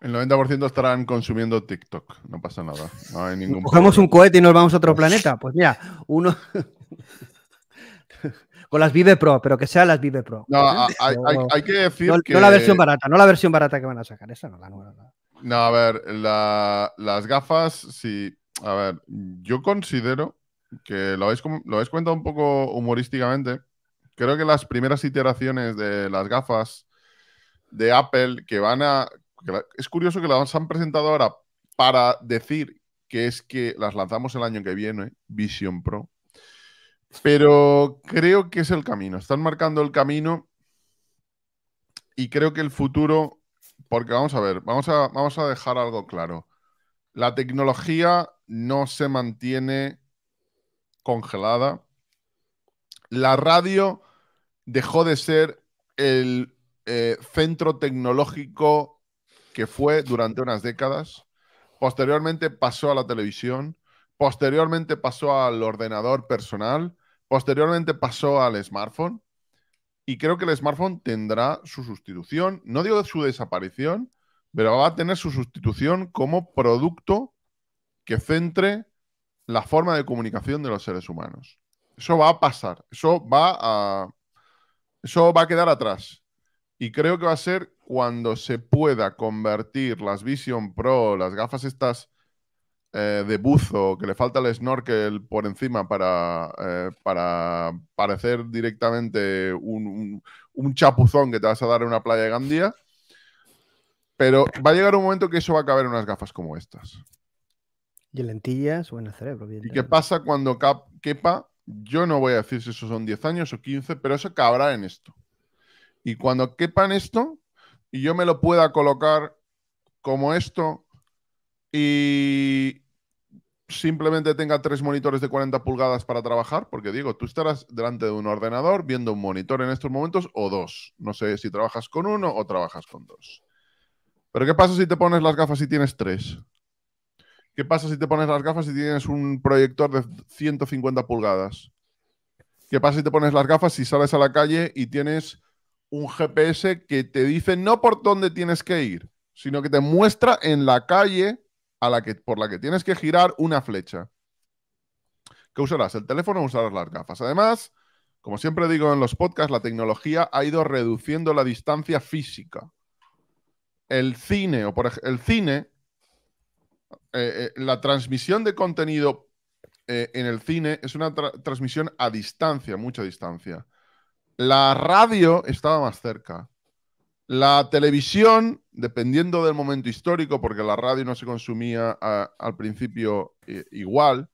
El 90% estarán consumiendo TikTok, no pasa nada. No hay ningún Cogemos un cohete y nos vamos a otro planeta. Pues mira, uno. Con las Vive Pro, pero que sean las Vive Pro. No, pues, hay, que decir. que... no la versión barata, no la versión barata que van a sacar, esa no la nueva. No, a ver, las gafas, sí. A ver, yo considero que lo habéis, lo comentado un poco humorísticamente. Creo que las primeras iteraciones de las gafas de Apple que van a. es curioso que las han presentado ahora para decir que es que las lanzamos el año que viene, Vision Pro. Pero creo que es el camino. Están marcando el camino y creo que el futuro porque vamos a ver, vamos a, vamos a dejar algo claro. La tecnología no se mantiene congelada. La radio dejó de ser el eh, centro tecnológico que fue durante unas décadas. Posteriormente pasó a la televisión. Posteriormente pasó al ordenador personal. Posteriormente pasó al smartphone y creo que el smartphone tendrá su sustitución, no digo su desaparición, pero va a tener su sustitución como producto que centre la forma de comunicación de los seres humanos. Eso va a pasar, eso va a, eso va a quedar atrás. Y creo que va a ser cuando se pueda convertir las Vision Pro, las gafas estas eh, de buzo, que le falta el snorkel por encima para, eh, para parecer directamente un, chapuzón que te vas a dar en una playa de Gandía. Pero va a llegar un momento que eso va a caber en unas gafas como estas. Y lentillas o en el cerebro. ¿Y qué pasa cuando quepa? Yo no voy a decir si eso son 10 años o 15, pero eso cabrá en esto. Y cuando quepa en esto, y yo me lo pueda colocar como esto, y, simplemente tenga tres monitores de 40 pulgadas para trabajar, porque digo, tú estarás delante de un ordenador viendo un monitor en estos momentos o dos. No sé si trabajas con uno o trabajas con dos. Pero ¿qué pasa si te pones las gafas y tienes tres? ¿Qué pasa si te pones las gafas y tienes un proyector de 150 pulgadas? ¿Qué pasa si te pones las gafas y sales a la calle y tienes un GPS que te dice no por dónde tienes que ir, sino que te muestra en la calle por la que tienes que girar una flecha. ¿Qué usarás? ¿El teléfono o usarás las gafas? Además, como siempre digo en los podcasts, la tecnología ha ido reduciendo la distancia física. El cine, o por el cine, eh, eh, la transmisión de contenido eh, en el cine es una transmisión a distancia, mucha distancia. La radio estaba más cerca. La televisión, dependiendo del momento histórico, porque la radio no se consumía al principio eh, igual,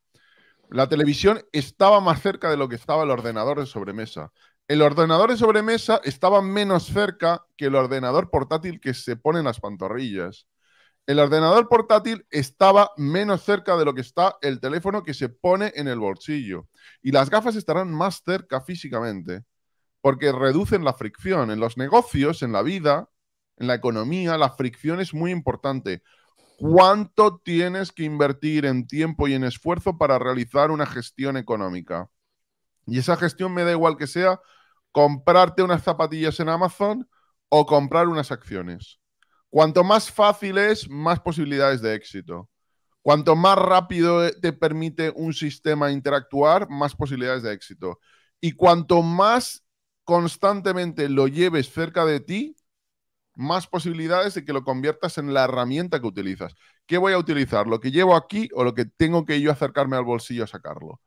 la televisión estaba más cerca de lo que estaba el ordenador de sobremesa. El ordenador de sobremesa estaba menos cerca que el ordenador portátil que se pone en las pantorrillas. El ordenador portátil estaba menos cerca de lo que está el teléfono que se pone en el bolsillo. Y las gafas estarán más cerca físicamente porque reducen la fricción. En los negocios, en la vida, en la economía, la fricción es muy importante. ¿Cuánto tienes que invertir en tiempo y en esfuerzo para realizar una gestión económica? Y esa gestión me da igual que sea comprarte unas zapatillas en Amazon o comprar unas acciones. Cuanto más fácil es, más posibilidades de éxito. Cuanto más rápido te permite un sistema interactuar, más posibilidades de éxito. Y cuanto más constantemente lo lleves cerca de ti, más posibilidades de que lo conviertas en la herramienta que utilizas. ¿Qué voy a utilizar? ¿Lo que llevo aquí o lo que tengo que yo acercarme al bolsillo a sacarlo?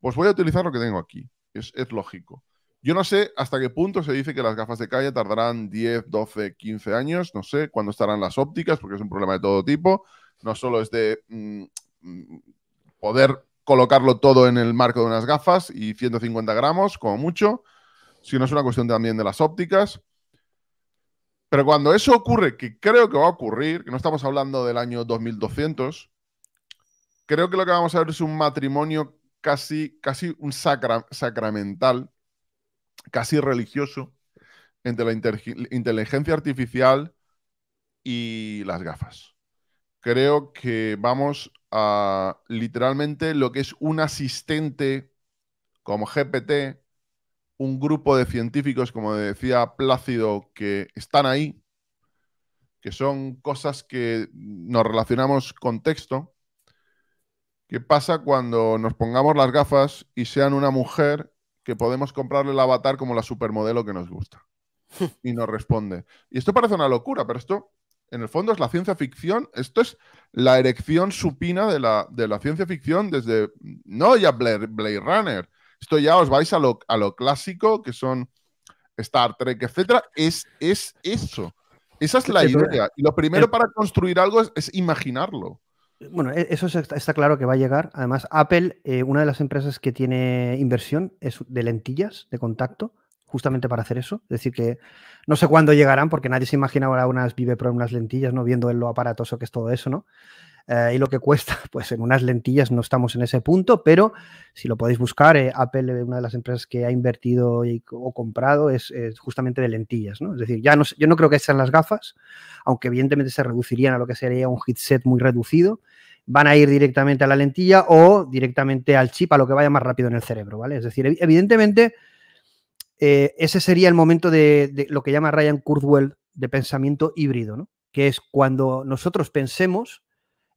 Pues voy a utilizar lo que tengo aquí. Es, lógico. Yo no sé hasta qué punto se dice que las gafas de calle tardarán 10, 12, 15 años. No sé cuándo estarán las ópticas, porque es un problema de todo tipo. No solo es de mm, mm, poder colocarlo todo en el marco de unas gafas y 150 gramos, como mucho, si no es una cuestión también de las ópticas. Pero cuando eso ocurre, que creo que va a ocurrir, que no estamos hablando del año 2200, creo que lo que vamos a ver es un matrimonio casi, casi un sacramental, casi religioso, entre la inteligencia artificial y las gafas. Creo que vamos a literalmente lo que es un asistente como GPT, un grupo de científicos, como decía Plácido, que están ahí, que son cosas que nos relacionamos con texto. ¿Qué pasa cuando nos pongamos las gafas y sean una mujer que podemos comprarle el avatar como la supermodelo que nos gusta? Y nos responde. Y esto parece una locura, pero esto en el fondo es la ciencia ficción, esto es la erección supina de la, ciencia ficción desde, no ya Blair, Blade Runner, esto ya os vais a lo, a clásico, que son Star Trek, etcétera. Es, es eso. Esa es la idea. Y lo primero eh, para construir algo es, imaginarlo. Bueno, e, eso está claro que va a llegar. Además, Apple, eh, una de las empresas que tiene inversión es de lentillas de contacto, justamente para hacer eso. Es decir, que no sé cuándo llegarán, porque nadie se imagina ahora unas Vive Pro, unas lentillas, no viendo lo aparatoso que es todo eso, ¿no? Eh, y lo que cuesta, pues en unas lentillas no estamos en ese punto, pero si lo podéis buscar, eh, Apple, eh, una de las empresas que ha invertido o comprado, es, justamente de lentillas, ¿no? Es decir, ya yo no creo que sean las gafas, aunque evidentemente se reducirían a lo que sería un headset muy reducido, van a ir directamente a la lentilla o directamente al chip, a lo que vaya más rápido en el cerebro, ¿vale? Es decir, evidentemente... ese sería el momento de, de, lo que llama Ryan Kurzweil de pensamiento híbrido, ¿no? que es cuando nosotros pensemos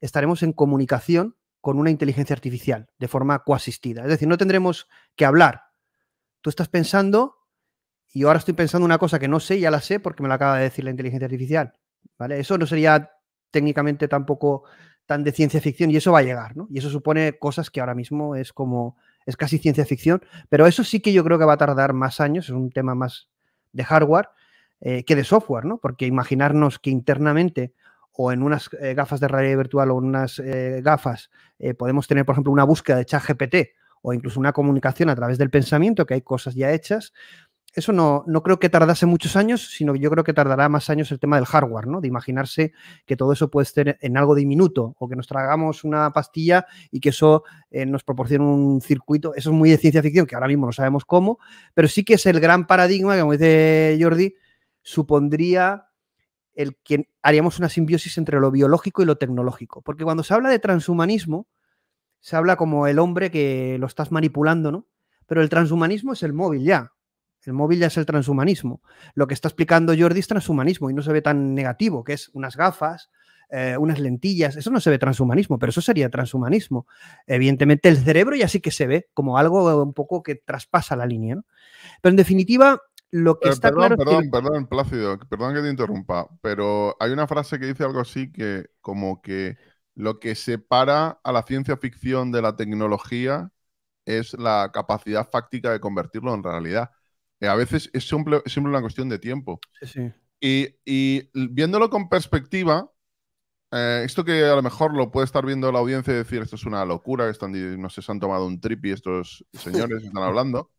estaremos en comunicación con una inteligencia artificial de forma coasistida. Es decir, no tendremos que hablar. Tú estás pensando y ahora estoy pensando una cosa que no sé, ya la sé porque me la acaba de decir la inteligencia artificial. ¿vale? Eso no sería técnicamente tampoco tan de ciencia ficción y eso va a llegar, ¿no? Y eso supone cosas que ahora mismo es como, es casi ciencia ficción, pero eso sí que yo creo que va a tardar más años, es un tema más de hardware eh, que de software, ¿no? Porque imaginarnos que internamente o en unas eh, gafas de realidad virtual o en unas eh, gafas eh, podemos tener, por ejemplo, una búsqueda de chat GPT o incluso una comunicación a través del pensamiento, que hay cosas ya hechas, eso no, no, creo que tardase muchos años, sino que yo creo que tardará más años el tema del hardware, ¿no? De imaginarse que todo eso puede ser en algo diminuto o que nos tragamos una pastilla y que eso nos proporcione un circuito. Eso es muy de ciencia ficción, que ahora mismo no sabemos cómo, pero sí que es el gran paradigma que, como dice Jordi, supondría el que haríamos una simbiosis entre lo biológico y lo tecnológico. Porque cuando se habla de transhumanismo, se habla como el hombre que lo estás manipulando, ¿no? Pero el transhumanismo es el móvil ya. El móvil ya es el transhumanismo. Lo que está explicando Jordi es transhumanismo y no se ve tan negativo, que es unas gafas, eh, unas lentillas. Eso no se ve transhumanismo, pero eso sería transhumanismo. Evidentemente el cerebro ya sí que se ve como algo un poco que traspasa la línea. ¿no? Pero en definitiva, eh, perdón, claro perdón, perdón, Plácido, perdón que te interrumpa, pero hay una frase que dice algo así que como que lo que separa a la ciencia ficción de la tecnología es la capacidad fáctica de convertirlo en realidad. Eh, a veces es siempre una cuestión de tiempo. Y, viéndolo con perspectiva, eh, esto que a lo mejor lo puede estar viendo la audiencia y decir esto es una locura, están, no sé, se han tomado un trip y estos señores están hablando.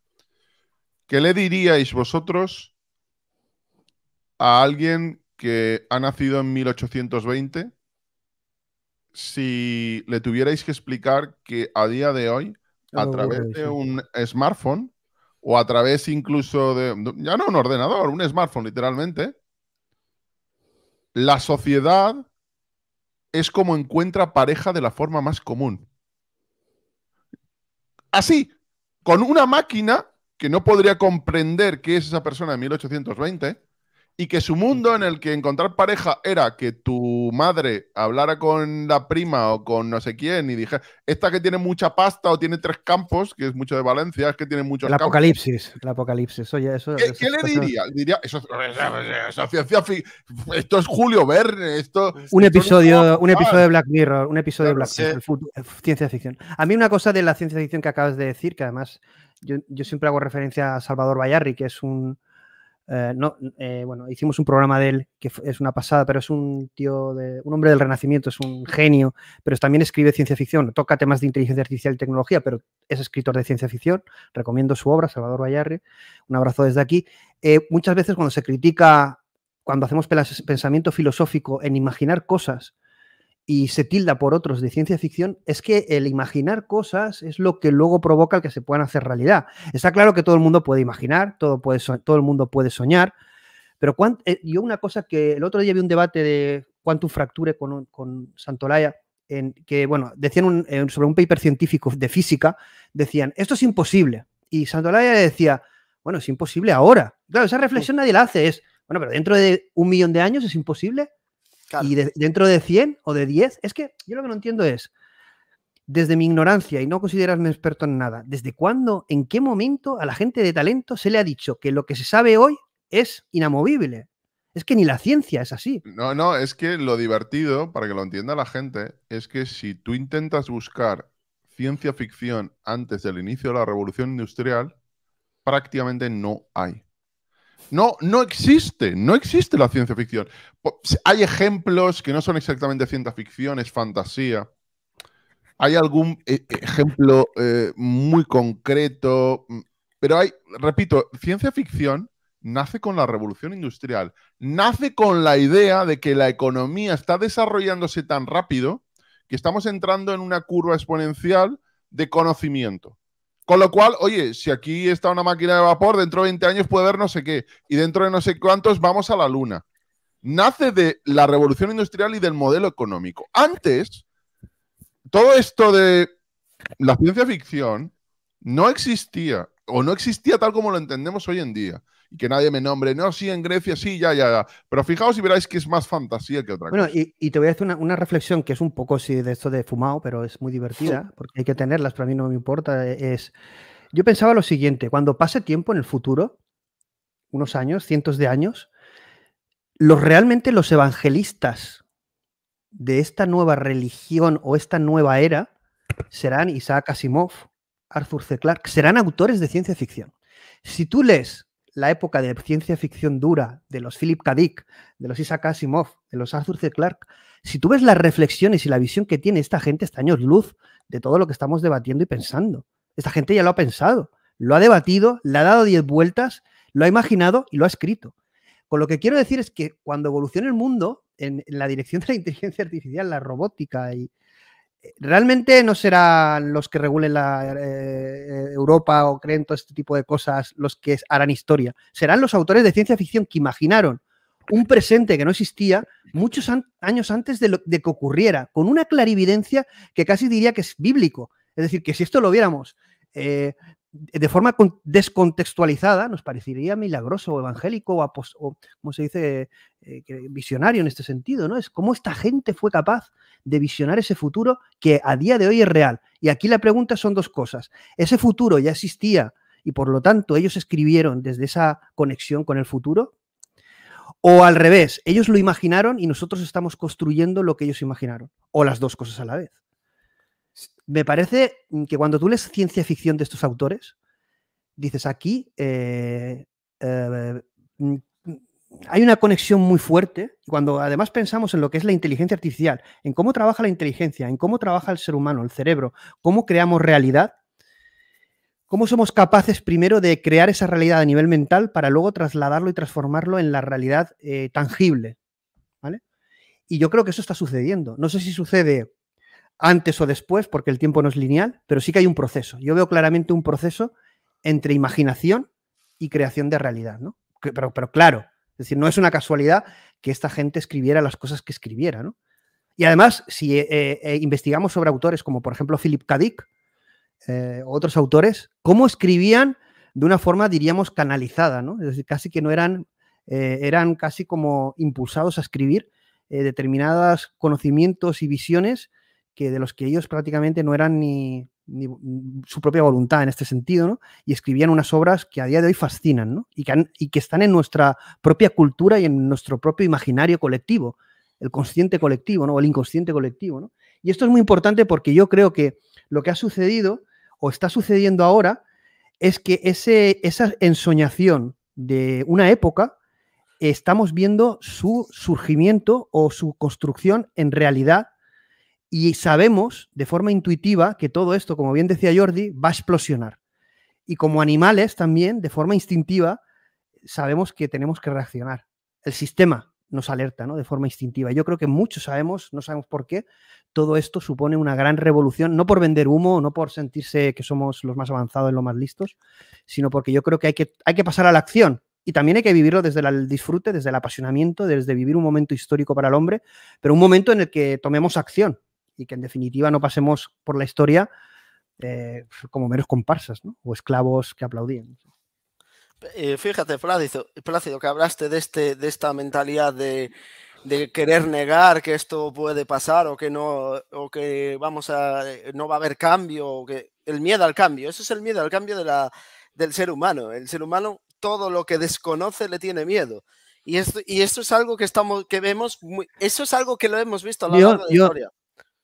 ¿Qué le diríais vosotros a alguien que ha nacido en 1820 si le tuvierais que explicar que a día de hoy, a través de un smartphone o a través incluso de, ya no un ordenador, un smartphone literalmente, la sociedad es como encuentra pareja de la forma más común. Así, con una máquina que no podría comprender qué es esa persona de 1820 y que su mundo en el que encontrar pareja era que tu madre hablara con la prima o con no sé quién y dijera, esta que tiene mucha pasta o tiene tres campos, que es mucho de Valencia, es que tiene muchos el apocalipsis, el apocalipsis, oye, eso... ¿Qué, le diría? diría eso, esto es Julio Verne, esto... Un episodio, un episodio de Black Mirror, un episodio de Black Mirror, ciencia ficción. A mí una cosa de la ciencia ficción que acabas de decir, que además yo, siempre hago referencia a Salvador Bayarri, que es un, eh, no, eh, bueno, hicimos un programa de él que es una pasada, pero es un tío, de, un hombre del renacimiento, es un genio, pero también escribe ciencia ficción, toca temas de inteligencia artificial y tecnología, pero es escritor de ciencia ficción. Recomiendo su obra, Salvador Vallarri. Un abrazo desde aquí. Eh, muchas veces cuando se critica, cuando hacemos pensamiento filosófico en imaginar cosas y se tilda por otros de ciencia ficción, es que el imaginar cosas es lo que luego provoca el que se puedan hacer realidad. Está claro que todo el mundo puede imaginar, todo, puede todo el mundo puede soñar, pero eh, yo una cosa que el otro día vi un debate de Quantum Fracture con, con Santolaya, que, bueno, decían sobre un paper científico de física, decían, esto es imposible. Y Santolaya decía, bueno, es imposible ahora. Claro, esa reflexión nadie la hace, es, bueno, pero dentro de un millón de años es imposible. Y dentro de 100 o de 10, es que yo lo que no entiendo es, desde mi ignorancia y no considerarme experto en nada, ¿desde cuándo, en qué momento a la gente de talento se le ha dicho que lo que se sabe hoy es inamovible? Es que ni la ciencia es así. No, no, es que lo divertido, para que lo entienda la gente, es que si tú intentas buscar ciencia ficción antes del inicio de la revolución industrial, prácticamente no hay. No, no existe, no existe la ciencia ficción. Hay ejemplos que no son exactamente ciencia ficción, es fantasía. Hay algún e, ejemplo eh, muy concreto, mm, pero hay, repito, ciencia ficción nace con la revolución industrial, nace con la idea de que la economía está desarrollándose tan rápido que estamos entrando en una curva exponencial de conocimiento. Con lo cual, oye, si aquí está una máquina de vapor, dentro de 20 años puede haber no sé qué, y dentro de no sé cuántos vamos a la luna. Nace de la revolución industrial y del modelo económico. Antes, todo esto de la ciencia ficción no existía o no existía tal como lo entendemos hoy en día. Y que nadie me nombre, no, sí, en Grecia, sí, ya, ya, ya. Pero fijaos y veráis que es más fantasía que otra cosa. Bueno, y, te voy a hacer una, reflexión que es un poco así de esto de fumado, pero es muy divertida, porque hay que tenerlas, pero a mí no me importa. E, es, yo pensaba lo siguiente, cuando pase tiempo en el futuro, unos años, cientos de años, los realmente los evangelistas de esta nueva religión o esta nueva era serán Isaac Asimov, Arthur C. Clarke, serán autores de ciencia ficción. Si tú lees la época de ciencia ficción dura de los Philip K. Dick, de los Isaac Asimov, de los Arthur C. Clarke, si tú ves las reflexiones y la visión que tiene esta gente, está años luz de todo lo que estamos debatiendo y pensando. Esta gente ya lo ha pensado, lo ha debatido, le ha dado diez vueltas, lo ha imaginado y lo ha escrito. Con lo que quiero decir es que cuando evolucione el mundo en la dirección de la inteligencia artificial, la robótica y, eh, realmente no serán los que regulen la eh, Europa o creen todo este tipo de cosas los que harán historia. Serán los autores de ciencia ficción que imaginaron un presente que no existía muchos años antes de, que ocurriera, con una clarividencia que casi diría que es bíblico. Es decir, que si esto lo viéramos eh, de forma descontextualizada, nos parecería milagroso o evangélico o, como se dice, eh, visionario en este sentido, ¿no? Es cómo esta gente fue capaz de visionar ese futuro que a día de hoy es real. Y aquí la pregunta son dos cosas. Ese futuro ya existía y por lo tanto ellos escribieron desde esa conexión con el futuro. O al revés, ellos lo imaginaron y nosotros estamos construyendo lo que ellos imaginaron. O las dos cosas a la vez me parece que cuando tú lees ciencia ficción de estos autores, dices aquí eh, eh, mm, hay una conexión muy fuerte. Cuando además pensamos en lo que es la inteligencia artificial, en cómo trabaja la inteligencia, en cómo trabaja el ser humano, el cerebro, cómo creamos realidad, cómo somos capaces primero de crear esa realidad a nivel mental para luego trasladarlo y transformarlo en la realidad eh, tangible. Y yo creo que eso está sucediendo. No sé si sucede antes o después, porque el tiempo no es lineal, pero sí que hay un proceso. Yo veo claramente un proceso entre imaginación y creación de realidad, ¿no? Pero, claro, es decir, no es una casualidad que esta gente escribiera las cosas que escribiera, ¿no? Y además, si eh, eh, eh, investigamos sobre autores como, por ejemplo, Philip K. Dick, otros autores, cómo escribían de una forma, diríamos, canalizada, ¿no? Es decir, casi que no eran, eran casi como impulsados a escribir determinados conocimientos y visiones que de los que ellos prácticamente no eran ni, mm, su propia voluntad en este sentido, Y escribían unas obras que a día de hoy fascinan, Y que, están en nuestra propia cultura y en nuestro propio imaginario colectivo, el consciente colectivo, ¿no? O el inconsciente colectivo, Y esto es muy importante porque yo creo que lo que ha sucedido o está sucediendo ahora es que esa ensoñación de una época estamos viendo su surgimiento o su construcción en realidad y sabemos de forma intuitiva que todo esto, como bien decía Jordi, va a explosionar. Y como animales también, de forma instintiva, sabemos que tenemos que reaccionar. El sistema nos alerta ¿no? de forma instintiva. Yo creo que muchos sabemos, no sabemos por qué, todo esto supone una gran revolución, no por vender humo, no por sentirse que somos los más avanzados, y los más listos, sino porque yo creo que hay que, hay que pasar a la acción y también hay que vivirlo desde el disfrute, desde el apasionamiento, desde vivir un momento histórico para el hombre, pero un momento en el que tomemos acción, y que en definitiva no pasemos por la historia eh, como meros comparsas o esclavos que aplaudían. Eh, fíjate, Plácido, Plácido, que hablaste de, este, de esta mentalidad de, querer negar que esto puede pasar o que no o que vamos a no va a haber cambio o que el miedo al cambio Eso es el miedo al cambio del ser humano el ser humano todo lo que desconoce le tiene miedo y esto y esto es algo que estamos que vemos eso es algo que lo hemos visto a lo largo de la historia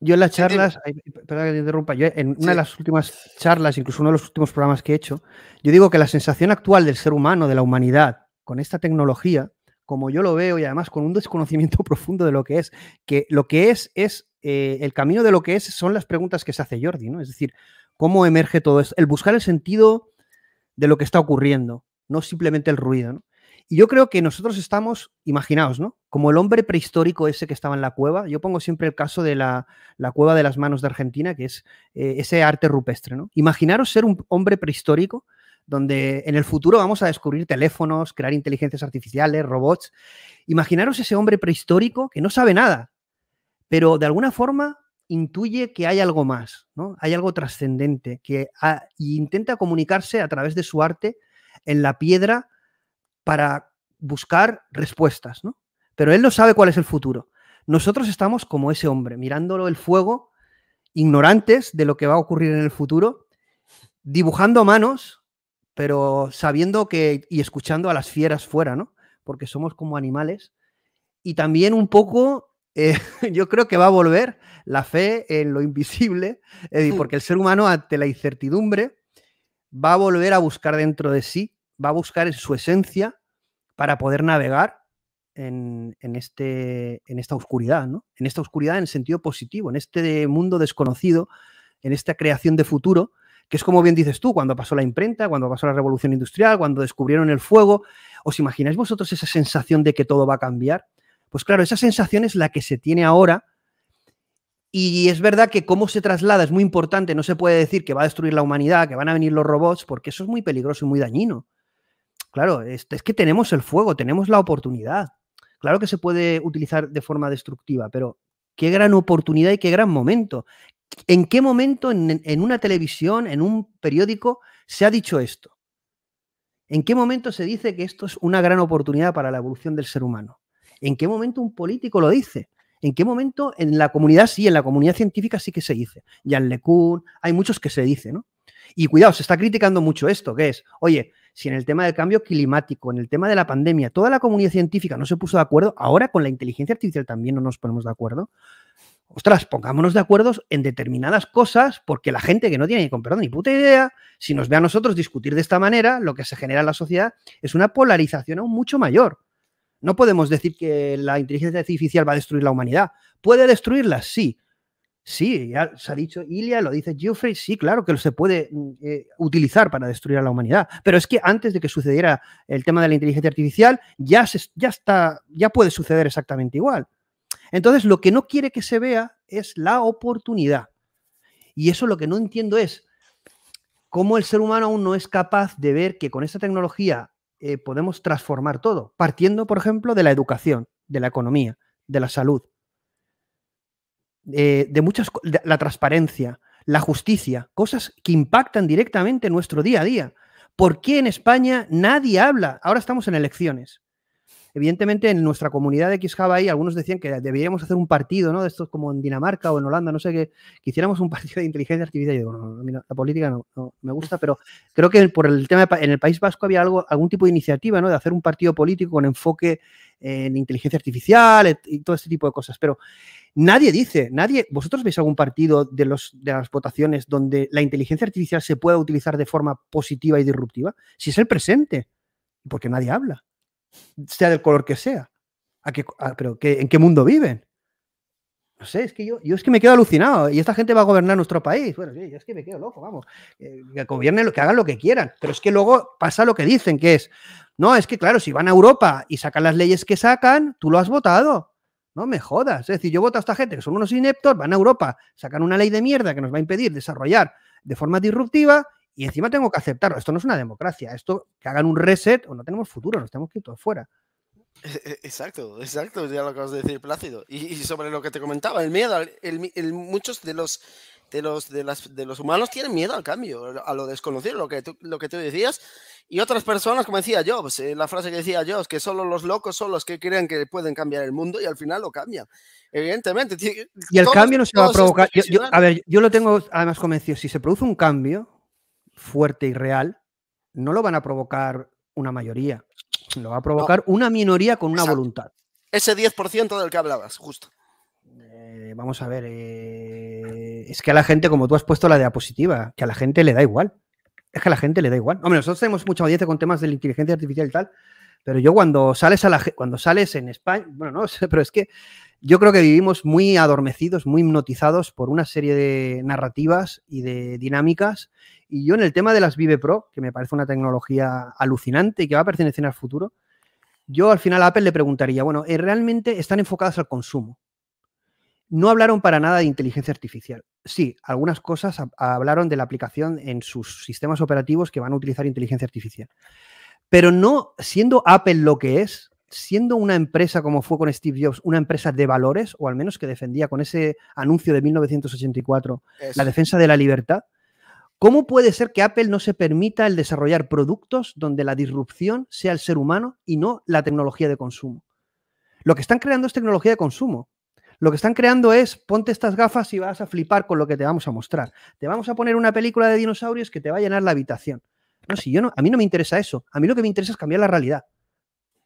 yo en las charlas, perdón que te interrumpa, yo en una de las últimas charlas, incluso uno de los últimos programas que he hecho, yo digo que la sensación actual del ser humano, de la humanidad, con esta tecnología, como yo lo veo y además con un desconocimiento profundo de lo que es, que lo que es es eh, el camino de lo que es son las preguntas que se hace Jordi, ¿no? Es decir, cómo emerge todo esto, el buscar el sentido de lo que está ocurriendo, no simplemente el ruido, ¿no? Y yo creo que nosotros estamos, imaginaos, ¿no? Como el hombre prehistórico ese que estaba en la cueva. Yo pongo siempre el caso de la, cueva de las manos de Argentina, que es eh, ese arte rupestre, ¿no? Imaginaros ser un hombre prehistórico donde en el futuro vamos a descubrir teléfonos, crear inteligencias artificiales, robots. Imaginaros ese hombre prehistórico que no sabe nada, pero de alguna forma intuye que hay algo más, ¿no? Hay algo trascendente que ah, intenta comunicarse a través de su arte en la piedra para buscar respuestas, ¿no? Pero él no sabe cuál es el futuro. Nosotros estamos como ese hombre, mirándolo el fuego, ignorantes de lo que va a ocurrir en el futuro, dibujando manos, pero sabiendo que y escuchando a las fieras fuera, ¿no? Porque somos como animales. Y también un poco, eh, yo creo que va a volver la fe en lo invisible, eh, hmm. porque el ser humano ante la incertidumbre va a volver a buscar dentro de sí va a buscar su esencia para poder navegar en, este, en esta oscuridad, ¿no? En esta oscuridad en sentido positivo, en este mundo desconocido, en esta creación de futuro, que es como bien dices tú, cuando pasó la imprenta, cuando pasó la revolución industrial, cuando descubrieron el fuego. ¿Os imagináis vosotros esa sensación de que todo va a cambiar? Pues claro, esa sensación es la que se tiene ahora. Y es verdad que cómo se traslada es muy importante. No se puede decir que va a destruir la humanidad, que van a venir los robots, porque eso es muy peligroso y muy dañino. Claro, es, que tenemos el fuego, tenemos la oportunidad. Claro que se puede utilizar de forma destructiva, pero qué gran oportunidad y qué gran momento. ¿En qué momento en, una televisión, en un periódico, se ha dicho esto? ¿En qué momento se dice que esto es una gran oportunidad para la evolución del ser humano? ¿En qué momento un político lo dice? ¿En qué momento en la comunidad sí, en la comunidad científica sí que se dice? Jan LeCun, hay muchos que se dicen. ¿no? Y cuidado, se está criticando mucho esto, que es, oye, si en el tema del cambio climático, en el tema de la pandemia, toda la comunidad científica no se puso de acuerdo, ahora con la inteligencia artificial también no nos ponemos de acuerdo. Ostras, pongámonos de acuerdo en determinadas cosas, porque la gente que no tiene ni con perdón ni puta idea, si nos ve a nosotros discutir de esta manera, lo que se genera en la sociedad es una polarización aún mucho mayor. No podemos decir que la inteligencia artificial va a destruir la humanidad. ¿Puede destruirla? Sí, Sí, ya se ha dicho Ilia, lo dice Geoffrey, sí, claro que se puede mm, eh, utilizar para destruir a la humanidad, pero es que antes de que sucediera el tema de la inteligencia artificial, ya, se, ya, está, ya puede suceder exactamente igual. Entonces, lo que no quiere que se vea es la oportunidad. Y eso lo que no entiendo es cómo el ser humano aún no es capaz de ver que con esta tecnología eh, podemos transformar todo, partiendo, por ejemplo, de la educación, de la economía, de la salud eh, de muchas, cosas, la transparencia, la justicia, cosas que impactan directamente nuestro día a día. ¿Por qué en España nadie habla? Ahora estamos en elecciones. Evidentemente, en nuestra comunidad de Xjava ahí algunos decían que deberíamos hacer un partido, ¿no? De estos como en Dinamarca o en Holanda, no sé qué, que hiciéramos un partido de inteligencia artificial. Y digo, no, la política no, me gusta, pero creo que por el tema en el País Vasco había algo, algún tipo de iniciativa, ¿no? De hacer un partido político con enfoque en inteligencia artificial y todo este tipo de cosas. Pero Nadie dice, nadie, ¿vosotros veis algún partido de, los, de las votaciones donde la inteligencia artificial se pueda utilizar de forma positiva y disruptiva? Si es el presente, porque nadie habla, sea del color que sea. ¿A qué, ¿Pero en qué mundo viven? No sé, es que yo, yo es que me quedo alucinado y esta gente va a gobernar nuestro país. Bueno, yo es que me quedo loco, vamos. que gobiernen, que hagan lo que quieran. Pero es que luego pasa lo que dicen, que es, no, es que claro, si van a Europa y sacan las leyes que sacan, tú lo has votado. No me jodas. Es decir, yo voto a esta gente que son unos ineptos, van a Europa, sacan una ley de mierda que nos va a impedir desarrollar de forma disruptiva y encima tengo que aceptarlo. Esto no es una democracia. Esto que hagan un reset o no tenemos futuro, nos tenemos que ir todos fuera. E-, e-, exacto, exacto, ya lo acabas de decir, Plácido. Y, sobre lo que te comentaba, el miedo, muchos de los de los de, los humanos tienen miedo al cambio, a lo desconocido, lo que tú, lo que tú decías. Y otras personas, como decía Jobs, eh, la frase que decía Jobs que solo los locos son los que creen que pueden cambiar el mundo y al final lo cambian. Evidentemente. y el cambio no se va a provocar. a ver, yo lo tengo además convencido. Si se produce un cambio fuerte y real, no lo van a provocar una mayoría lo va a provocar una minoría con una voluntad. Ese 10% del que hablabas, justo. Eh, vamos a ver, eh, es que a la gente, como tú has puesto la diapositiva, que a la gente le da igual. Es que a la gente le da igual. Hombre, nosotros tenemos mucha audiencia con temas de la inteligencia artificial y tal, pero yo cuando sales a la cuando sales en España, bueno, no sé, pero es que yo creo que vivimos muy adormecidos, muy hipnotizados por una serie de narrativas y de dinámicas. Y yo en el tema de las Vive Pro, que me parece una tecnología alucinante y que va a pertenecer al futuro, yo al final a Apple le preguntaría, bueno, eh, ¿realmente están enfocadas al consumo? No hablaron para nada de inteligencia artificial. Sí, algunas cosas hablaron de la aplicación en sus sistemas operativos que van a utilizar inteligencia artificial. Pero no siendo Apple lo que es, siendo una empresa como fue con Steve Jobs, una empresa de valores, o al menos que defendía con ese anuncio de 1984 la defensa de la libertad, ¿cómo puede ser que Apple no se permita el desarrollar productos donde la disrupción sea el ser humano y no la tecnología de consumo? Lo que están creando es tecnología de consumo. Lo que están creando es ponte estas gafas y vas a flipar con lo que te vamos a mostrar. Te vamos a poner una película de dinosaurios que te va a llenar la habitación. No, si yo no, a mí no me interesa eso. A mí lo que me interesa es cambiar la realidad.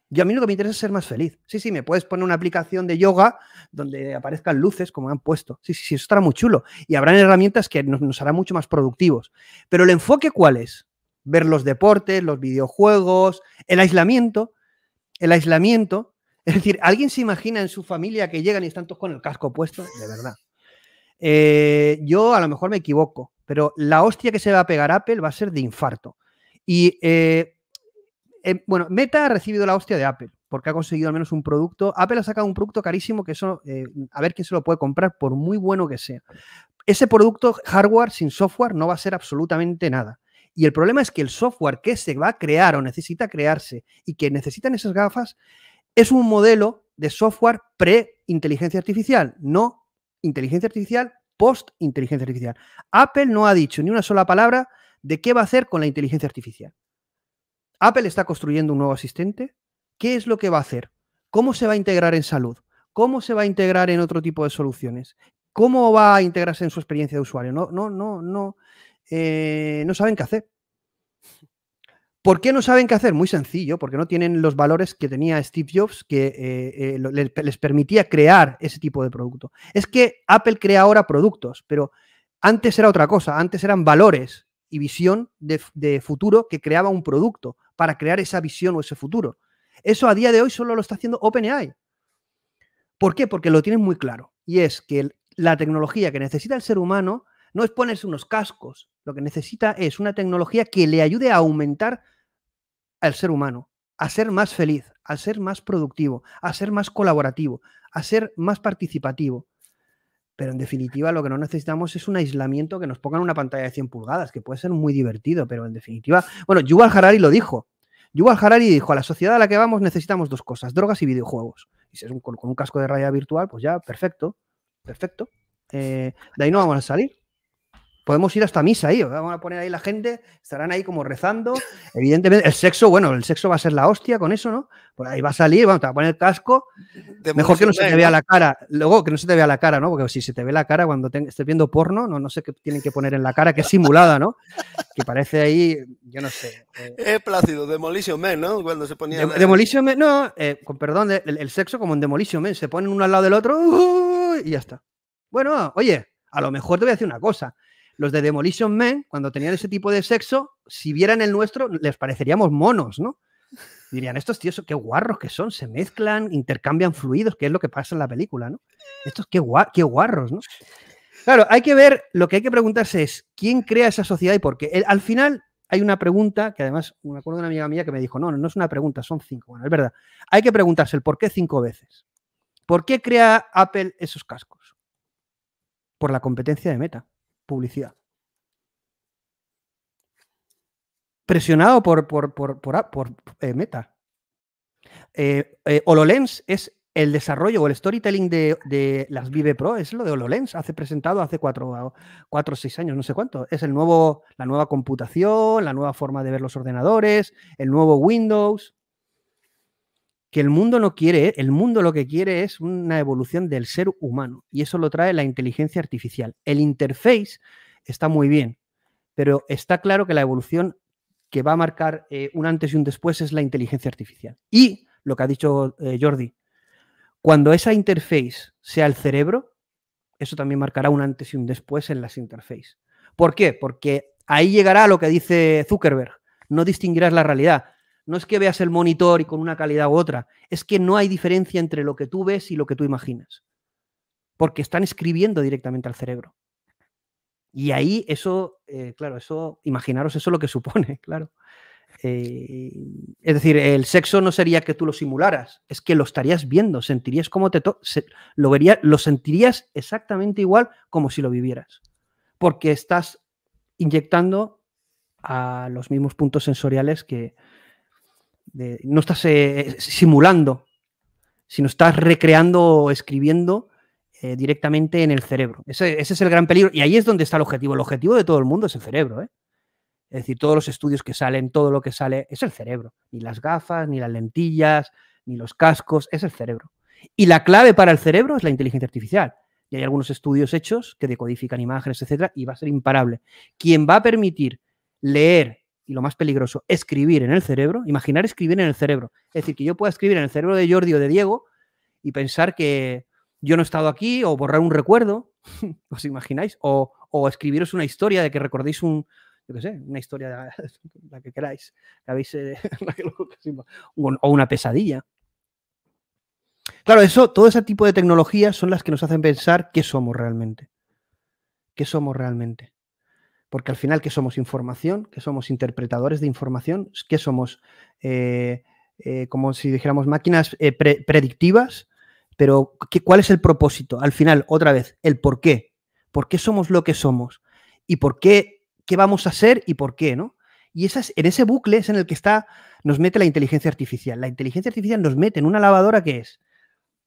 Yo a mí lo que me interesa es ser más feliz. Sí, sí, me puedes poner una aplicación de yoga donde aparezcan luces como han puesto. Sí, sí, sí, eso estará muy chulo. Y habrán herramientas que nos, harán mucho más productivos. Pero el enfoque cuál es? Ver los deportes, los videojuegos, el aislamiento. El aislamiento. Es decir, ¿alguien se imagina en su familia que llegan y están todos con el casco puesto? De verdad. Eh, yo a lo mejor me equivoco, pero la hostia que se va a pegar Apple va a ser de infarto. Y eh, eh, bueno, Meta ha recibido la hostia de Apple porque ha conseguido al menos un producto. Apple ha sacado un producto carísimo que eso, eh, a ver quién se lo puede comprar, por muy bueno que sea. Ese producto hardware sin software no va a ser absolutamente nada. Y el problema es que el software que se va a crear o necesita crearse y que necesitan esas gafas es un modelo de software pre-inteligencia artificial, no inteligencia artificial post-inteligencia artificial. Apple no ha dicho ni una sola palabra de qué va a hacer con la inteligencia artificial. Apple está construyendo un nuevo asistente. ¿Qué es lo que va a hacer? ¿Cómo se va a integrar en salud? ¿Cómo se va a integrar en otro tipo de soluciones? ¿Cómo va a integrarse en su experiencia de usuario? No, no, no, no. Eh, no saben qué hacer. ¿Por qué no saben qué hacer? Muy sencillo, porque no tienen los valores que tenía Steve Jobs que eh, eh, les permitía crear ese tipo de producto. Es que Apple crea ahora productos, pero antes era otra cosa, antes eran valores y visión de, futuro que creaba un producto para crear esa visión o ese futuro. Eso a día de hoy solo lo está haciendo OpenAI. ¿Por qué? Porque lo tienen muy claro. Y es que la tecnología que necesita el ser humano no es ponerse unos cascos. Lo que necesita es una tecnología que le ayude a aumentar al ser humano, a ser más feliz, a ser más productivo, a ser más colaborativo, a ser más participativo. Pero en definitiva, lo que no necesitamos es un aislamiento que nos pongan una pantalla de 100 pulgadas, que puede ser muy divertido, pero en definitiva. Bueno, Yuval Harari lo dijo. Yuval Harari dijo: a la sociedad a la que vamos necesitamos dos cosas, drogas y videojuegos. Y si es con un casco de raya virtual, pues ya, perfecto, perfecto. Eh, de ahí no vamos a salir podemos ir hasta misa ahí, vamos a poner ahí la gente, estarán ahí como rezando. Evidentemente, el sexo, bueno, el sexo va a ser la hostia con eso, ¿no? Por ahí va a salir, vamos, va a poner el casco. Mejor que no se te vea la cara, luego que no se te vea la cara, ¿no? Porque si se te ve la cara cuando estés viendo porno, no, no sé qué tienen que poner en la cara, que es simulada, ¿no? que parece ahí, yo no sé. Eh. Es Plácido, Demolition men, ¿no? Cuando se ponía. Demolition no, eh, con perdón, el, sexo como en Demolition men. se ponen uno al lado del otro ¡uh! y ya está. Bueno, oye, a lo mejor te voy a decir una cosa los de Demolition Men cuando tenían ese tipo de sexo, si vieran el nuestro, les pareceríamos monos, ¿no? Dirían, estos tíos, qué guarros que son, se mezclan, intercambian fluidos, que es lo que pasa en la película, ¿no? Estos, qué, guarros, ¿no? Claro, hay que ver, lo que hay que preguntarse es, ¿quién crea esa sociedad y por qué? al final hay una pregunta, que además me acuerdo de una amiga mía que me dijo, no, no, no es una pregunta, son cinco. Bueno, es verdad, hay que preguntarse el por qué cinco veces. ¿Por qué crea Apple esos cascos? Por la competencia de Meta publicidad. Presionado por, por, ah, eh, Meta. Eh, eh, HoloLens es el desarrollo o el storytelling de, las Vive Pro, es lo de HoloLens, hace presentado hace cuatro o 6 seis años, no sé cuánto. Es el nuevo, la nueva computación, la nueva forma de ver los ordenadores, el nuevo Windows que el mundo no quiere, el mundo lo que quiere es una evolución del ser humano y eso lo trae la inteligencia artificial. El interface está muy bien, pero está claro que la evolución que va a marcar eh, un antes y un después es la inteligencia artificial. Y lo que ha dicho eh, Jordi, cuando esa interface sea el cerebro, eso también marcará un antes y un después en las interfaces. ¿Por qué? Porque ahí llegará lo que dice Zuckerberg, no distinguirás la realidad. No es que veas el monitor y con una calidad u otra, es que no hay diferencia entre lo que tú ves y lo que tú imaginas, porque están escribiendo directamente al cerebro. Y ahí eso, eh, claro, eso, imaginaros eso lo que supone, claro. Eh, es decir, el sexo no sería que tú lo simularas, es que lo estarías viendo, sentirías como te lo lo sentirías exactamente igual como si lo vivieras, porque estás inyectando a los mismos puntos sensoriales que, no estás eh, simulando, sino estás recreando o escribiendo eh, directamente en el cerebro. Ese, es el gran peligro. Y ahí es donde está el objetivo. El objetivo de todo el mundo es el cerebro. ¿eh? Es decir, todos los estudios que salen, todo lo que sale, es el cerebro. Ni las gafas, ni las lentillas, ni los cascos, es el cerebro. Y la clave para el cerebro es la inteligencia artificial. Y hay algunos estudios hechos que decodifican imágenes, etcétera, y va a ser imparable. Quien va a permitir leer y lo más peligroso, escribir en el cerebro, imaginar escribir en el cerebro. Es decir, que yo pueda escribir en el cerebro de Jordi o de Diego y pensar que yo no he estado aquí o borrar un recuerdo, ¿os imagináis? O, escribiros una historia de que recordéis un, yo qué sé, una historia, de la, que queráis, eh, o una pesadilla. Claro, eso, todo ese tipo de tecnologías son las que nos hacen pensar qué somos realmente. ¿Qué somos realmente? Porque al final, que somos? Información, que somos interpretadores de información, que somos eh, eh, como si dijéramos máquinas eh, predictivas, pero ¿qué, ¿cuál es el propósito? Al final, otra vez, el por qué. ¿Por qué somos lo que somos? ¿Y por qué? ¿Qué vamos a ser y por qué? ¿no? Y esas, en ese bucle es en el que está, nos mete la inteligencia artificial. La inteligencia artificial nos mete en una lavadora que es,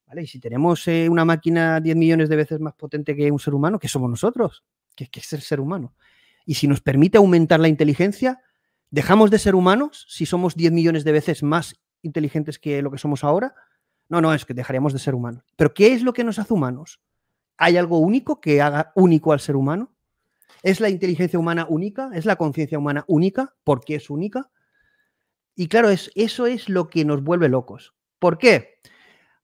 ¿Vale? Y si tenemos una máquina 10 millones de veces más potente que un ser humano, que somos nosotros, ¿Qué es el ser humano. Y si nos permite aumentar la inteligencia, ¿dejamos de ser humanos si somos 10 millones de veces más inteligentes que lo que somos ahora? No, no, es que dejaríamos de ser humanos. ¿Pero qué es lo que nos hace humanos? ¿Hay algo único que haga único al ser humano? ¿Es la inteligencia humana única? ¿Es la conciencia humana única? ¿Por qué es única? Y claro, es, eso es lo que nos vuelve locos. ¿Por qué?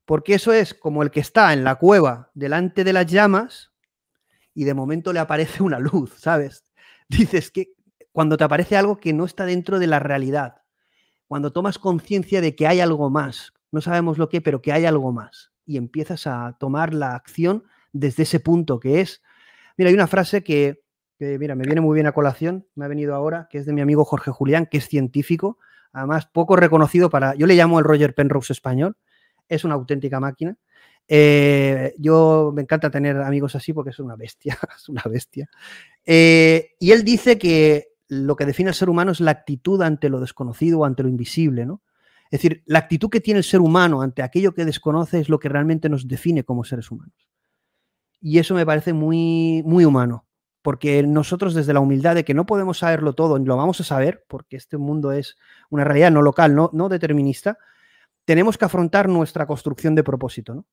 Porque eso es como el que está en la cueva delante de las llamas y de momento le aparece una luz, ¿sabes? dices que cuando te aparece algo que no está dentro de la realidad, cuando tomas conciencia de que hay algo más, no sabemos lo que, pero que hay algo más, y empiezas a tomar la acción desde ese punto que es. Mira, hay una frase que, mira, me viene muy bien a colación, me ha venido ahora, que es de mi amigo Jorge Julián, que es científico, además poco reconocido para, yo le llamo el Roger Penrose español, es una auténtica máquina, eh, yo me encanta tener amigos así porque es una bestia, es eh, una bestia. y él dice que lo que define al ser humano es la actitud ante lo desconocido o ante lo invisible, ¿no? Es decir, la actitud que tiene el ser humano ante aquello que desconoce es lo que realmente nos define como seres humanos. Y eso me parece muy, muy humano, porque nosotros desde la humildad de que no podemos saberlo todo, lo vamos a saber, porque este mundo es una realidad no local, no, no determinista, tenemos que afrontar nuestra construcción de propósito, ¿no?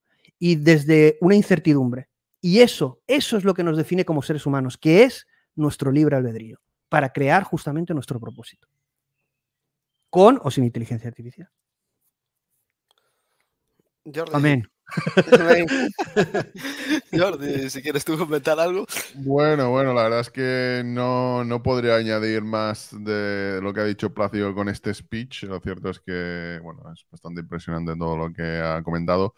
y desde una incertidumbre. Y eso, eso es lo que nos define como seres humanos, que es nuestro libre albedrío, para crear justamente nuestro propósito, con o sin inteligencia artificial. Amén. Jordi, si quieres tú comentar algo. Bueno, bueno, la verdad es que no, no, podría añadir más de lo que ha dicho Plácido con este speech. Lo cierto es que, bueno, es bastante impresionante todo lo que ha comentado.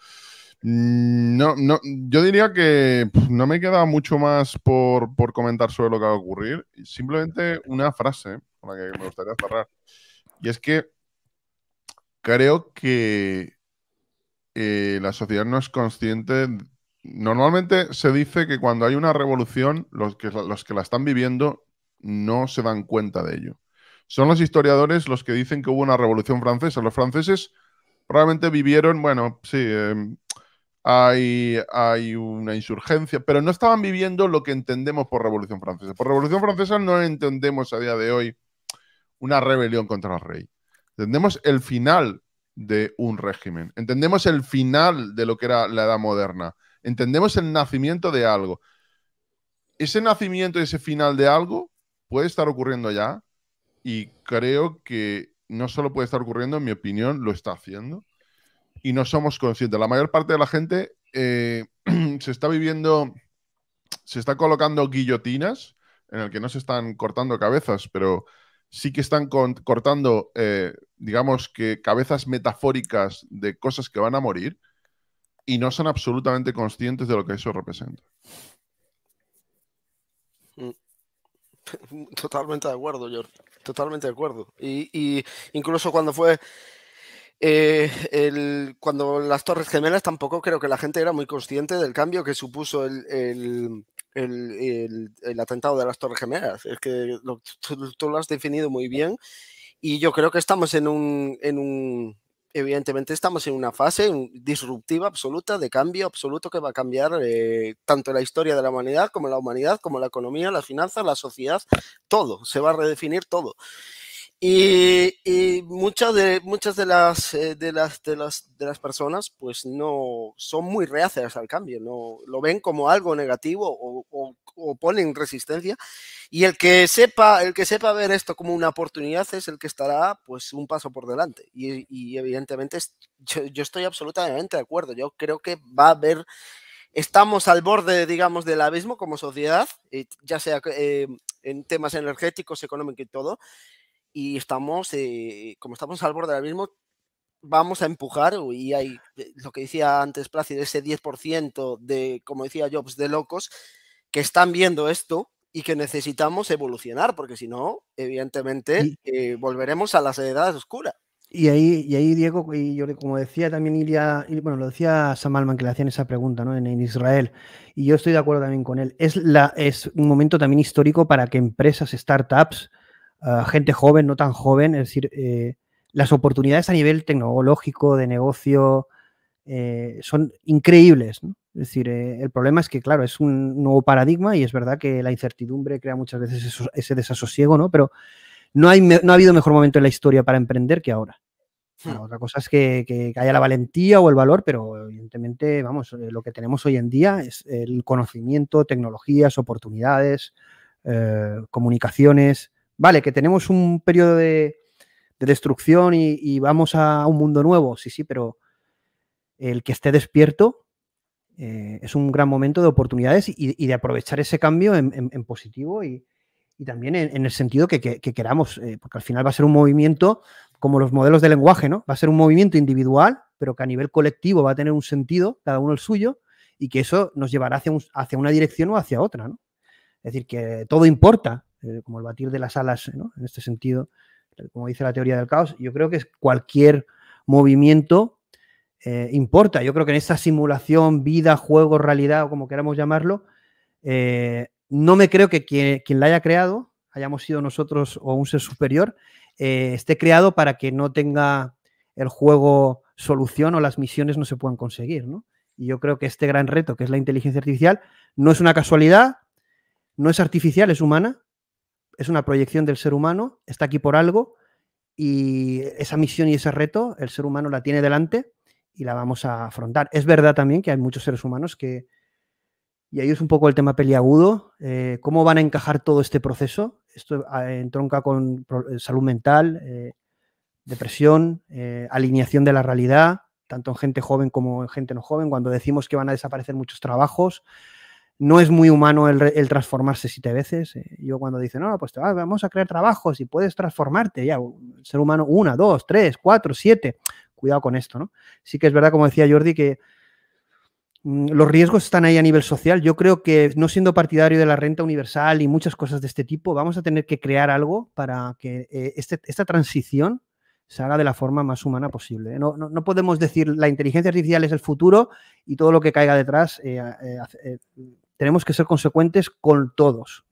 Mm, no, no, yo diría que no me queda mucho más por, comentar sobre lo que va a ocurrir. Simplemente una frase con la que me gustaría cerrar. Y es que creo que eh, la sociedad no es consciente. Normalmente se dice que cuando hay una revolución, los que, los que la están viviendo no se dan cuenta de ello. Son los historiadores los que dicen que hubo una revolución francesa. Los franceses probablemente vivieron, bueno, sí, em, hay, una insurgencia, pero no estaban viviendo lo que entendemos por Revolución Francesa. Por Revolución Francesa no entendemos a día de hoy una rebelión contra el rey. Entendemos el final de un régimen. Entendemos el final de lo que era la Edad Moderna. Entendemos el nacimiento de algo. Ese nacimiento y ese final de algo puede estar ocurriendo ya y creo que no solo puede estar ocurriendo, en mi opinión, lo está haciendo y no somos conscientes. La mayor parte de la gente eh, se está viviendo, se está colocando guillotinas en el que no se están cortando cabezas, pero sí que están cortando, eh, digamos que cabezas metafóricas de cosas que van a morir y no son absolutamente conscientes de lo que eso representa. Mm. Totalmente de acuerdo, George. Totalmente de acuerdo. y incluso cuando fue eh, el, cuando las Torres Gemelas tampoco creo que la gente era muy consciente del cambio que supuso el, atentado de las Torres Gemelas. Es que tú, lo has definido muy bien y yo creo que estamos en un, en un, evidentemente estamos en una fase disruptiva absoluta, de cambio absoluto que va a cambiar eh, tanto la historia de la humanidad como la humanidad, como la economía, las finanzas, la sociedad, todo, se va a redefinir todo. Y, muchas de, muchas eh, de las, de, las, de, las, personas pues no son muy reacias al cambio, no lo ven como algo negativo o, ponen resistencia. Y el que, sepa, el que sepa ver esto como una oportunidad es el que estará pues un paso por delante. Y, evidentemente yo, estoy absolutamente de acuerdo. Yo creo que va a haber estamos al borde, digamos, del abismo como sociedad, eh, ya sea eh, en temas energéticos, económicos y todo, y estamos, eh, como estamos al borde ahora mismo, vamos a empujar y hay eh, lo que decía antes Plácido, ese 10% de, como decía Jobs, de locos que están viendo esto y que necesitamos evolucionar, porque si no, evidentemente, eh, volveremos a las edades oscuras. Y ahí, y ahí, Diego, y yo como decía también Ilia, bueno, lo decía Sam Alman que le hacían esa pregunta ¿no? en, en, Israel, y yo estoy de acuerdo también con él. Es, la, es un momento también histórico para que empresas, startups, gente joven, no tan joven, es decir, eh, las oportunidades a nivel tecnológico, de negocio, eh, son increíbles. Es decir, eh, el problema es que, claro, es un nuevo paradigma y es verdad que la incertidumbre crea muchas veces ese desasosiego, ¿no? Pero no, hay, no ha habido mejor momento en la historia para emprender que ahora. Hmm. otra cosa es que, haya la valentía o el valor, pero evidentemente, vamos, lo que tenemos hoy en día es el conocimiento, tecnologías, oportunidades, comunicaciones, vale, que tenemos un periodo de, destrucción y, vamos a un mundo nuevo, sí, sí, pero el que esté despierto eh, es un gran momento de oportunidades y, de aprovechar ese cambio en, positivo y, también en, el sentido que, queramos, eh, porque al final va a ser un movimiento como los modelos de lenguaje, ¿no? Va a ser un movimiento individual, pero que a nivel colectivo va a tener un sentido, cada uno el suyo, y que eso nos llevará hacia, hacia una dirección o hacia otra, ¿no? Es decir, que todo importa, eh, como el batir de las alas, en este sentido, como dice la teoría del caos, yo creo que cualquier movimiento eh, importa. Yo creo que en esta simulación, vida, juego, realidad, o como queramos llamarlo, eh, no me creo que quien, la haya creado, hayamos sido nosotros o un ser superior, esté creado para que no tenga el juego solución o las misiones no se puedan conseguir, Y yo creo que este gran reto, que es la inteligencia artificial, no es una casualidad, no es artificial, es humana, es una proyección del ser humano, está aquí por algo y esa misión y ese reto el ser humano la tiene delante y la vamos a afrontar. Es verdad también que hay muchos seres humanos que, y ahí es un poco el tema peliagudo, eh, cómo van a encajar todo este proceso. Esto ah, entronca con eh, salud mental, eh, depresión, alineación de la realidad, tanto en gente joven como en gente no joven, cuando decimos que van a desaparecer muchos trabajos, no es muy humano el, transformarse siete veces. Eh, yo cuando dicen, no, pues te vamos a crear trabajos y puedes transformarte, ya, ser humano, una, dos, tres, cuatro, siete, cuidado con esto, ¿no? Sí que es verdad, como decía Jordi, que mm, los riesgos están ahí a nivel social. Yo creo que no siendo partidario de la renta universal y muchas cosas de este tipo, vamos a tener que crear algo para que eh, este, esta transición se haga de la forma más humana posible. ¿eh? No, podemos decir la inteligencia artificial es el futuro y todo lo que caiga detrás tenemos que ser consecuentes con todos,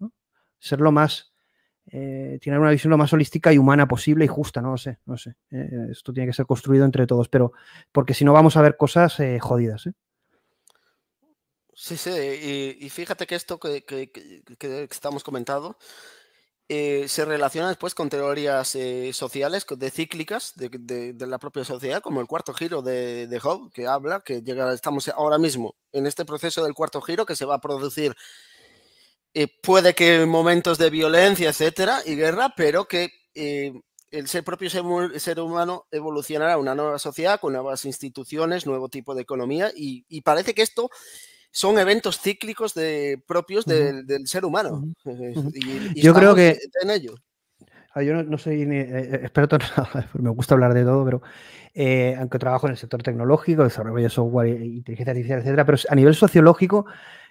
ser lo más, eh, tener una visión lo más holística y humana posible y justa, no lo sé, no sé. Eh, esto tiene que ser construido entre todos, pero porque si no vamos a ver cosas eh, jodidas. Sí, sí, y, fíjate que esto que, que, que estamos comentando eh, se relaciona después con teorías eh, sociales, de cíclicas de, la propia sociedad, como el cuarto giro de, de Hobbes, que habla, que estamos ahora mismo en este proceso del cuarto giro que se va a producir. Eh, puede que momentos de violencia, etcétera, y guerra, pero que el ser propio ser, humano evolucionará a una nueva sociedad con nuevas instituciones, nuevo tipo de economía, y, y parece que esto son eventos cíclicos de, propios del, ser humano. yo creo que... En ah, Yo no, soy eh, eh, experto me gusta hablar de todo, pero eh, aunque trabajo en el sector tecnológico, desarrollo de software, inteligencia artificial, etcétera, pero a nivel sociológico,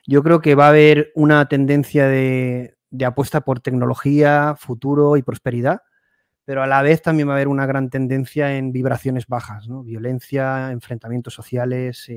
yo creo que va a haber una tendencia de, apuesta por tecnología, futuro y prosperidad, pero a la vez también va a haber una gran tendencia en vibraciones bajas, ¿no? violencia, enfrentamientos sociales,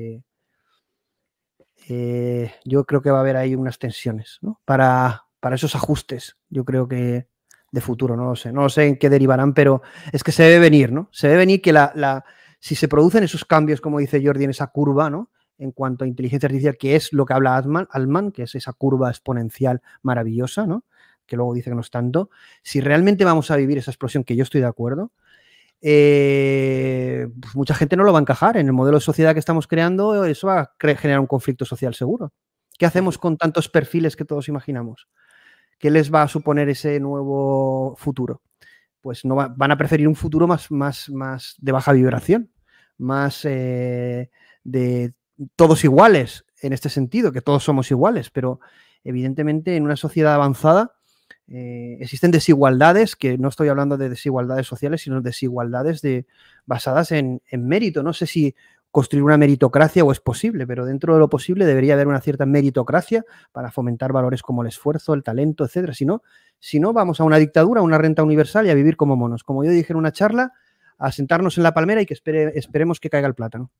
eh, yo creo que va a haber ahí unas tensiones para, para esos ajustes. Yo creo que de futuro, no lo sé, no lo sé en qué derivarán, pero es que se debe venir, ¿no? Se debe venir que la, la, si se producen esos cambios, como dice Jordi, en esa curva, ¿no? En cuanto a inteligencia artificial, que es lo que habla Altman, Altman que es esa curva exponencial maravillosa, ¿no? Que luego dice que no es tanto. Si realmente vamos a vivir esa explosión, que yo estoy de acuerdo, eh, pues mucha gente no lo va a encajar. En el modelo de sociedad que estamos creando, eso va a generar un conflicto social seguro. ¿Qué hacemos con tantos perfiles que todos imaginamos? ¿Qué les va a suponer ese nuevo futuro? Pues no van a preferir un futuro más, más, más de baja vibración, más eh, de todos iguales en este sentido, que todos somos iguales, pero evidentemente en una sociedad avanzada eh, existen desigualdades, que no estoy hablando de desigualdades sociales, sino desigualdades basadas en, mérito. No sé si construir una meritocracia o es posible, pero dentro de lo posible debería haber una cierta meritocracia para fomentar valores como el esfuerzo, el talento, etcétera. Si no, si no, vamos a una dictadura, a una renta universal y a vivir como monos. Como yo dije en una charla, a sentarnos en la palmera y que esperemos que caiga el plátano.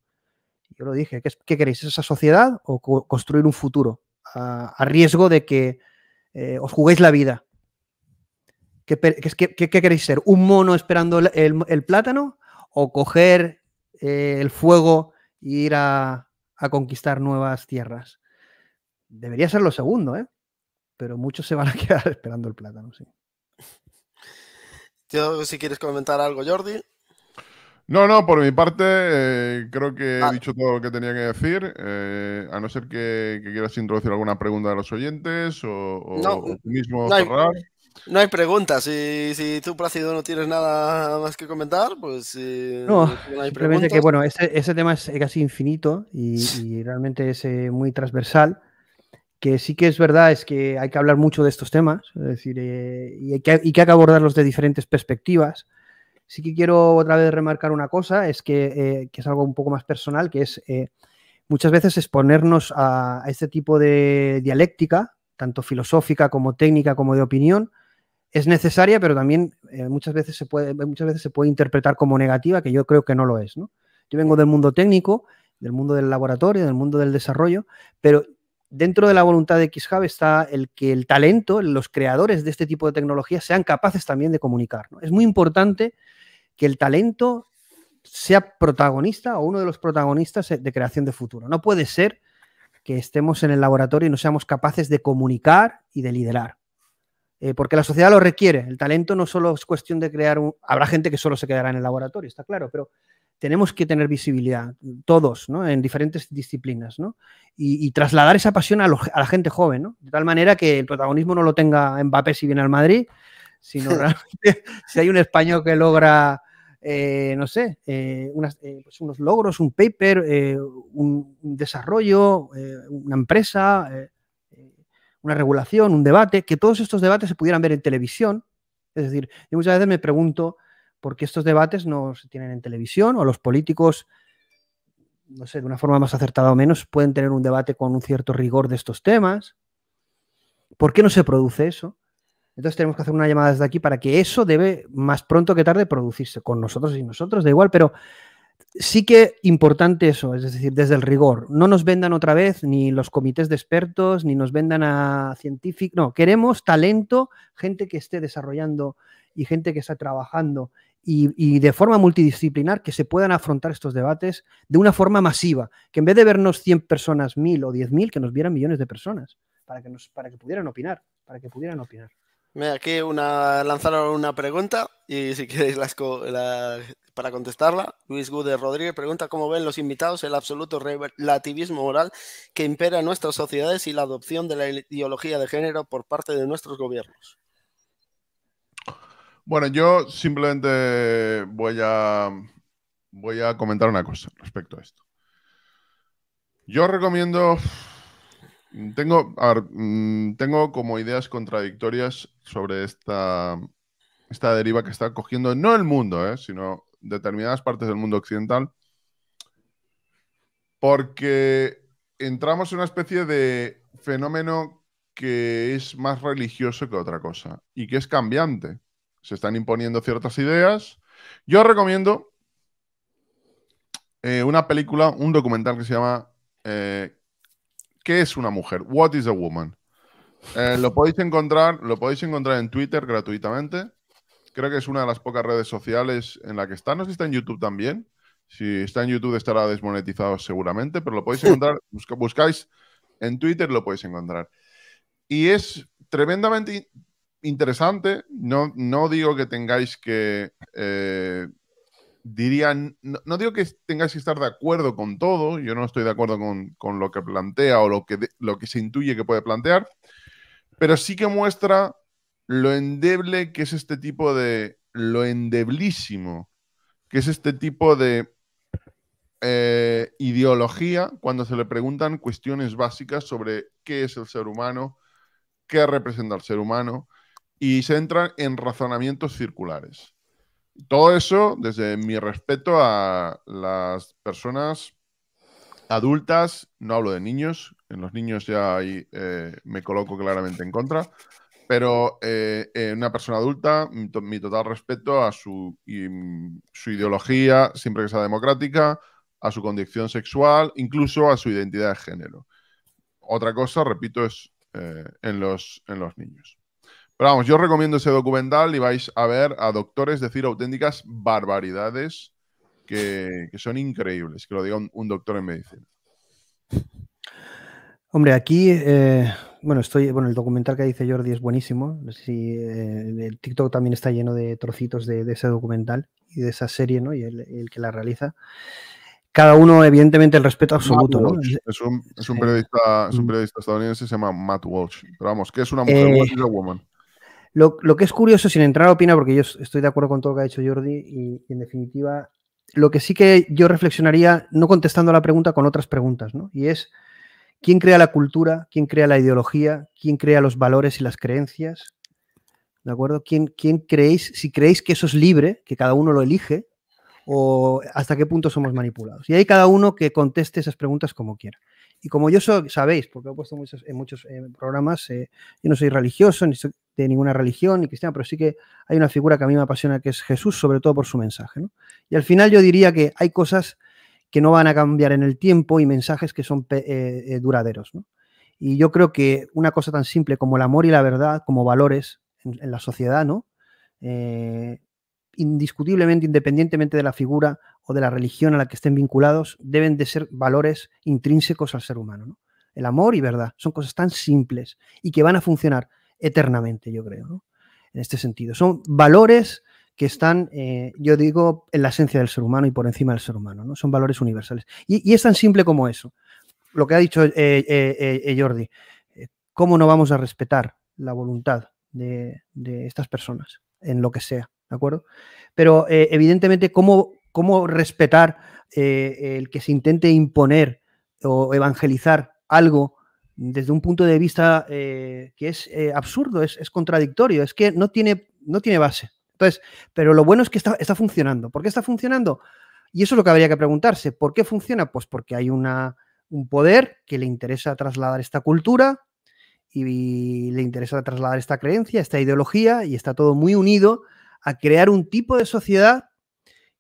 Yo lo dije, ¿qué, queréis? ¿Esa sociedad o construir un futuro a, riesgo de que eh, os juguéis la vida? ¿Qué, queréis ser? ¿Un mono esperando el, plátano? ¿O coger eh, el fuego e ir a, conquistar nuevas tierras? Debería ser lo segundo, ¿eh? Pero muchos se van a quedar esperando el plátano, sí. si quieres comentar algo, Jordi. No, no, por mi parte eh, creo que he dicho todo lo que tenía que decir, eh, a no ser que, quieras introducir alguna pregunta de los oyentes o, mismo cerrar. No hay preguntas. Si, si tú, Plácido, no tienes nada más que comentar, pues. Eh, no, hay simplemente que, bueno, ese, ese, tema es casi infinito y, realmente es eh, muy transversal. Que sí que es verdad, es que hay que hablar mucho de estos temas, decir, eh, y, que, que hay que abordarlos de diferentes perspectivas. Sí que quiero otra vez remarcar una cosa, es que, es algo un poco más personal, que es muchas veces exponernos a este tipo de dialéctica, tanto filosófica como técnica como de opinión, es necesaria, pero también eh, muchas, veces se puede, interpretar como negativa, que yo creo que no lo es. Yo vengo del mundo técnico, del mundo del laboratorio, del mundo del desarrollo, pero dentro de la voluntad de XHub está el que el talento, los creadores de este tipo de tecnologías sean capaces también de comunicar. Es muy importante que el talento sea protagonista o uno de los protagonistas eh, de creación de futuro. No puede ser que estemos en el laboratorio y no seamos capaces de comunicar y de liderar. Eh, porque la sociedad lo requiere. El talento no solo es cuestión de crear un... Habrá gente que solo se quedará en el laboratorio, está claro, pero tenemos que tener visibilidad, todos, ¿no? en diferentes disciplinas, ¿no? y, trasladar esa pasión a, la gente joven, ¿no? de tal manera que el protagonismo no lo tenga Mbappé si viene al Madrid, sino realmente si hay un español que logra, eh, no sé, eh, pues unos logros, un paper, un, desarrollo, una empresa, una regulación, un debate, que todos estos debates se pudieran ver en televisión. Es decir, yo muchas veces me pregunto por qué estos debates no se tienen en televisión o los políticos, no sé, de una forma más acertada o menos, pueden tener un debate con un cierto rigor de estos temas. ¿Por qué no se produce eso? Entonces tenemos que hacer una llamada desde aquí para que eso debe más pronto que tarde producirse, con nosotros y nosotros, da igual, pero sí que importante eso, es decir, desde el rigor. No nos vendan otra vez ni los comités de expertos, ni nos vendan a científicos. No, queremos talento, gente que esté desarrollando y gente que está trabajando y, de forma multidisciplinar que se puedan afrontar estos debates de una forma masiva, que en vez de vernos 100 personas, 1000 o 10.000, que nos vieran millones de personas para que, nos, para que pudieran opinar, para que pudieran opinar. aquí una, lanzaron una pregunta y si queréis las... la para contestarla, Luis Gude Rodríguez pregunta cómo ven los invitados el absoluto relativismo moral que impera en nuestras sociedades y la adopción de la ideología de género por parte de nuestros gobiernos. Bueno, yo simplemente voy a, voy a comentar una cosa respecto a esto. Yo recomiendo, tengo, mm, tengo como ideas contradictorias sobre esta, esta deriva que está cogiendo, no el mundo, eh, sino determinadas partes del mundo occidental, porque entramos en una especie de fenómeno que es más religioso que otra cosa y que es cambiante. Se están imponiendo ciertas ideas. Yo recomiendo eh, una película, un documental que se llama eh, ¿Qué es una mujer? What is a woman? Eh, lo podéis encontrar, lo podéis encontrar en Twitter gratuitamente creo que es una de las pocas redes sociales en la que está. No sé si está en YouTube también. Si está en YouTube estará desmonetizado seguramente, pero lo podéis encontrar, buscáis en Twitter, lo podéis encontrar. Y es tremendamente interesante. No, no digo que tengáis que... Eh, dirían, no, digo que tengáis que estar de acuerdo con todo, yo no estoy de acuerdo con, lo que plantea o lo que, lo que se intuye que puede plantear, pero sí que muestra lo endeble que es este tipo de, lo endeblísimo que es este tipo de eh, ideología cuando se le preguntan cuestiones básicas sobre qué es el ser humano, qué representa el ser humano, y se entran en razonamientos circulares. Todo eso desde mi respeto a las personas adultas, no hablo de niños, en los niños ya ahí, eh, me coloco claramente en contra, pero eh, eh, una persona adulta, mi, total respeto a mm, su, ideología, siempre que sea democrática, a su condición sexual, incluso a su identidad de género. Otra cosa, repito, es eh, en, los, en los niños. Pero vamos, yo recomiendo ese documental y vais a ver a doctores decir auténticas barbaridades que, son increíbles, que lo diga un, doctor en medicina. Hombre, aquí eh, bueno, estoy, bueno, el documental que dice Jordi es buenísimo. Eh, el TikTok también está lleno de trocitos de, ese documental y de esa serie, ¿no? Y el, que la realiza. Cada uno, evidentemente, el respeto absoluto, Es un, periodista, es un mm. estadounidense, se llama Matt Walsh. Pero vamos, que es una mujer, eh, Lo, que es curioso, sin entrar a opinar, porque yo estoy de acuerdo con todo lo que ha dicho Jordi, y, y en definitiva, lo que sí que yo reflexionaría, no contestando la pregunta con otras preguntas, ¿no? Y es ¿Quién crea la cultura? ¿Quién crea la ideología? ¿Quién crea los valores y las creencias? ¿De acuerdo? ¿Quién, quién creéis? Si creéis que eso es libre, que cada uno lo elige, o hasta qué punto somos manipulados. Y hay cada uno que conteste esas preguntas como quiera. Y como yo sabéis, porque he puesto muchos, en muchos eh, programas, eh, yo no soy religioso, ni soy de ninguna religión, ni cristiano, pero sí que hay una figura que a mí me apasiona, que es Jesús, sobre todo por su mensaje. Y al final yo diría que hay cosas que no van a cambiar en el tiempo y mensajes que son eh, eh, duraderos. Y yo creo que una cosa tan simple como el amor y la verdad, como valores en, la sociedad, ¿no? Eh, indiscutiblemente, independientemente de la figura o de la religión a la que estén vinculados, deben de ser valores intrínsecos al ser humano. El amor y verdad son cosas tan simples y que van a funcionar eternamente, yo creo, en este sentido. Son valores que están, eh, yo digo, en la esencia del ser humano y por encima del ser humano, ¿no? Son valores universales. Y, es tan simple como eso. Lo que ha dicho eh, eh, Jordi, ¿cómo no vamos a respetar la voluntad de, estas personas en lo que sea? ¿De acuerdo? Pero evidentemente, ¿cómo, cómo respetar el que se intente imponer o evangelizar algo desde un punto de vista que es absurdo, es, es, contradictorio, es que no tiene, no tiene base. Entonces, pero lo bueno es que está, funcionando. ¿Por qué está funcionando? Y eso es lo que habría que preguntarse. ¿Por qué funciona? Pues porque hay una, un poder que le interesa trasladar esta cultura y le interesa trasladar esta creencia, esta ideología, y está todo muy unido a crear un tipo de sociedad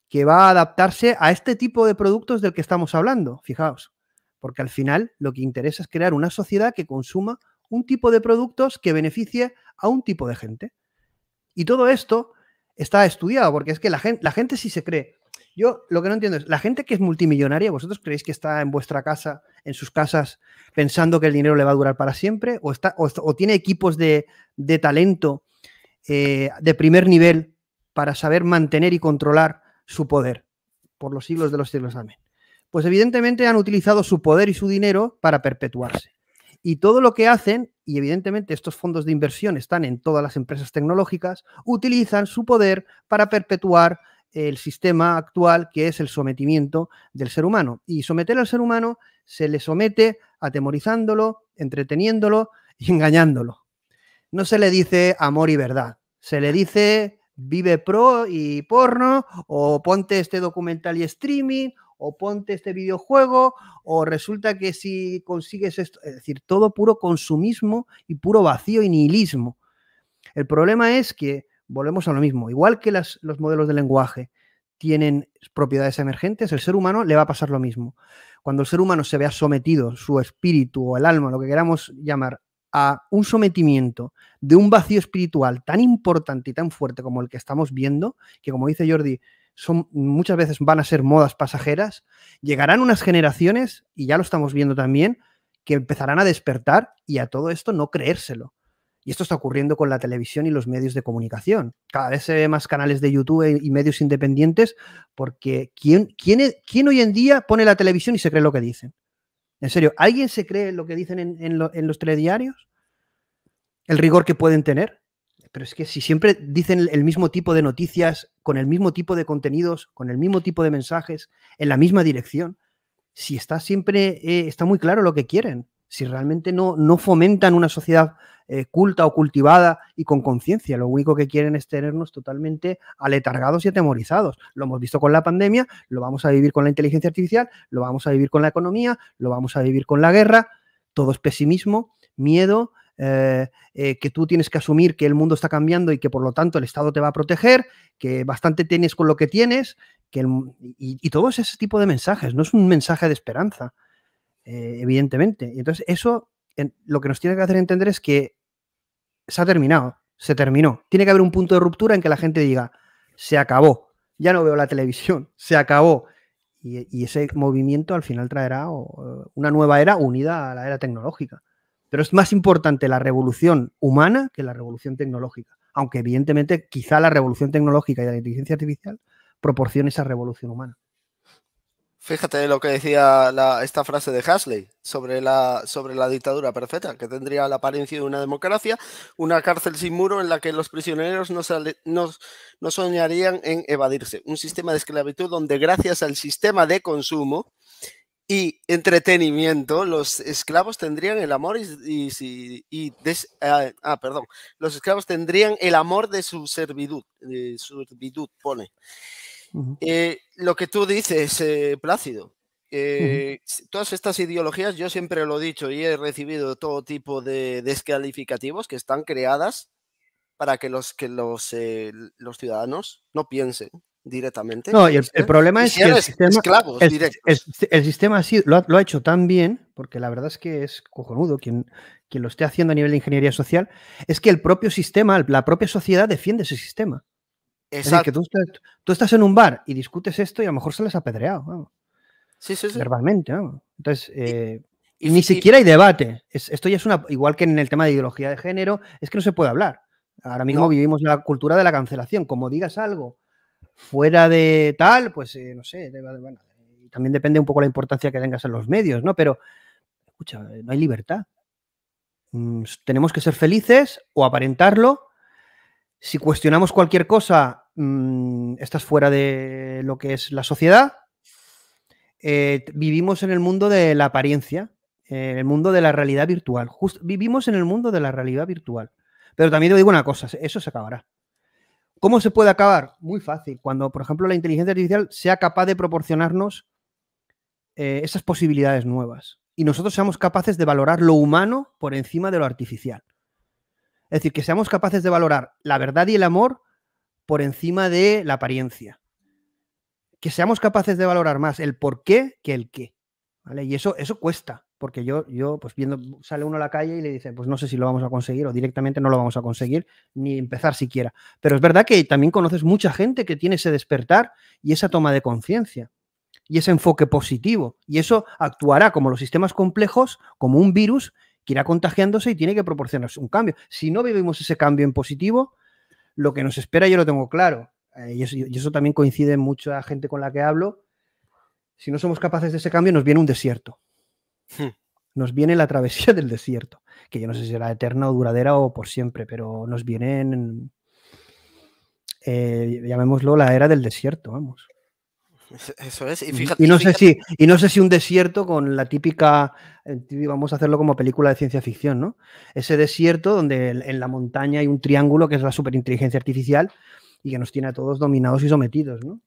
que va a adaptarse a este tipo de productos del que estamos hablando. Fijaos, porque al final lo que interesa es crear una sociedad que consuma un tipo de productos que beneficie a un tipo de gente. Y todo esto está estudiado, porque es que la gente, la gente sí se cree. Yo lo que no entiendo es, la gente que es multimillonaria, ¿vosotros creéis que está en vuestra casa, en sus casas, pensando que el dinero le va a durar para siempre? ¿O, está, o, tiene equipos de, talento eh, de primer nivel para saber mantener y controlar su poder por los siglos de los siglos? Amén. Pues evidentemente han utilizado su poder y su dinero para perpetuarse. Y todo lo que hacen, y evidentemente estos fondos de inversión están en todas las empresas tecnológicas, utilizan su poder para perpetuar el sistema actual que es el sometimiento del ser humano. Y someter al ser humano se le somete atemorizándolo, entreteniéndolo y engañándolo. No se le dice amor y verdad, se le dice vive pro y porno o ponte este documental y streaming o ponte este videojuego, o resulta que si consigues esto, es decir, todo puro consumismo y puro vacío y nihilismo. El problema es que volvemos a lo mismo, igual que los modelos de lenguaje tienen propiedades emergentes, el ser humano le va a pasar lo mismo. Cuando el ser humano se vea sometido, su espíritu o el alma, lo que queramos llamar, a un sometimiento de un vacío espiritual tan importante y tan fuerte como el que estamos viendo, que como dice Jordi, son, muchas veces van a ser modas pasajeras, llegarán unas generaciones, y ya lo estamos viendo también, que empezarán a despertar y a todo esto no creérselo. Y esto está ocurriendo con la televisión y los medios de comunicación. Cada vez se ve más canales de YouTube y medios independientes porque ¿quién, quién, hoy en día pone la televisión y se cree lo que dicen? En serio, ¿alguien se cree lo que dicen en, en los telediarios? ¿El rigor que pueden tener? pero es que si siempre dicen el mismo tipo de noticias, con el mismo tipo de contenidos, con el mismo tipo de mensajes, en la misma dirección, si está siempre, eh, está muy claro lo que quieren, si realmente no, no fomentan una sociedad eh, culta o cultivada y con conciencia, lo único que quieren es tenernos totalmente aletargados y atemorizados. Lo hemos visto con la pandemia, lo vamos a vivir con la inteligencia artificial, lo vamos a vivir con la economía, lo vamos a vivir con la guerra, todo es pesimismo, miedo, eh, eh, que tú tienes que asumir que el mundo está cambiando y que por lo tanto el Estado te va a proteger, que bastante tienes con lo que tienes, que y, todo ese tipo de mensajes, no es un mensaje de esperanza, eh, evidentemente. Entonces, eso lo que nos tiene que hacer entender es que se ha terminado, se terminó. Tiene que haber un punto de ruptura en que la gente diga, se acabó, ya no veo la televisión, se acabó. Y, ese movimiento al final traerá una nueva era unida a la era tecnológica. Pero es más importante la revolución humana que la revolución tecnológica. Aunque evidentemente quizá la revolución tecnológica y la inteligencia artificial proporcione esa revolución humana. Fíjate lo que decía esta frase de Hasley sobre la, sobre la dictadura perfecta, que tendría la apariencia de una democracia, una cárcel sin muro en la que los prisioneros no soñarían en evadirse, un sistema de esclavitud donde gracias al sistema de consumo y entretenimiento, los esclavos tendrían el amor y, ah, ah, perdón, los esclavos tendrían el amor de su servidud, de servidud pone. Eh, lo que tú dices, eh, Plácido, eh, todas estas ideologías, yo siempre lo he dicho y he recibido todo tipo de descalificativos que están creadas para que los, que los, los ciudadanos no piensen, directamente. No, y el, problema es que el sistema, lo ha, lo ha, hecho tan bien, porque la verdad es que es cojonudo quien, lo esté haciendo a nivel de ingeniería social, es que el propio sistema, la propia sociedad defiende ese sistema. Exacto. tú estás, en un bar y discutes esto y a lo mejor se les apedreado. Sí, sí, sí. Verbalmente, Entonces, y, eh, ni siquiera hay debate. esto ya es una. Igual que en el tema de ideología de género, es que no se puede hablar. Ahora mismo vivimos vivimos la cultura de la cancelación. Como digas algo Fuera de tal, pues eh, no sé, también depende un poco la importancia que tengas en los medios, ¿no? Pero, escucha, eh, no hay libertad. Mm, tenemos que ser felices o aparentarlo. Si cuestionamos cualquier cosa, mm, estás fuera de lo que es la sociedad. Eh, vivimos en el mundo de la apariencia, en el mundo de la realidad virtual. vivimos en el mundo de la realidad virtual. Pero también te digo una cosa, eso se acabará. ¿Cómo se puede acabar? Muy fácil. Cuando, por ejemplo, la inteligencia artificial sea capaz de proporcionarnos eh, esas posibilidades nuevas y nosotros seamos capaces de valorar lo humano por encima de lo artificial. Es decir, que seamos capaces de valorar la verdad y el amor por encima de la apariencia. Que seamos capaces de valorar más el por qué que el qué. Y eso, eso cuesta porque yo, yo, pues viendo, sale uno a la calle y le dice, pues no sé si lo vamos a conseguir o directamente no lo vamos a conseguir, ni empezar siquiera. Pero es verdad que también conoces mucha gente que tiene ese despertar y esa toma de conciencia y ese enfoque positivo. Y eso actuará como los sistemas complejos, como un virus que irá contagiándose y tiene que proporcionar un cambio. Si no vivimos ese cambio en positivo, lo que nos espera yo lo tengo claro. Eh, y, eso, y eso también coincide en mucha gente con la que hablo. Si no somos capaces de ese cambio, nos viene un desierto nos viene la travesía del desierto, que yo no sé si será eterna o duradera o por siempre, pero nos viene eh, llamémoslo, la era del desierto, vamos. Eso es. Y, no sé si, y no sé si un desierto con la eh, típica, vamos a hacerlo como película de ciencia ficción, ¿no? Ese desierto donde en la montaña hay un triángulo que es la superinteligencia artificial y que nos tiene a todos dominados y sometidos, ¿no?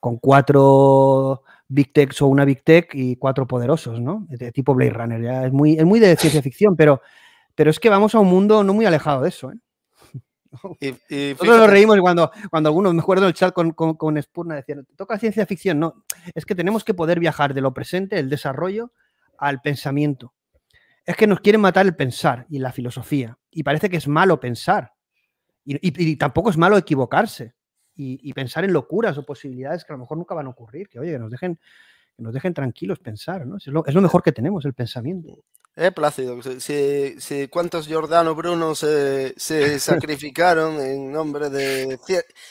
Con cuatro Big Tech o una Big Tech y cuatro poderosos, ¿no? De tipo Blade Runner. es, muy, muy de ciencia ficción, pero, pero es que vamos a un mundo no muy alejado de eso, ¿eh? Nosotros nos reímos cuando, cuando algunos, me acuerdo en el chat con, con, con Spurna, decían, toca ciencia ficción, no, es que tenemos que poder viajar de lo presente, el desarrollo, al pensamiento. Es que nos quieren matar el pensar y la filosofía, y parece que es malo pensar, y tampoco es malo equivocarse, y, pensar en locuras o posibilidades que a lo mejor nunca van a ocurrir, que oye, que nos dejen, nos dejen tranquilos pensar, ¿no? Es lo, es lo mejor que tenemos, el pensamiento. Eh, Plácido, si, si cuántos Giordano Bruno se, sacrificaron en nombre de,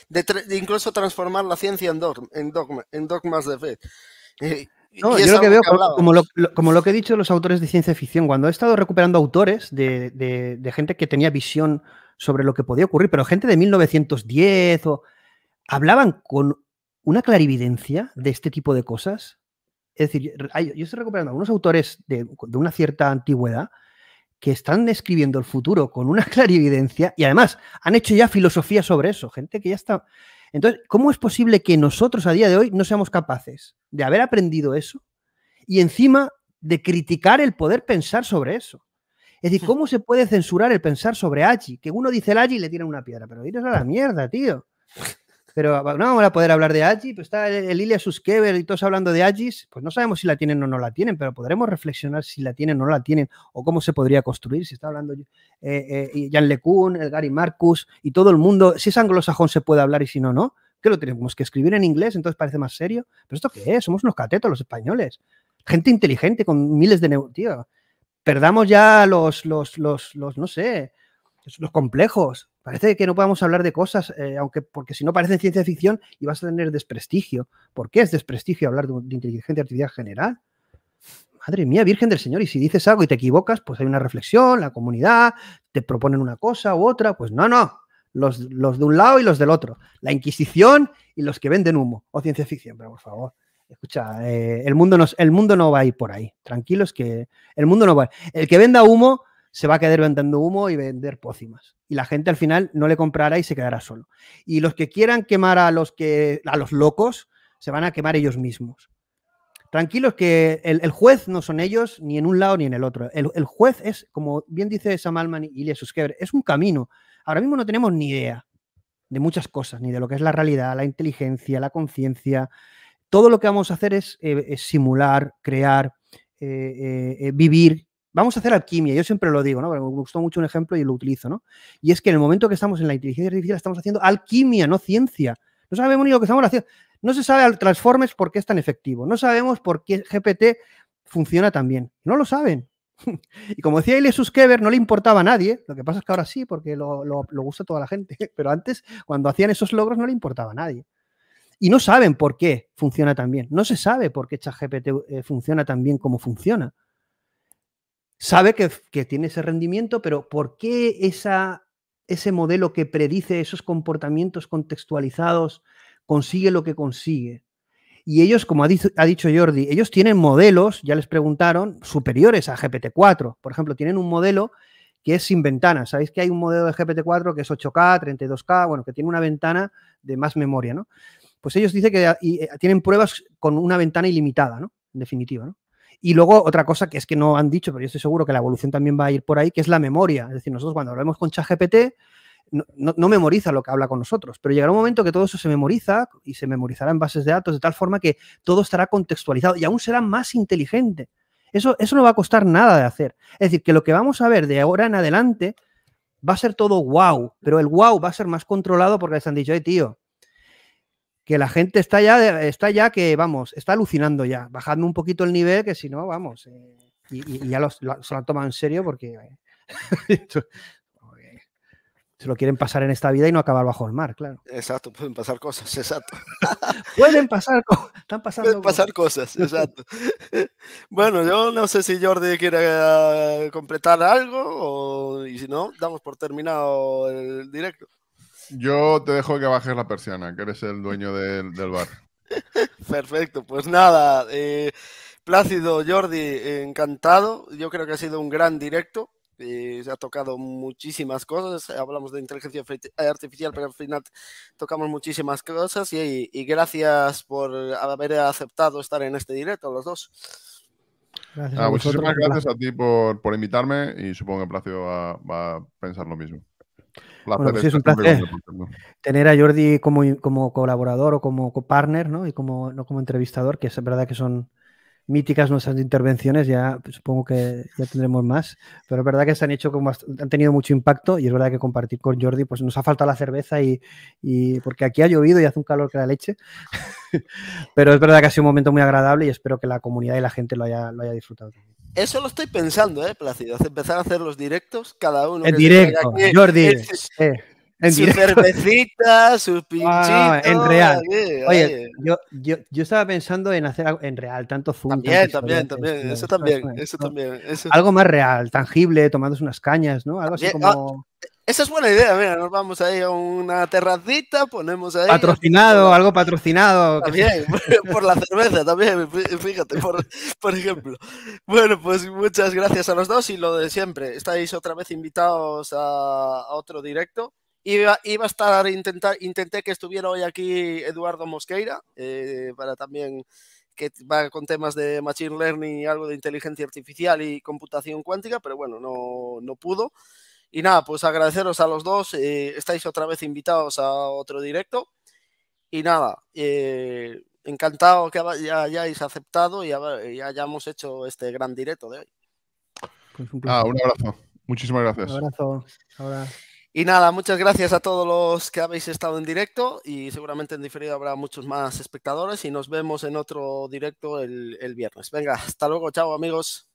de, incluso transformar la ciencia en, en, dogmas de fe. Eh, no, yo lo que veo, como, lo, que he dicho los autores de ciencia ficción, cuando he estado recuperando autores de, de gente que tenía visión sobre lo que podía ocurrir, pero gente de 1910 o hablaban con una clarividencia de este tipo de cosas. Es decir, yo estoy recuperando algunos autores de, una cierta antigüedad que están escribiendo el futuro con una clarividencia y además han hecho ya filosofía sobre eso, gente que ya está... Entonces, ¿cómo es posible que nosotros a día de hoy no seamos capaces de haber aprendido eso y encima de criticar el poder pensar sobre eso? Es decir, hmm. ¿cómo se puede censurar el pensar sobre Aji? Que uno dice el Aji y le tiran una piedra, pero dices a la mierda, tío pero ah, no vamos a poder hablar de Agi, pues está el Ilya Suskever y todos hablando de Agis, pues no sabemos si la tienen o no la tienen, pero podremos reflexionar si la tienen o no la tienen, o cómo se podría construir, si está hablando eh, eh Jan LeCun, el Gary Marcus y todo el mundo, si es anglosajón se puede hablar y si no, no, que lo tenemos que escribir en inglés, entonces parece más serio, pero esto qué es, somos unos catetos los españoles, gente inteligente con miles de... Tío, perdamos ya los, los, los, los no sé, los complejos. Parece que no podemos hablar de cosas, eh, aunque porque si no parece ciencia ficción y vas a tener desprestigio. ¿Por qué es desprestigio hablar de, de, inteligencia artificial general? Madre mía, Virgen del Señor, y si dices algo y te equivocas, pues hay una reflexión, la comunidad, te proponen una cosa u otra, pues no, no, los, de un lado y los del otro, la Inquisición y los que venden humo, o ciencia ficción, pero por favor, escucha, eh, el, mundo el mundo no va a ir por ahí, tranquilos que el mundo no va. A ir. El que venda humo se va a quedar vendiendo humo y vender pócimas. Y la gente al final no le comprará y se quedará solo. Y los que quieran quemar a los, que, a los locos, se van a quemar ellos mismos. Tranquilos que el, juez no son ellos ni en un lado ni en el otro. El, juez es, como bien dice Samalman y Ilya Suskever, es un camino. Ahora mismo no tenemos ni idea de muchas cosas, ni de lo que es la realidad, la inteligencia, la conciencia. Todo lo que vamos a hacer es, eh, simular, crear, eh, eh, vivir Vamos a hacer alquimia, yo siempre lo digo, ¿no? me gustó mucho un ejemplo y lo utilizo, ¿no? Y es que en el momento que estamos en la inteligencia artificial estamos haciendo alquimia, no ciencia. No sabemos ni lo que estamos haciendo. No se sabe al Transformers por qué es tan efectivo. No sabemos por qué GPT funciona tan bien. No lo saben. Y como decía Ilya Suskever, no le importaba a nadie. Lo que pasa es que ahora sí, porque lo, lo, gusta toda la gente. Pero antes, cuando hacían esos logros, no le importaba a nadie. Y no saben por qué funciona tan bien. No se sabe por qué ChatGPT eh, funciona tan bien como funciona sabe que, tiene ese rendimiento, pero ¿por qué esa, ese modelo que predice esos comportamientos contextualizados consigue lo que consigue? Y ellos, como ha dicho, ha dicho Jordi, ellos tienen modelos, ya les preguntaron, superiores a GPT-4. Por ejemplo, tienen un modelo que es sin ventana. Sabéis que hay un modelo de GPT-4 que es 8K, 32K, bueno, que tiene una ventana de más memoria, ¿no? Pues ellos dicen que eh, tienen pruebas con una ventana ilimitada, ¿no? En definitiva, ¿no? Y luego otra cosa que es que no han dicho, pero yo estoy seguro que la evolución también va a ir por ahí, que es la memoria. Es decir, nosotros cuando hablemos con ChatGPT, no, no, memoriza lo que habla con nosotros, pero llegará un momento que todo eso se memoriza y se memorizará en bases de datos de tal forma que todo estará contextualizado y aún será más inteligente. Eso, eso no va a costar nada de hacer. Es decir, que lo que vamos a ver de ahora en adelante va a ser todo wow, pero el wow va a ser más controlado porque les han dicho, hey tío, que la gente está ya, está ya que, vamos, está alucinando ya. bajando un poquito el nivel, que si no, vamos. Eh, y, ya los, se lo han tomado en serio eh, porque se lo quieren pasar en esta vida y no acabar bajo el mar, claro. Exacto, pueden pasar cosas, exacto. pueden pasar, están pasando pueden pasar cosas. exacto. bueno, yo no sé si Jordi quiere eh, completar algo o, y si no, damos por terminado el directo. Yo te dejo que bajes la persiana, que eres el dueño del, bar. Perfecto, pues nada, eh, Plácido, Jordi, encantado. Yo creo que ha sido un gran directo. Eh, se ha tocado muchísimas cosas. Hablamos de inteligencia artificial, pero al final tocamos muchísimas cosas. Y, gracias por haber aceptado estar en este directo, los dos. Ah, muchísimas gracias a ti por, invitarme y supongo que Plácido va a pensar lo mismo. Bueno, pues es un placer tener a Jordi como, colaborador o como partner, ¿no? Y como, no como entrevistador, que es verdad que son míticas nuestras intervenciones, ya pues, supongo que ya tendremos más, pero es verdad que se han hecho como han tenido mucho impacto y es verdad que compartir con Jordi, pues nos ha faltado la cerveza y, y porque aquí ha llovido y hace un calor que la leche, pero es verdad que ha sido un momento muy agradable y espero que la comunidad y la gente lo haya, lo haya disfrutado también. Eso lo estoy pensando, ¿eh, Plácido? Empezar a hacer los directos, cada uno. En directo, Jordi. Eh, en, su cervecita, sus pinchitos. en real. Oye, yo, yo, yo estaba pensando en hacer en real, tanto Zoom. También, también, también. Eso también, eso también. Eso. Algo más real, tangible, tomándose unas cañas, ¿no? Algo así como. Ah, esa es buena idea, mira, nos vamos ahí a una terracita, ponemos ahí. Patrocinado, algo patrocinado. También, por la cerveza, también, fíjate, por, por, ejemplo. Bueno, pues muchas gracias a los dos y lo de siempre. Estáis otra vez invitados a, otro directo. Iba, iba, a estar, intentar, intenté que estuviera hoy aquí Eduardo Mosqueira, eh, para también que va con temas de Machine Learning y algo de inteligencia artificial y computación cuántica, pero bueno, no, no pudo. Y nada, pues agradeceros a los dos. Eh, estáis otra vez invitados a otro directo. Y nada, eh, encantado que hayáis aceptado y, hayamos hecho este gran directo de hoy. Pues un, ah, abrazo. Muchísimas gracias. Un abrazo. Y nada, muchas gracias a todos los que habéis estado en directo y seguramente en diferido habrá muchos más espectadores y nos vemos en otro directo el viernes. Venga, hasta luego, chao amigos.